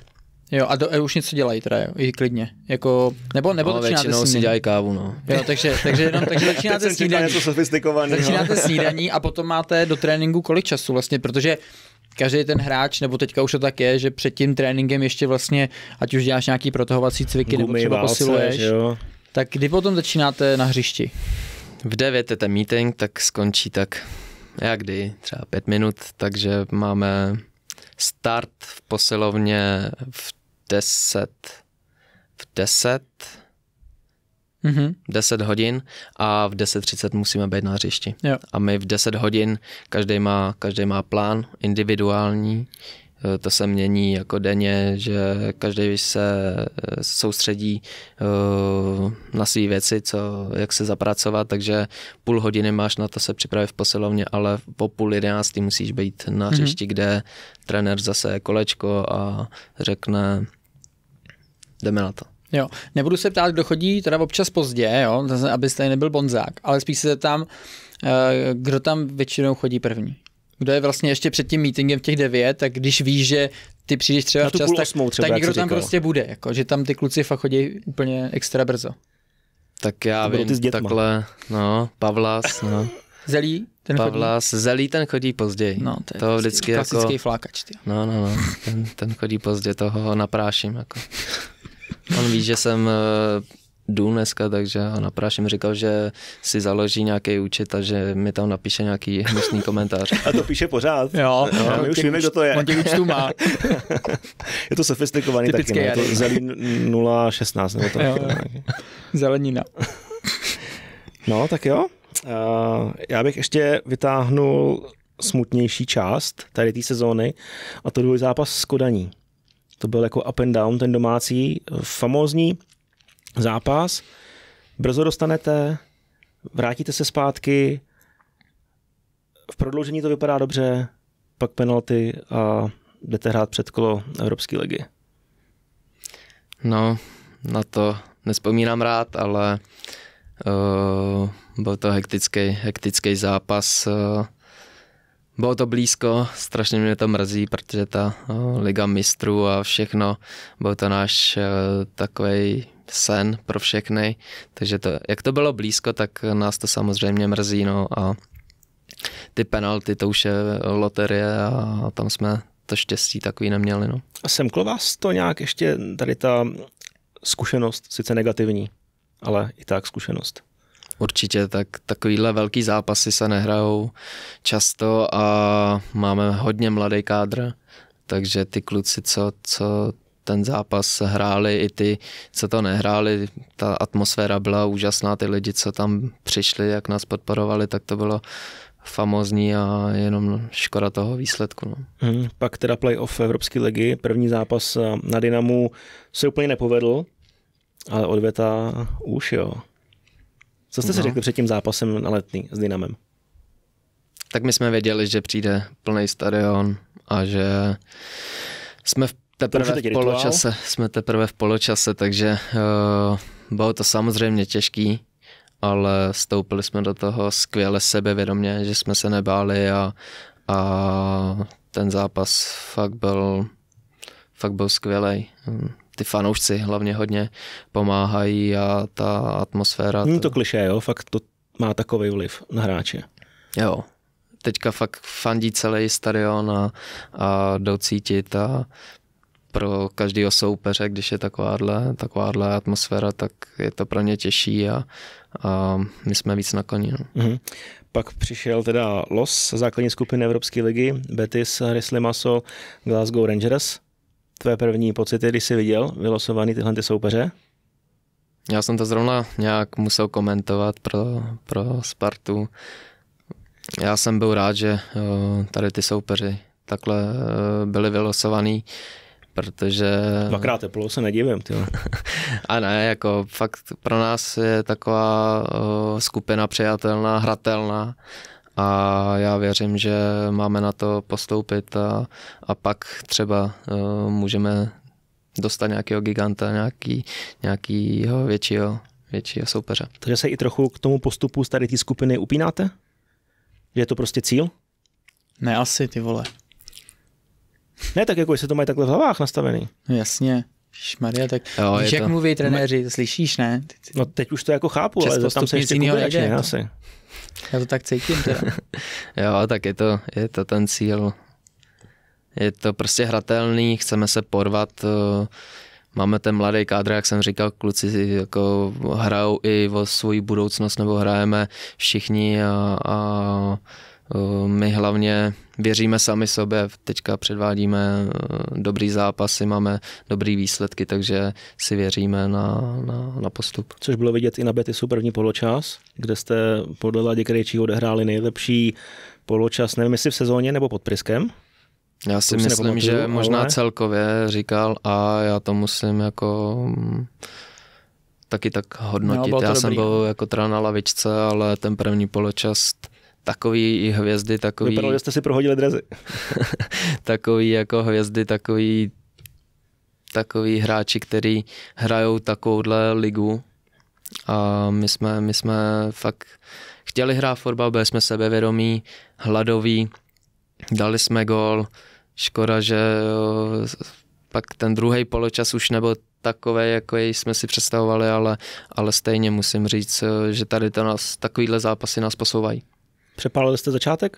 S1: Jo, a, do, a už něco dělají teda, i klidně. Jako, nebo, nebo no, většinou si dělají kávu, no. Jo, takže, takže, jenom, takže začínáte snídaní. Něco začínáte snídaní a potom máte do tréninku kolik času vlastně, protože každý ten hráč, nebo teďka už to tak je, že před tím tréninkem ještě vlastně, ať už děláš nějaký protahovací cviky, Gumy, nebo třeba válce, posiluješ, jo. tak kdy potom
S4: začínáte na hřišti? V 9 je ten meeting, tak skončí tak, jak kdy, třeba pět minut, takže máme start v posilovně v 10, v 10 mm-hmm. 10 hodin a v 10.30 musíme být na hřišti. Jo. A my v 10 hodin, každý má, každý má plán individuální, e, to se mění jako denně, že každý se e, soustředí e, na své věci, co, jak se zapracovat, takže půl hodiny máš na to se připravit v posilovně, ale po půl jedenáctý musíš být na mhm. hřišti, mm-hmm. kde trenér zase kolečko a řekne jdeme na to.
S1: Jo, nebudu se ptát, kdo chodí
S4: teda občas pozdě,
S1: jo, abyste nebyl bonzák, ale spíš se tam, eh, kdo tam většinou chodí první. Kdo je vlastně ještě před tím meetingem v těch devět, tak když víš, že ty přijdeš třeba včas, tak, třeba, tak někdo tam říkal. prostě bude, jako, že tam ty kluci fakt chodí úplně extra brzo.
S4: Tak já vím ty takhle, no, Pavlas, no. Zelí? Ten Pavlas, chodí? Zelí ten chodí později. No, to je to prostě vždycky klasický jako... flákač. Ty. No, no, no, ten, ten chodí pozdě, toho napráším. Jako. On ví, že jsem eh, jdu dneska, takže ho napráším. Říkal, že si založí nějaký účet a že mi tam napíše nějaký hnusný komentář. A
S2: to píše pořád. Jo, no, no, my už víme, kdo to je. On těch účtů má.
S4: je to
S2: sofistikovaný Typické taky, no, to zelín 016 nebo to. Jo, Zelenina. no, tak jo. Uh, já bych ještě vytáhnul smutnější část tady té sezóny a to byl zápas s Kodaní. To byl jako up and down ten domácí eh, famózní zápas. Brzo dostanete, vrátíte se zpátky, v prodloužení to vypadá dobře, pak penalty a jdete hrát kolo Evropské ligy.
S4: No, na to nespomínám rád, ale uh, byl to hektický, hektický zápas. Uh, bylo to blízko, strašně mě to mrzí, protože ta no, Liga mistrů a všechno, byl to náš e, takový sen pro všechny, takže to, jak to bylo blízko, tak nás to samozřejmě mrzí, no a ty penalty, to už je loterie a tam jsme to štěstí takový neměli, no. A semklo vás to
S2: nějak ještě, tady ta zkušenost, sice negativní, ale i tak
S4: zkušenost? určitě, tak takovýhle velký zápasy se nehrajou často a máme hodně mladý kádr, takže ty kluci, co, co ten zápas hráli, i ty, co to nehráli, ta atmosféra byla úžasná, ty lidi, co tam přišli, jak nás podporovali, tak to bylo famozní a jenom škoda toho výsledku. No. Hmm,
S2: pak teda playoff Evropské ligy, první zápas na Dynamu se úplně nepovedl, ale odvěta už jo. Co jste si no. řekli před tím zápasem na letný s Dynamem?
S4: Tak my jsme věděli, že přijde plný stadion a že jsme v teprve v poločase, jsme teprve v poločase, takže uh, bylo to samozřejmě těžký, ale vstoupili jsme do toho skvěle sebevědomě, že jsme se nebáli a, a ten zápas fakt byl, fakt byl skvělý. Hm ty fanoušci hlavně hodně pomáhají a ta atmosféra. Není to, to kliše, jo, fakt to má takový vliv na hráče. Jo, teďka fakt fandí celý stadion a, a jdou cítit a pro každého soupeře, když je takováhle, takováhle atmosféra, tak je to pro ně těžší a, a my jsme víc na koni. No. Mm-hmm.
S2: Pak přišel teda Los, základní skupiny Evropské ligy, Betis, Rysli Maso, Glasgow Rangers tvé první pocity,
S4: když jsi viděl vylosovaný tyhle ty soupeře? Já jsem to zrovna nějak musel komentovat pro, pro Spartu. Já jsem byl rád, že eh, tady ty soupeři takhle eh, byli vylosovaný, protože... Dvakrát teplo, se nedivím. Ty. a ne, jako fakt pro nás je taková eh, skupina přijatelná, hratelná a já věřím, že máme na to postoupit a, a pak třeba uh, můžeme dostat nějakého giganta, nějaký, nějakýho většího, většího soupeře. Takže
S2: se i trochu k tomu postupu z tady té skupiny upínáte?
S4: Je to prostě cíl?
S2: Ne, asi, ty vole. Ne, tak jako jestli to mají takhle v hlavách nastavený.
S3: No,
S1: jasně.
S2: Maria, tak jo, víš, jak to... mluví trenéři, to slyšíš, ne? Ty, ty... No teď už to jako chápu,
S4: Přes ale tam se ještě jiného ne, no. asi.
S1: Já to tak cítím teda.
S4: jo, tak je to, je to ten cíl. Je to prostě hratelný, chceme se porvat. Eh, máme ten mladý kádr, jak jsem říkal, kluci jako hrajou i o svoji budoucnost, nebo hrajeme všichni a, a Eh, my hlavně věříme sami sobě, teďka předvádíme eh, dobrý zápasy, máme dobrý výsledky, takže si věříme na, na, na postup. Což bylo vidět i na Betisu první
S2: poločas, kde jste podle Ladě Krejčí odehráli nejlepší poločas, nevím jestli v sezóně nebo pod Priskem?
S4: Já si myslím, že možná ale... celkově říkal a já to musím jako mm, taky tak hodnotit. No, já jsem byl no. jako trán na lavičce, ale ten první poločas takový hvězdy, takový... Vypadalo, že jste
S2: si prohodili drezy.
S4: takový jako hvězdy, takový takový hráči, který hrajou takovouhle ligu a my jsme, my jsme fakt chtěli hrát fotbal, byli jsme sebevědomí, hladoví, dali jsme gol, škoda, že pak ten druhý poločas už nebo takové, jako jej jsme si představovali, ale, ale stejně musím říct, že tady to nás, takovýhle zápasy nás posouvají.
S2: Přepálili jste začátek?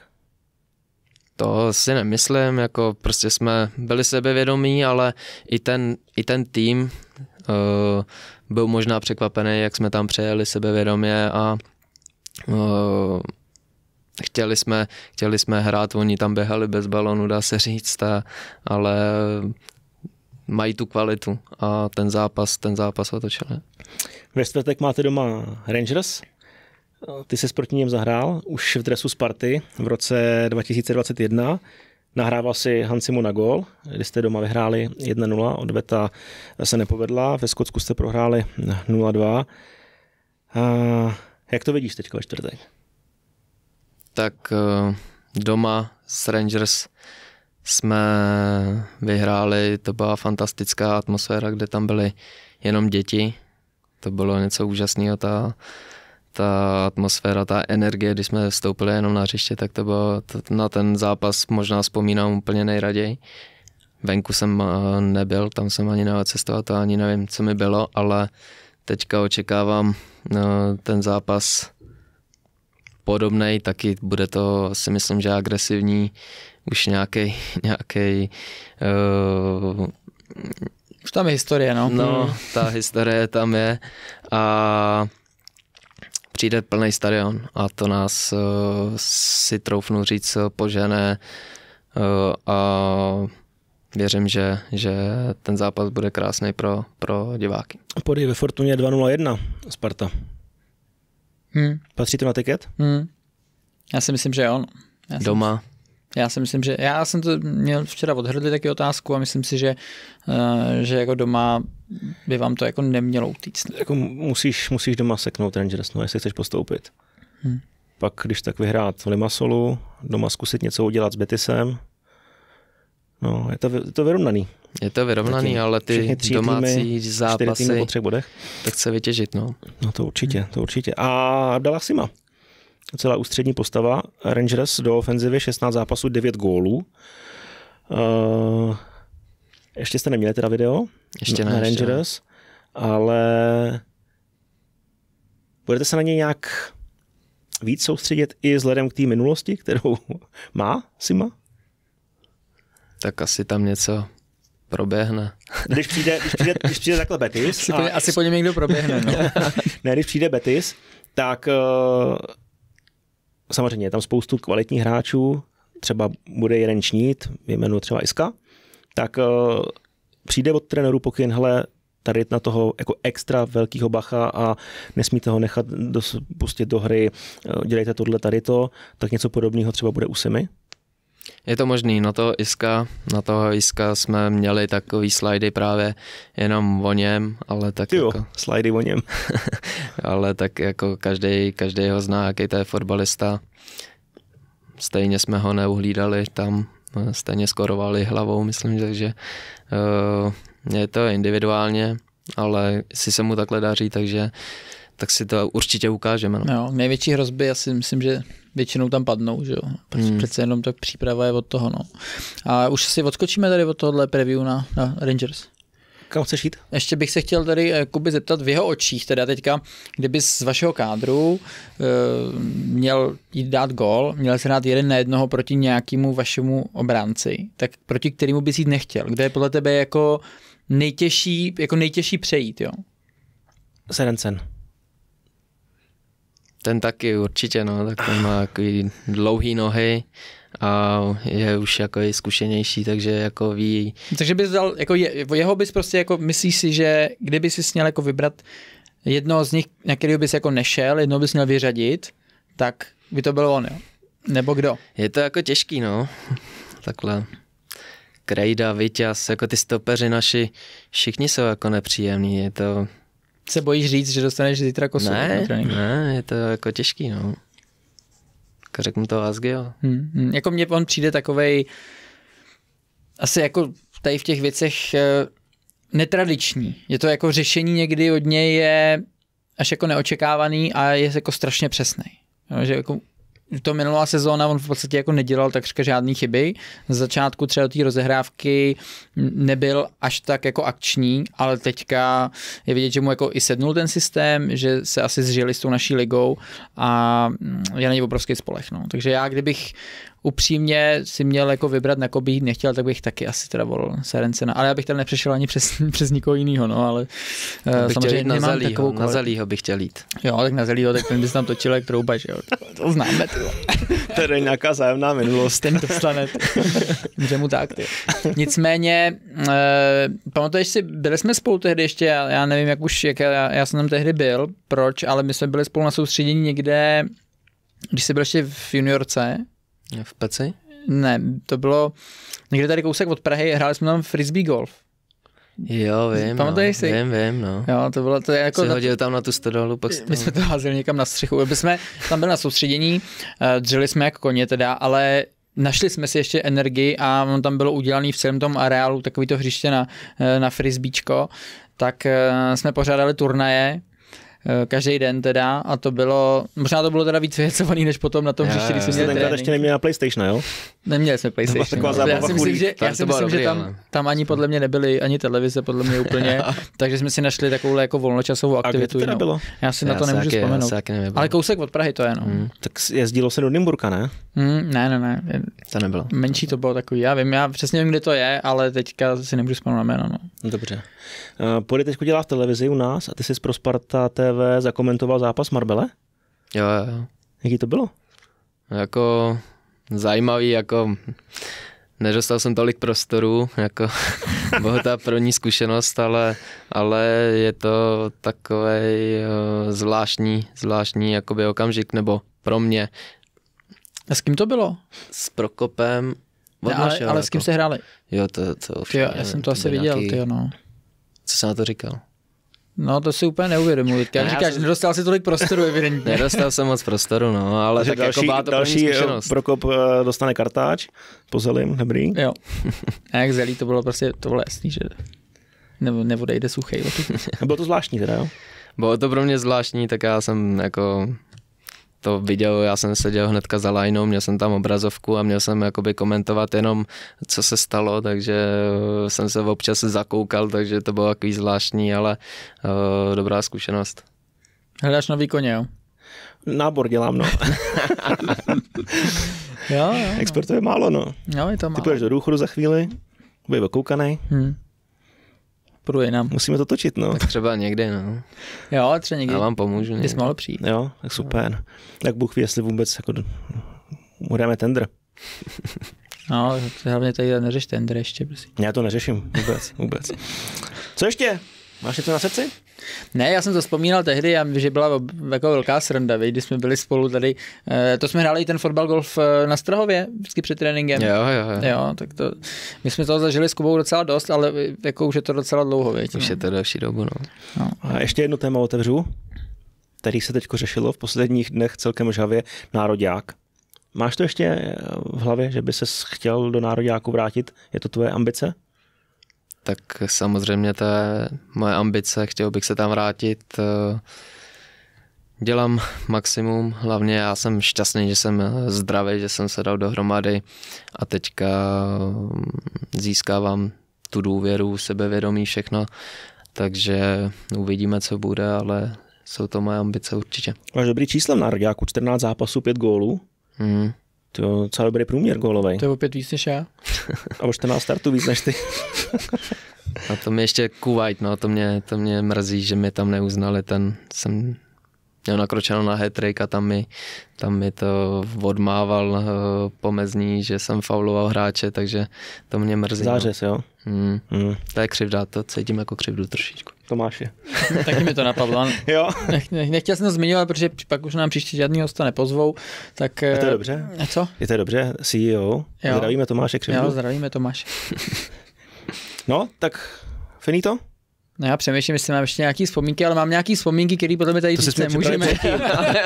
S4: To si nemyslím, jako prostě jsme byli sebevědomí, ale i ten, i ten tým uh, byl možná překvapený, jak jsme tam přejeli sebevědomě a uh, chtěli, jsme, chtěli jsme hrát, oni tam běhali bez balonu, dá se říct, a, ale mají tu kvalitu a ten zápas, ten zápas otočili.
S2: Ve čtvrtek máte doma Rangers, No. Ty se proti něm zahrál už v dresu Sparty v roce 2021. Nahrával si Hansimu na gol, kdy jste doma vyhráli 1-0, odveta se nepovedla, ve Skotsku jste prohráli 0-2. A
S4: jak to vidíš teď ve čtvrtek? Tak eh, doma s Rangers jsme vyhráli, to byla fantastická atmosféra, kde tam byly jenom děti. To bylo něco úžasného, ta ta atmosféra, ta energie, když jsme vstoupili jenom na hřiště, tak to bylo, to, na ten zápas možná vzpomínám úplně nejraději. Venku jsem eh, nebyl, tam jsem ani cestoval, to ani nevím, co mi bylo, ale teďka očekávám eh, ten zápas podobný, taky bude to si myslím, že agresivní, už nějaký nějaký uh, eh, už tam je historie, no. No, hmm. ta historie tam je a přijde plný stadion a to nás eh, si troufnu říct eh, požené eh, a věřím, že, že ten zápas bude krásný pro, pro diváky.
S2: Podej ve Fortuně 2-0-1 Sparta. Hmm.
S4: Patří to na tiket?
S2: Hmm. Já si myslím, že on.
S1: No. Doma. Doma. Já si myslím, že já jsem to měl včera od Hrdly taky otázku a myslím si, že, eh, že
S2: jako doma by vám to jako nemělo utíct. Jako musíš, musíš doma seknout Rangers, no, jestli chceš postoupit. Hmm. Pak když tak vyhrát v Limasolu, doma zkusit něco udělat s Betisem. No, je to, je to vyrovnaný. Je to vyrovnaný, Taky ale ty tři domácí týmy, zápasy, týmy po třech bodech. tak chce vytěžit, no. No to určitě, to určitě. A dala Sima celá ústřední postava. Rangers do ofenzivy 16 zápasů, 9 gólů. Uh, ještě jste neměli teda video? Ještě ne. Na ještě Rangers, ne. ale budete se na něj nějak víc soustředit i vzhledem k té minulosti, kterou má
S4: Sima? Tak asi tam něco proběhne. Když přijde, když přijde,
S2: když přijde takhle Betis... Asi, a... po, asi po něm někdo proběhne. No. ne, když přijde Betis, tak uh, samozřejmě je tam spoustu kvalitních hráčů, třeba bude jeden čnít, jmenu třeba Iska, tak uh, přijde od trenéru pokyn, hele, tady na toho jako extra velkého bacha a nesmíte ho nechat dos, pustit do hry, eh, dělejte tohle, tady to, tak něco podobného třeba bude u Simi,
S4: je to možný, na toho Iska, na toho Iska jsme měli takový slidy právě jenom o něm, ale tak Tyjo, jako... slidy o něm. ale tak jako každý, každý ho zná, jaký to je fotbalista. Stejně jsme ho neuhlídali tam, stejně skorovali hlavou, myslím, takže uh, je to individuálně, ale si se mu takhle daří, takže tak si to určitě ukážeme. No.
S1: Jo, největší hrozby, já si myslím, že většinou tam padnou, že jo. Protože hmm. Přece jenom tak příprava je od toho, no. A už si odskočíme tady od tohohle preview na, na Rangers kam chceš jít? Ještě bych se chtěl tady eh, Kuby zeptat v jeho očích, teda teďka, kdyby z vašeho kádru uh, měl jít dát gol, měl se dát jeden na jednoho proti nějakému vašemu obránci, tak proti kterému bys jít nechtěl? Kde je podle tebe jako nejtěžší, jako nejtěžší přejít, jo? Serencen.
S4: Ten taky určitě, no, tak ten má takový dlouhý nohy a je už jako i zkušenější, takže jako ví. Takže bys dal, jako je, jeho bys prostě
S1: jako, myslíš si, že kdyby si směl jako vybrat jedno z nich, na který bys jako nešel, jedno bys měl vyřadit, tak by to bylo on, jo?
S4: Nebo kdo? Je to jako těžký, no. Takhle. Krejda, Vyťaz, jako ty stopeři naši, všichni jsou jako nepříjemní, je to se
S1: bojíš říct, že dostaneš zítra kosu? Ne, ne,
S4: je to jako těžký, no. Jako řeknu to jo. Hmm, hmm.
S1: Jako mně on přijde takovej, asi jako tady v těch věcech eh, netradiční. Je to jako řešení někdy od něj je až jako neočekávaný a je jako strašně přesný. No, že jako to minulá sezóna on v podstatě jako nedělal takřka žádný chyby. Z začátku třeba té rozehrávky nebyl až tak jako akční, ale teďka je vidět, že mu jako i sednul ten systém, že se asi zžili s tou naší ligou a mm, je na něj obrovský spolech. No. Takže já, kdybych upřímně si měl jako vybrat, na koho nechtěl, tak bych taky asi teda volil Serencena. Ale já bych tam nepřešel ani přes, přes nikoho jiného, no, ale uh, samozřejmě nemám zelího, Na zalího bych chtěl jít. Jo, tak na Zelího, tak ten by se tam točil jak trouba, že jo. To, to známe,
S4: ty. to je nějaká zájemná minulost. Ten
S1: dostane. Může mu tak, ty. Nicméně, uh, pamatuješ si, byli jsme spolu tehdy ještě, já, já nevím, jak už, jak já, já jsem tam tehdy byl, proč, ale my jsme byli spolu na soustředění někde, když jsi byl ještě v juniorce, v Peci? Ne, to bylo někde tady kousek od Prahy, hráli jsme tam frisbee golf.
S4: Jo, vím, no. Pamatuješ no, si? Vím, vím, no.
S1: Jo, to bylo to jako... Jsi na... hodil
S4: tam na tu stodolu,
S1: pak My jsme to házeli někam na střechu, aby jsme tam byli na soustředění, eh, dřeli jsme jako koně teda, ale Našli jsme si ještě energii a on tam bylo udělaný v celém tom areálu takový to hřiště na, eh, na frisbíčko, tak eh, jsme pořádali turnaje, Eh, každý den teda a to bylo, možná to bylo teda víc vyhecovaný, než potom na tom hřišti, když jsme měli tenkrát ještě neměla
S2: PlayStation, jo? Neměli jsme PlayStation. To no. já si myslím, že, já si myslím, že tam, no.
S1: tam, ani podle mě nebyly ani televize, podle mě úplně, takže jsme si našli takovou jako volnočasovou aktivitu. A kde to bylo? Já si já na to nemůžu jaký, vzpomenout. Ale kousek od Prahy to je, no. Hmm.
S2: Tak jezdilo se do Nymburka, ne? Hmm, ne, ne, ne. To
S1: nebylo. Menší to bylo takový, já vím, já přesně vím, kde to je, ale teďka
S2: si nemůžu vzpomenout na jméno. No. Dobře. Pody teď dělá v televizi u nás a ty jsi pro Sparta TV zakomentoval zápas Marbele?
S4: Jo, jo. Jaký to bylo? No, jako zajímavý, jako nedostal jsem tolik prostoru, jako bohatá první zkušenost, ale, ale je to takový eh, zvláštní, zvláštní jakoby okamžik, nebo pro mě.
S1: A s kým to bylo?
S4: S Prokopem. Ne, ale, ale jako. s kým jako. se hráli? Jo, to, to to jo, Já jsem to asi viděl, nějaký... ty no. Co jsi na to říkal?
S1: No, to si úplně neuvědomuji. Já ne, říkáš, jsem... nedostal si tolik prostoru, evidentně.
S4: nedostal jsem moc prostoru, no, ale Takže tak jako další, jako byla to další eh, zkušenost.
S2: Prokop eh, dostane kartáč, zelím, dobrý. Jo. A jak zelí, to bylo prostě, to bylo jasný, že ne,
S1: nevodejde suchý.
S4: Bylo to zvláštní teda, jo? Bylo to pro mě zvláštní, tak já jsem jako to video, já jsem seděl hnedka za lineou, měl jsem tam obrazovku a měl jsem jakoby komentovat jenom, co se stalo, takže eh, jsem se občas zakoukal, takže to bylo takový zvláštní, ale uh, dobrá zkušenost.
S2: Hledáš nový koně, jo? Nábor dělám, no.
S3: jo, jo, Expertů no. je málo, no. Jo, je to málo. Ty půjdeš
S2: do důchodu za chvíli, bude vokoukanej. Hmm půjdu jinam. Musíme to točit, no. Tak třeba
S4: někdy, no. Jo, třeba někdy. Já vám pomůžu. Někdy. Ty jsi mohl
S2: přijít. Jo, tak super. No. Tak Bůh ví, jestli vůbec jako budeme tender.
S1: No, hlavně tady neřeš tender ještě, prosím.
S2: Já to neřeším vůbec, vůbec.
S1: Co ještě? Máš něco na srdci? Ne, já jsem to vzpomínal tehdy, že byla jako velká sranda, víc, když jsme byli spolu tady. Eh, to jsme hráli i ten fotbal golf eh, na Strahově, vždycky před tréninkem. Jo, jo,
S4: jo.
S2: jo tak to, my jsme toho zažili s Kubou docela dost, ale eh, jako už je to docela dlouho, víc, Už no. je to další dobu, no. no. A ještě jedno téma otevřu, který se teď řešilo v posledních dnech celkem žavě, nároďák. Máš to ještě v hlavě, že by se
S4: chtěl do nároďáku vrátit? Je to tvoje ambice? tak samozřejmě to je moje ambice, chtěl bych se tam vrátit. Eh, dělám maximum, hlavně já jsem šťastný, že jsem zdravý, že jsem se dal dohromady a teďka mm, získávám tu důvěru, sebevědomí, všechno, takže uvidíme, co bude, ale jsou to moje ambice určitě. Máš
S2: dobrý číslem na Rďáku, 14 zápasů, 5 gólů.
S3: Mm.
S4: To docela dobrý průměr gólovej. To je
S2: opět víc než já.
S4: A už má startu víc než ty. A to mě ještě Kuwait, no, to mě, to mě mrzí, že mi tam neuznali ten, jsem měl nakročeno na hat a tam mi, tam mi to odmával uh, pomezní, že jsem fauloval hráče, takže to mě mrzí. No. Zářez, no. jo? Mm. Mm. To je křivda, to cítím jako křivdu trošičku. Tomáše. Taky mi
S1: to napadlo. jo. Nech, nech, nechtěl jsem to zmiňovat, protože pak už nám příště žádný hosta nepozvou. Tak, Je to je eh, dobře. Co?
S2: Je to dobře, CEO. Jo. Zdravíme Tomáše Křivdu. Jo,
S1: zdravíme Tomáše.
S2: no, tak finito?
S1: No já přemýšlím, jestli mám ještě nějaké vzpomínky, ale mám nějaké vzpomínky, které potom tady říct nemůžeme.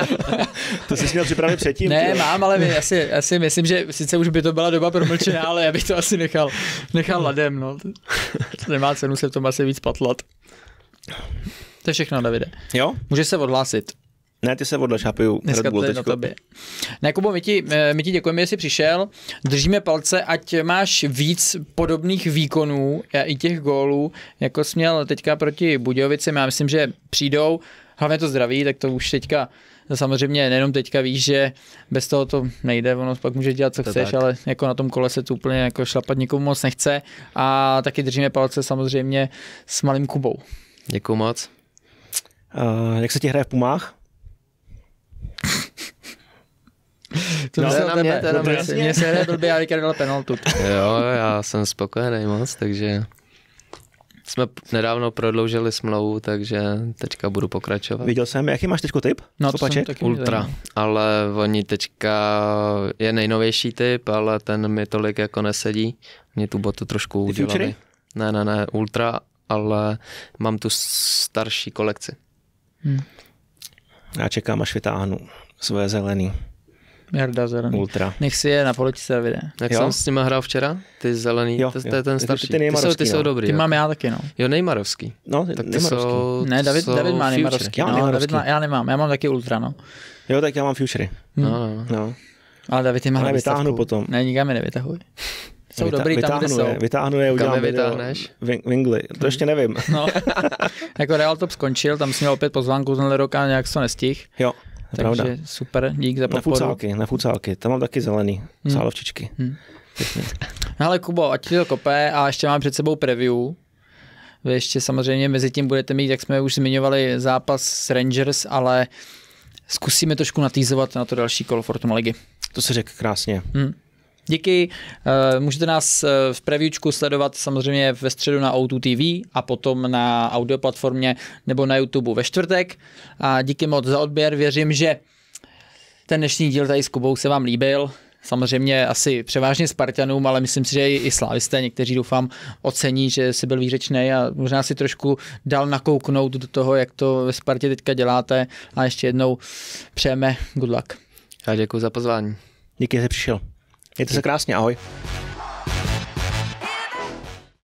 S2: to jsi měl připravit předtím. Ne, jo? mám, ale my,
S1: asi, asi myslím, že sice už by to byla doba promlčená, ale já bych to asi nechal, nechal ladem. No. To nemá cenu se v tom asi víc
S2: patlat. To je všechno, Davide. Jo? Můžeš se odhlásit. Ne, ty se odlešápiju. já piju na tobě.
S1: Ne, Kubo, my ti, eh, my ti děkujeme, že jsi přišel. Držíme palce, ať máš víc podobných výkonů a eh, i těch gólů, jako jsi měl teďka proti Budějovicem. Já myslím, že přijdou, hlavně to zdraví, tak to už teďka samozřejmě nejenom teďka víš, že bez toho to nejde, ono pak může dělat, co to chceš, tak. ale jako na tom kole se to úplně jako šlapat nikomu moc nechce a taky držíme palce samozřejmě s
S2: malým Kubou. Děkuji moc. Uh, jak se ti hraje v Pumách?
S3: To no, se na mě, to na mě, se hraje blbě,
S1: já dal
S2: penaltu.
S4: Jo, já jsem spokojený moc, takže jsme nedávno prodloužili smlouvu, takže teďka budu pokračovat. Viděl
S2: jsem, jaký máš teď typ? No, to jsem
S4: taky Ultra, ale oni teďka je nejnovější typ, ale ten mi tolik jako nesedí. Mě tu botu trošku udělali. Ne, ne, ne, Ultra ale mám tu starší kolekci.
S3: Hmm.
S2: Já čekám, až vytáhnu svoje zelený. Jarda zelený. Ultra.
S1: Nech si je na poličce a vyjde. Jak jo? jsem s
S4: nimi hrál včera, ty zelený, jo, to, to je ten starší. Ty, ty, ty, jsou, ty no. jsou dobrý. Ty jo. mám já taky, no. Jo, Nejmarovský. No, ty, tak ty nejmarovský. jsou, Ne, David, jsou David má Nejmarovský. Já, no, nejmarovský. David má,
S1: já nemám, já mám taky Ultra, no.
S2: Jo, tak já mám Futury.
S1: Hmm.
S4: No,
S2: no, no. no. Ale David ty
S4: má Ale vytáhnu
S2: potom. Ne, nikam je nevytahuj.
S3: Jsou Vytá, dobrý tam, kde jsou. Vytáhnu je, udělám vytáhneš?
S2: Vingly, to ještě nevím.
S1: No, jako Real Top skončil, tam jsem měl opět pozvánku z rok a nějak to nestih. Jo, Takže pravda. super, dík za podporu. Na fucálky,
S2: na fucálky, tam mám taky zelený, hmm. sálovčičky. Hmm.
S1: No ale Kubo, ať ti to kope a ještě mám před sebou preview. Vy ještě samozřejmě mezi tím budete mít, jak jsme už zmiňovali, zápas s Rangers, ale zkusíme trošku natýzovat na to další kolo Fortuna ligy. To se řekl krásně. Hmm. Díky, eh, můžete nás eh, v previewčku sledovat samozřejmě ve středu na O2 TV a potom na audio platformě nebo na YouTube ve čtvrtek. A díky moc za odběr, věřím, že ten dnešní díl tady s Kubou se vám líbil. Samozřejmě asi převážně Spartanům, ale myslím si, že i slavisté, někteří doufám ocení, že si byl výřečný a možná si trošku dal nakouknout do toho, jak to ve Spartě teďka děláte a ještě jednou
S2: přejeme good luck. Já děkuji za pozvání. Díky, že přišel. Mějte se krásně, ahoj.